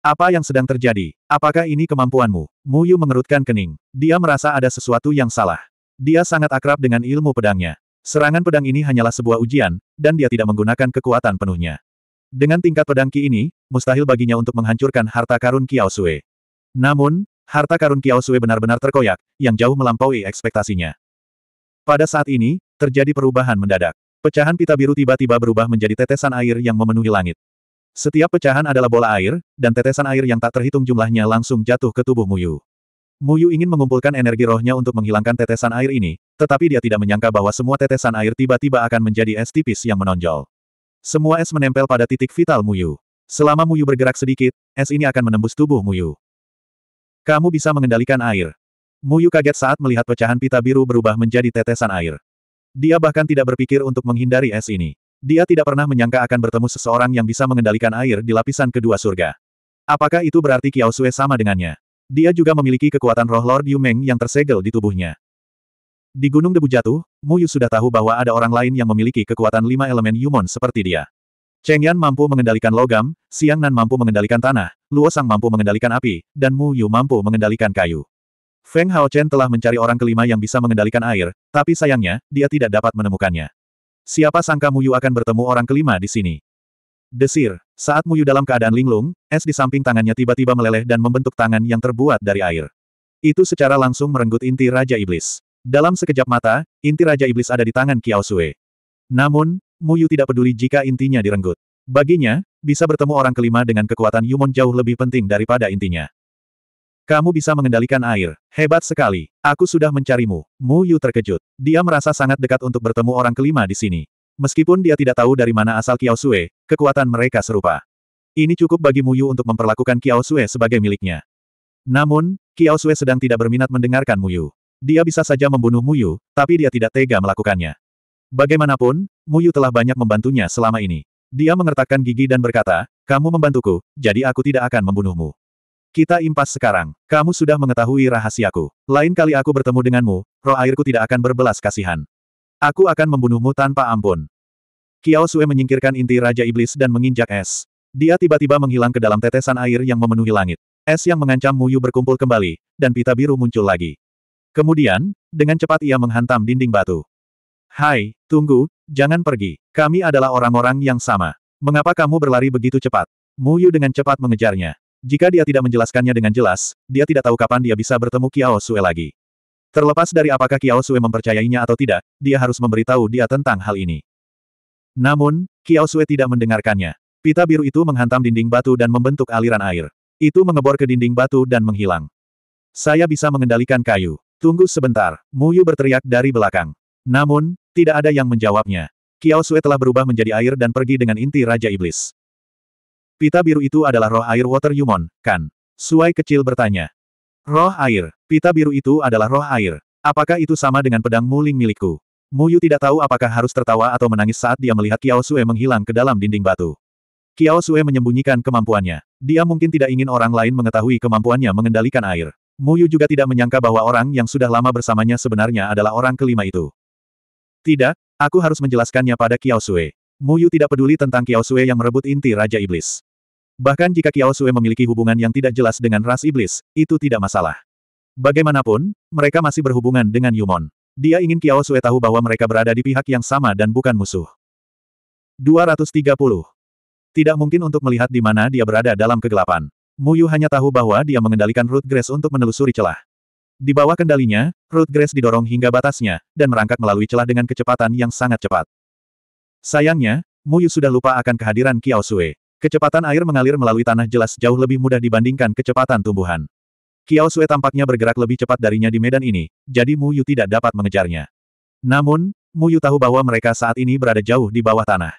Apa yang sedang terjadi? Apakah ini kemampuanmu? Mu Yu mengerutkan kening. Dia merasa ada sesuatu yang salah. Dia sangat akrab dengan ilmu pedangnya. Serangan pedang ini hanyalah sebuah ujian, dan dia tidak menggunakan kekuatan penuhnya. Dengan tingkat pedang Ki ini, mustahil baginya untuk menghancurkan harta karun Kiao Sui. Namun, harta karun Kiao Sui benar-benar terkoyak, yang jauh melampaui ekspektasinya. Pada saat ini, terjadi perubahan mendadak. Pecahan pita biru tiba-tiba berubah menjadi tetesan air yang memenuhi langit. Setiap pecahan adalah bola air, dan tetesan air yang tak terhitung jumlahnya langsung jatuh ke tubuh Muyu. Muyu ingin mengumpulkan energi rohnya untuk menghilangkan tetesan air ini, tetapi dia tidak menyangka bahwa semua tetesan air tiba-tiba akan menjadi es tipis yang menonjol. Semua es menempel pada titik vital Muyu. Selama Muyu bergerak sedikit, es ini akan menembus tubuh Muyu. Kamu bisa mengendalikan air. Muyu kaget saat melihat pecahan pita biru berubah menjadi tetesan air. Dia bahkan tidak berpikir untuk menghindari es ini. Dia tidak pernah menyangka akan bertemu seseorang yang bisa mengendalikan air di lapisan kedua surga. Apakah itu berarti Kiao Sue sama dengannya? Dia juga memiliki kekuatan roh Lord Yu Meng yang tersegel di tubuhnya. Di Gunung Debu Jatuh, Mu Yu sudah tahu bahwa ada orang lain yang memiliki kekuatan lima elemen Yumon seperti dia. Cheng Yan mampu mengendalikan logam, Siang Nan mampu mengendalikan tanah, Luo Sang mampu mengendalikan api, dan Mu Yu mampu mengendalikan kayu. Feng Hao Chen telah mencari orang kelima yang bisa mengendalikan air, tapi sayangnya, dia tidak dapat menemukannya. Siapa sangka Mu Yu akan bertemu orang kelima di sini? Desir, saat Mu Yu dalam keadaan linglung, es di samping tangannya tiba-tiba meleleh dan membentuk tangan yang terbuat dari air. Itu secara langsung merenggut inti Raja Iblis. Dalam sekejap mata, inti Raja Iblis ada di tangan Kiao Sui. Namun, Muyu tidak peduli jika intinya direnggut. Baginya, bisa bertemu orang kelima dengan kekuatan Yumon jauh lebih penting daripada intinya. Kamu bisa mengendalikan air. Hebat sekali. Aku sudah mencarimu. Mu Yu terkejut. Dia merasa sangat dekat untuk bertemu orang kelima di sini. Meskipun dia tidak tahu dari mana asal Kiao Sui, kekuatan mereka serupa. Ini cukup bagi Mu Yu untuk memperlakukan Kiao Sui sebagai miliknya. Namun, Kiao Sui sedang tidak berminat mendengarkan Mu Yu. Dia bisa saja membunuh Muyu, tapi dia tidak tega melakukannya. Bagaimanapun, Muyu telah banyak membantunya selama ini. Dia mengertakkan gigi dan berkata, kamu membantuku, jadi aku tidak akan membunuhmu. Kita impas sekarang, kamu sudah mengetahui rahasiaku. Lain kali aku bertemu denganmu, roh airku tidak akan berbelas kasihan. Aku akan membunuhmu tanpa ampun. Kiao Sue menyingkirkan inti Raja Iblis dan menginjak es. Dia tiba-tiba menghilang ke dalam tetesan air yang memenuhi langit. Es yang mengancam Muyu berkumpul kembali, dan pita biru muncul lagi. Kemudian, dengan cepat ia menghantam dinding batu. Hai, tunggu, jangan pergi. Kami adalah orang-orang yang sama. Mengapa kamu berlari begitu cepat? Mu Yu dengan cepat mengejarnya. Jika dia tidak menjelaskannya dengan jelas, dia tidak tahu kapan dia bisa bertemu Kiao Sue lagi. Terlepas dari apakah Kiao Sue mempercayainya atau tidak, dia harus memberitahu dia tentang hal ini. Namun, Kiao Sue tidak mendengarkannya. Pita biru itu menghantam dinding batu dan membentuk aliran air. Itu mengebor ke dinding batu dan menghilang. Saya bisa mengendalikan kayu. Tunggu sebentar, Muyu berteriak dari belakang. Namun, tidak ada yang menjawabnya. Kiao Sue telah berubah menjadi air dan pergi dengan inti Raja Iblis. Pita biru itu adalah roh air Water Yumon, kan? Suai kecil bertanya. Roh air, pita biru itu adalah roh air. Apakah itu sama dengan pedang muling milikku? Muyu tidak tahu apakah harus tertawa atau menangis saat dia melihat Kiao Sue menghilang ke dalam dinding batu. Kiao Sue menyembunyikan kemampuannya. Dia mungkin tidak ingin orang lain mengetahui kemampuannya mengendalikan air. Muyu juga tidak menyangka bahwa orang yang sudah lama bersamanya sebenarnya adalah orang kelima itu. Tidak, aku harus menjelaskannya pada Kiao Sue. Muyu tidak peduli tentang Kiao Sui yang merebut inti Raja Iblis. Bahkan jika Kiao Sui memiliki hubungan yang tidak jelas dengan ras iblis, itu tidak masalah. Bagaimanapun, mereka masih berhubungan dengan Yumon. Dia ingin Kiao Sui tahu bahwa mereka berada di pihak yang sama dan bukan musuh. 230. Tidak mungkin untuk melihat di mana dia berada dalam kegelapan. Muyu hanya tahu bahwa dia mengendalikan Root Grace untuk menelusuri celah. Di bawah kendalinya, Root Grace didorong hingga batasnya, dan merangkak melalui celah dengan kecepatan yang sangat cepat. Sayangnya, Muyu sudah lupa akan kehadiran Kiao Sue. Kecepatan air mengalir melalui tanah jelas jauh lebih mudah dibandingkan kecepatan tumbuhan. Kiao Sue tampaknya bergerak lebih cepat darinya di medan ini, jadi Muyu tidak dapat mengejarnya. Namun, Muyu tahu bahwa mereka saat ini berada jauh di bawah tanah.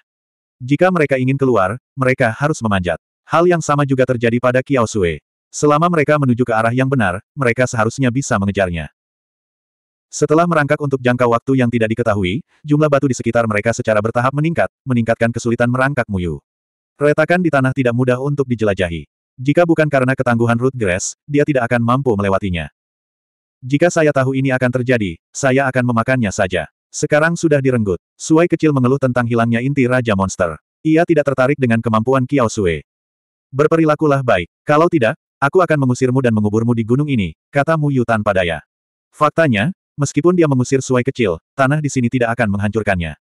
Jika mereka ingin keluar, mereka harus memanjat. Hal yang sama juga terjadi pada Kiao Sue. Selama mereka menuju ke arah yang benar, mereka seharusnya bisa mengejarnya. Setelah merangkak untuk jangka waktu yang tidak diketahui, jumlah batu di sekitar mereka secara bertahap meningkat, meningkatkan kesulitan merangkak Muyu. Retakan di tanah tidak mudah untuk dijelajahi. Jika bukan karena ketangguhan Root Grass, dia tidak akan mampu melewatinya. Jika saya tahu ini akan terjadi, saya akan memakannya saja. Sekarang sudah direnggut. Suai kecil mengeluh tentang hilangnya inti Raja Monster. Ia tidak tertarik dengan kemampuan Kiao Sue. Berperilakulah baik. Kalau tidak, aku akan mengusirmu dan menguburmu di gunung ini, kata Mu Yu tanpa daya. Faktanya, meskipun dia mengusir suai kecil, tanah di sini tidak akan menghancurkannya.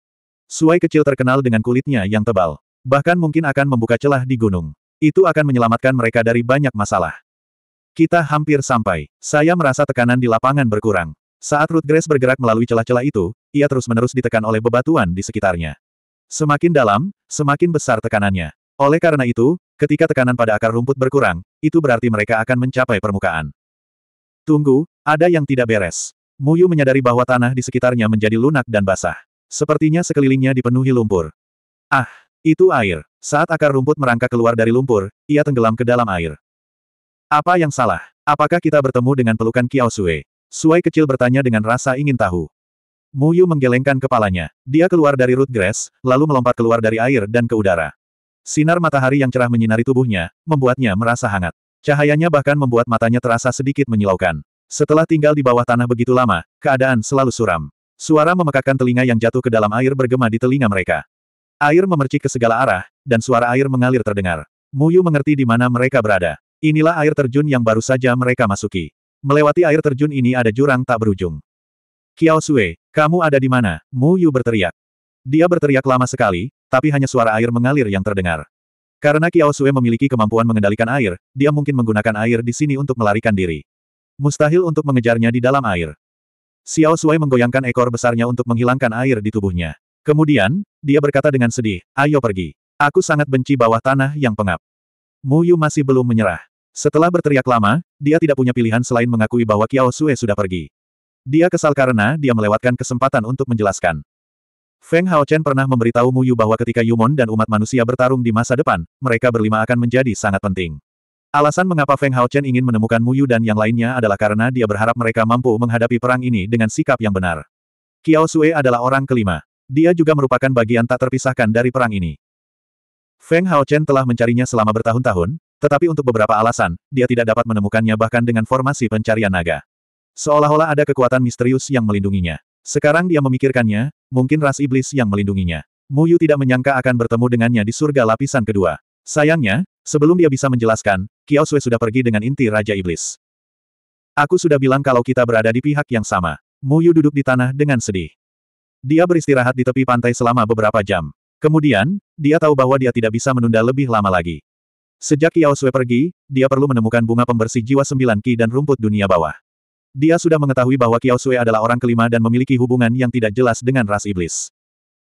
Suai kecil terkenal dengan kulitnya yang tebal. Bahkan mungkin akan membuka celah di gunung. Itu akan menyelamatkan mereka dari banyak masalah. Kita hampir sampai. Saya merasa tekanan di lapangan berkurang. Saat Ruth Grace bergerak melalui celah-celah itu, ia terus-menerus ditekan oleh bebatuan di sekitarnya. Semakin dalam, semakin besar tekanannya. Oleh karena itu, Ketika tekanan pada akar rumput berkurang, itu berarti mereka akan mencapai permukaan. Tunggu, ada yang tidak beres. Muyu menyadari bahwa tanah di sekitarnya menjadi lunak dan basah. Sepertinya sekelilingnya dipenuhi lumpur. Ah, itu air. Saat akar rumput merangkak keluar dari lumpur, ia tenggelam ke dalam air. Apa yang salah? Apakah kita bertemu dengan pelukan Kiao Sue? Suai kecil bertanya dengan rasa ingin tahu. Muyu menggelengkan kepalanya. Dia keluar dari root grass, lalu melompat keluar dari air dan ke udara. Sinar matahari yang cerah menyinari tubuhnya, membuatnya merasa hangat. Cahayanya bahkan membuat matanya terasa sedikit menyilaukan. Setelah tinggal di bawah tanah begitu lama, keadaan selalu suram. Suara memekakkan telinga yang jatuh ke dalam air bergema di telinga mereka. Air memercik ke segala arah, dan suara air mengalir terdengar. Muyu mengerti di mana mereka berada. Inilah air terjun yang baru saja mereka masuki. Melewati air terjun ini ada jurang tak berujung. Kiao Sue, kamu ada di mana? Mu Yu berteriak. Dia berteriak lama sekali, tapi hanya suara air mengalir yang terdengar. Karena Kiao Sue memiliki kemampuan mengendalikan air, dia mungkin menggunakan air di sini untuk melarikan diri. Mustahil untuk mengejarnya di dalam air. Xiao Sui menggoyangkan ekor besarnya untuk menghilangkan air di tubuhnya. Kemudian, dia berkata dengan sedih, ayo pergi. Aku sangat benci bawah tanah yang pengap. Mu Yu masih belum menyerah. Setelah berteriak lama, dia tidak punya pilihan selain mengakui bahwa Kiao Sue sudah pergi. Dia kesal karena dia melewatkan kesempatan untuk menjelaskan. Feng Haochen pernah memberitahu Mu Yu bahwa ketika Yumon dan umat manusia bertarung di masa depan, mereka berlima akan menjadi sangat penting. Alasan mengapa Feng Haochen ingin menemukan Mu Yu dan yang lainnya adalah karena dia berharap mereka mampu menghadapi perang ini dengan sikap yang benar. Kiao Sui adalah orang kelima. Dia juga merupakan bagian tak terpisahkan dari perang ini. Feng Haochen telah mencarinya selama bertahun-tahun, tetapi untuk beberapa alasan, dia tidak dapat menemukannya bahkan dengan formasi pencarian naga. Seolah-olah ada kekuatan misterius yang melindunginya. Sekarang dia memikirkannya, mungkin ras iblis yang melindunginya. Muyu tidak menyangka akan bertemu dengannya di surga lapisan kedua. Sayangnya, sebelum dia bisa menjelaskan, Kiao Sui sudah pergi dengan inti Raja Iblis. Aku sudah bilang kalau kita berada di pihak yang sama. Muyu duduk di tanah dengan sedih. Dia beristirahat di tepi pantai selama beberapa jam. Kemudian, dia tahu bahwa dia tidak bisa menunda lebih lama lagi. Sejak Kiao Sui pergi, dia perlu menemukan bunga pembersih jiwa sembilan ki dan rumput dunia bawah. Dia sudah mengetahui bahwa Kiao Sui adalah orang kelima dan memiliki hubungan yang tidak jelas dengan ras iblis.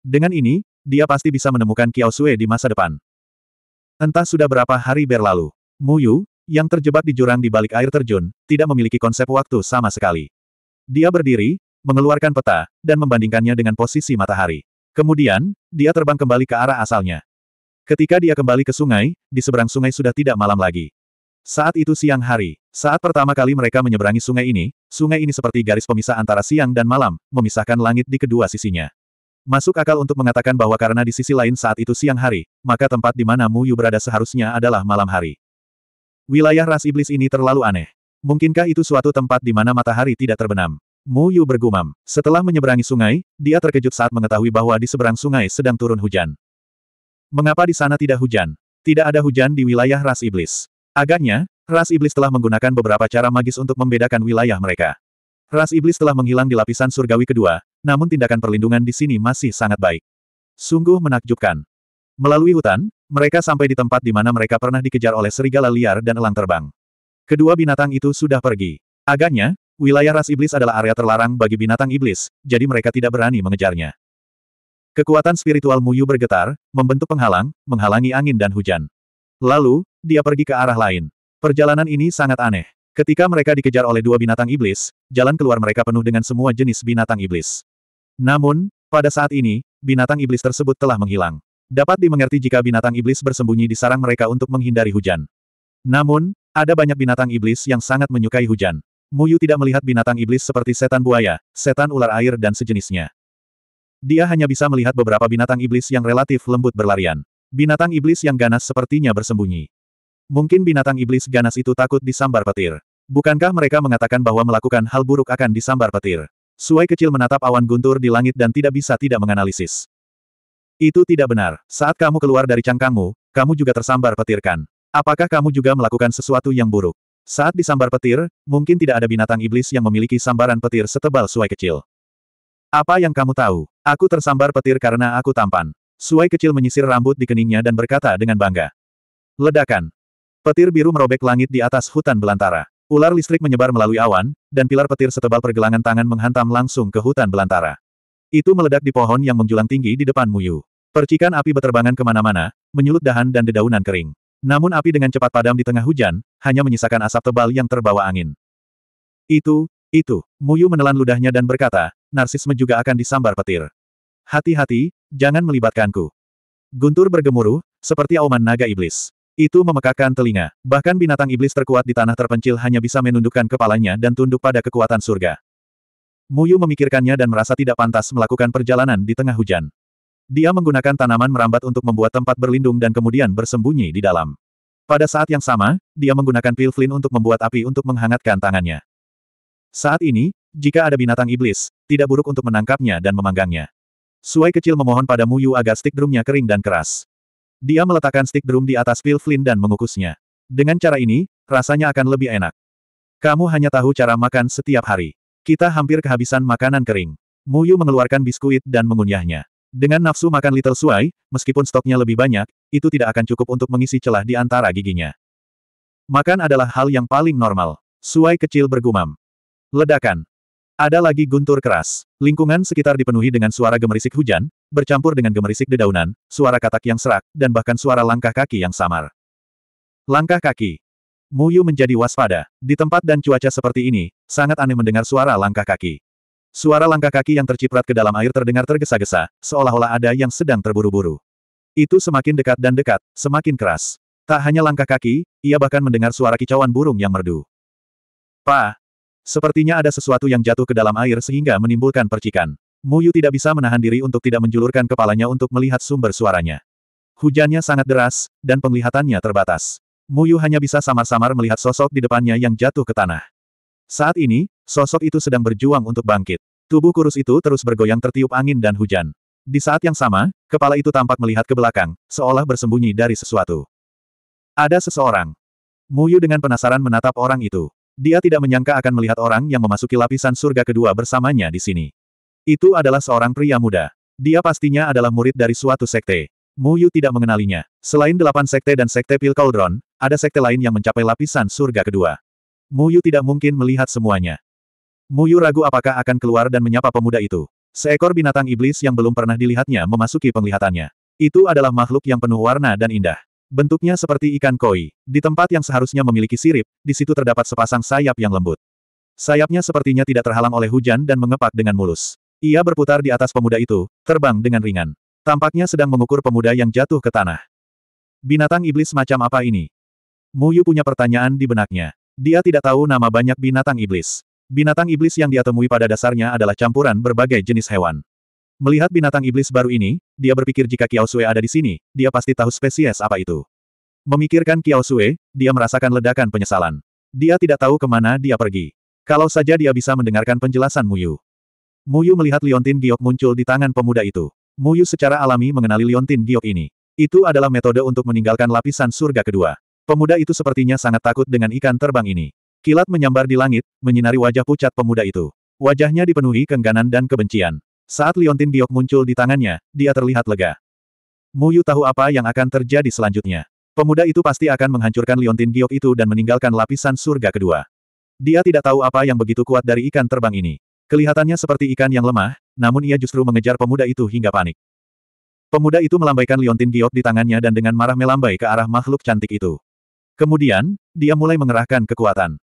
Dengan ini, dia pasti bisa menemukan Kiao Sui di masa depan. Entah sudah berapa hari berlalu, Mu Yu yang terjebak di jurang di balik air terjun, tidak memiliki konsep waktu sama sekali. Dia berdiri, mengeluarkan peta, dan membandingkannya dengan posisi matahari. Kemudian, dia terbang kembali ke arah asalnya. Ketika dia kembali ke sungai, di seberang sungai sudah tidak malam lagi. Saat itu siang hari, saat pertama kali mereka menyeberangi sungai ini, sungai ini seperti garis pemisah antara siang dan malam, memisahkan langit di kedua sisinya. Masuk akal untuk mengatakan bahwa karena di sisi lain saat itu siang hari, maka tempat di mana Mu Yu berada seharusnya adalah malam hari. Wilayah ras iblis ini terlalu aneh. Mungkinkah itu suatu tempat di mana matahari tidak terbenam? Mu Yu bergumam. Setelah menyeberangi sungai, dia terkejut saat mengetahui bahwa di seberang sungai sedang turun hujan. Mengapa di sana tidak hujan? Tidak ada hujan di wilayah ras iblis. Agaknya, ras iblis telah menggunakan beberapa cara magis untuk membedakan wilayah mereka. Ras iblis telah menghilang di lapisan surgawi kedua, namun tindakan perlindungan di sini masih sangat baik. Sungguh menakjubkan. Melalui hutan, mereka sampai di tempat di mana mereka pernah dikejar oleh serigala liar dan elang terbang. Kedua binatang itu sudah pergi. Agaknya, wilayah ras iblis adalah area terlarang bagi binatang iblis, jadi mereka tidak berani mengejarnya. Kekuatan spiritual Muyu bergetar, membentuk penghalang, menghalangi angin dan hujan. Lalu, dia pergi ke arah lain. Perjalanan ini sangat aneh. Ketika mereka dikejar oleh dua binatang iblis, jalan keluar mereka penuh dengan semua jenis binatang iblis. Namun, pada saat ini, binatang iblis tersebut telah menghilang. Dapat dimengerti jika binatang iblis bersembunyi di sarang mereka untuk menghindari hujan. Namun, ada banyak binatang iblis yang sangat menyukai hujan. Muyu tidak melihat binatang iblis seperti setan buaya, setan ular air dan sejenisnya. Dia hanya bisa melihat beberapa binatang iblis yang relatif lembut berlarian. Binatang iblis yang ganas sepertinya bersembunyi. Mungkin binatang iblis ganas itu takut disambar petir. Bukankah mereka mengatakan bahwa melakukan hal buruk akan disambar petir? Suai kecil menatap awan guntur di langit dan tidak bisa tidak menganalisis. Itu tidak benar. Saat kamu keluar dari cangkangmu, kamu juga tersambar petirkan. Apakah kamu juga melakukan sesuatu yang buruk? Saat disambar petir, mungkin tidak ada binatang iblis yang memiliki sambaran petir setebal suai kecil. Apa yang kamu tahu? Aku tersambar petir karena aku tampan. Suai kecil menyisir rambut di keningnya dan berkata dengan bangga. Ledakan. Petir biru merobek langit di atas hutan belantara. Ular listrik menyebar melalui awan, dan pilar petir setebal pergelangan tangan menghantam langsung ke hutan belantara. Itu meledak di pohon yang menjulang tinggi di depan Muyu. Percikan api beterbangan kemana-mana, menyulut dahan dan dedaunan kering. Namun api dengan cepat padam di tengah hujan, hanya menyisakan asap tebal yang terbawa angin. Itu, itu, Muyu menelan ludahnya dan berkata, narsisme juga akan disambar petir. Hati-hati, Jangan melibatkanku. Guntur bergemuruh, seperti auman naga iblis. Itu memekakkan telinga. Bahkan binatang iblis terkuat di tanah terpencil hanya bisa menundukkan kepalanya dan tunduk pada kekuatan surga. Muyu memikirkannya dan merasa tidak pantas melakukan perjalanan di tengah hujan. Dia menggunakan tanaman merambat untuk membuat tempat berlindung dan kemudian bersembunyi di dalam. Pada saat yang sama, dia menggunakan pil flint untuk membuat api untuk menghangatkan tangannya. Saat ini, jika ada binatang iblis, tidak buruk untuk menangkapnya dan memanggangnya. Suai kecil memohon pada Mu Yu agar stick drumnya kering dan keras. Dia meletakkan stick drum di atas pil Flynn dan mengukusnya. Dengan cara ini, rasanya akan lebih enak. Kamu hanya tahu cara makan setiap hari. Kita hampir kehabisan makanan kering. Mu Yu mengeluarkan biskuit dan mengunyahnya. Dengan nafsu makan Little Suai, meskipun stoknya lebih banyak, itu tidak akan cukup untuk mengisi celah di antara giginya. Makan adalah hal yang paling normal. Suai kecil bergumam. Ledakan. Ada lagi guntur keras. Lingkungan sekitar dipenuhi dengan suara gemerisik hujan, bercampur dengan gemerisik dedaunan, suara katak yang serak, dan bahkan suara langkah kaki yang samar. Langkah kaki. Muyu menjadi waspada. Di tempat dan cuaca seperti ini, sangat aneh mendengar suara langkah kaki. Suara langkah kaki yang terciprat ke dalam air terdengar tergesa-gesa, seolah-olah ada yang sedang terburu-buru. Itu semakin dekat dan dekat, semakin keras. Tak hanya langkah kaki, ia bahkan mendengar suara kicauan burung yang merdu. Pa, Sepertinya ada sesuatu yang jatuh ke dalam air sehingga menimbulkan percikan. Muyu tidak bisa menahan diri untuk tidak menjulurkan kepalanya untuk melihat sumber suaranya. Hujannya sangat deras, dan penglihatannya terbatas. Muyu hanya bisa samar-samar melihat sosok di depannya yang jatuh ke tanah. Saat ini, sosok itu sedang berjuang untuk bangkit. Tubuh kurus itu terus bergoyang tertiup angin dan hujan. Di saat yang sama, kepala itu tampak melihat ke belakang, seolah bersembunyi dari sesuatu. Ada seseorang. Muyu dengan penasaran menatap orang itu. Dia tidak menyangka akan melihat orang yang memasuki lapisan surga kedua bersamanya di sini. Itu adalah seorang pria muda. Dia pastinya adalah murid dari suatu sekte. Mu Yu tidak mengenalinya. Selain delapan sekte dan sekte Pil Cauldron, ada sekte lain yang mencapai lapisan surga kedua. Mu Yu tidak mungkin melihat semuanya. Mu Yu ragu apakah akan keluar dan menyapa pemuda itu. Seekor binatang iblis yang belum pernah dilihatnya memasuki penglihatannya. Itu adalah makhluk yang penuh warna dan indah. Bentuknya seperti ikan koi. Di tempat yang seharusnya memiliki sirip, di situ terdapat sepasang sayap yang lembut. Sayapnya sepertinya tidak terhalang oleh hujan dan mengepak dengan mulus. Ia berputar di atas pemuda itu, terbang dengan ringan. Tampaknya sedang mengukur pemuda yang jatuh ke tanah. Binatang iblis macam apa ini? Muyu punya pertanyaan di benaknya. Dia tidak tahu nama banyak binatang iblis. Binatang iblis yang dia temui pada dasarnya adalah campuran berbagai jenis hewan. Melihat binatang iblis baru ini, dia berpikir jika Kiao Sue ada di sini, dia pasti tahu spesies apa itu. Memikirkan Kiao Sue, dia merasakan ledakan penyesalan. Dia tidak tahu kemana dia pergi. Kalau saja dia bisa mendengarkan penjelasan Muyu. Muyu melihat liontin giok muncul di tangan pemuda itu. Muyu secara alami mengenali liontin giok ini. Itu adalah metode untuk meninggalkan lapisan surga kedua. Pemuda itu sepertinya sangat takut dengan ikan terbang ini. Kilat menyambar di langit, menyinari wajah pucat pemuda itu. Wajahnya dipenuhi kengganan dan kebencian. Saat liontin giok muncul di tangannya, dia terlihat lega. Mu Yu tahu apa yang akan terjadi selanjutnya. Pemuda itu pasti akan menghancurkan liontin giok itu dan meninggalkan lapisan surga kedua. Dia tidak tahu apa yang begitu kuat dari ikan terbang ini. Kelihatannya seperti ikan yang lemah, namun ia justru mengejar pemuda itu hingga panik. Pemuda itu melambaikan liontin giok di tangannya dan dengan marah melambai ke arah makhluk cantik itu. Kemudian, dia mulai mengerahkan kekuatan.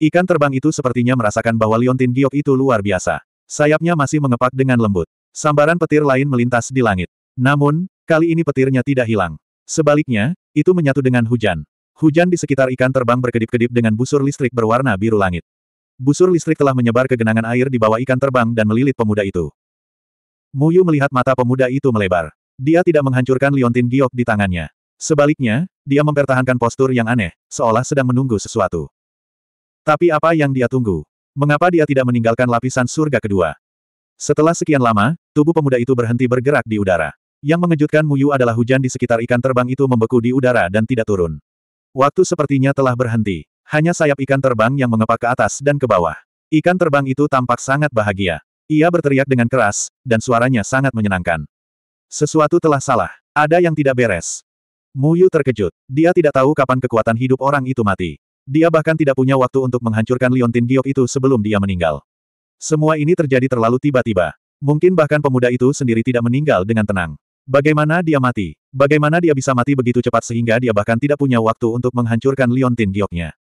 Ikan terbang itu sepertinya merasakan bahwa liontin giok itu luar biasa. Sayapnya masih mengepak dengan lembut. Sambaran petir lain melintas di langit. Namun, kali ini petirnya tidak hilang. Sebaliknya, itu menyatu dengan hujan. Hujan di sekitar ikan terbang berkedip-kedip dengan busur listrik berwarna biru langit. Busur listrik telah menyebar ke genangan air di bawah ikan terbang dan melilit pemuda itu. Muyu melihat mata pemuda itu melebar. Dia tidak menghancurkan liontin giok di tangannya. Sebaliknya, dia mempertahankan postur yang aneh, seolah sedang menunggu sesuatu. Tapi apa yang dia tunggu? Mengapa dia tidak meninggalkan lapisan surga kedua? Setelah sekian lama, tubuh pemuda itu berhenti bergerak di udara. Yang mengejutkan Muyu adalah hujan di sekitar ikan terbang itu membeku di udara dan tidak turun. Waktu sepertinya telah berhenti. Hanya sayap ikan terbang yang mengepak ke atas dan ke bawah. Ikan terbang itu tampak sangat bahagia. Ia berteriak dengan keras, dan suaranya sangat menyenangkan. Sesuatu telah salah. Ada yang tidak beres. Muyu terkejut. Dia tidak tahu kapan kekuatan hidup orang itu mati. Dia bahkan tidak punya waktu untuk menghancurkan Liontin Giok itu sebelum dia meninggal. Semua ini terjadi terlalu tiba-tiba. Mungkin bahkan pemuda itu sendiri tidak meninggal dengan tenang. Bagaimana dia mati? Bagaimana dia bisa mati begitu cepat sehingga dia bahkan tidak punya waktu untuk menghancurkan Liontin Gioknya?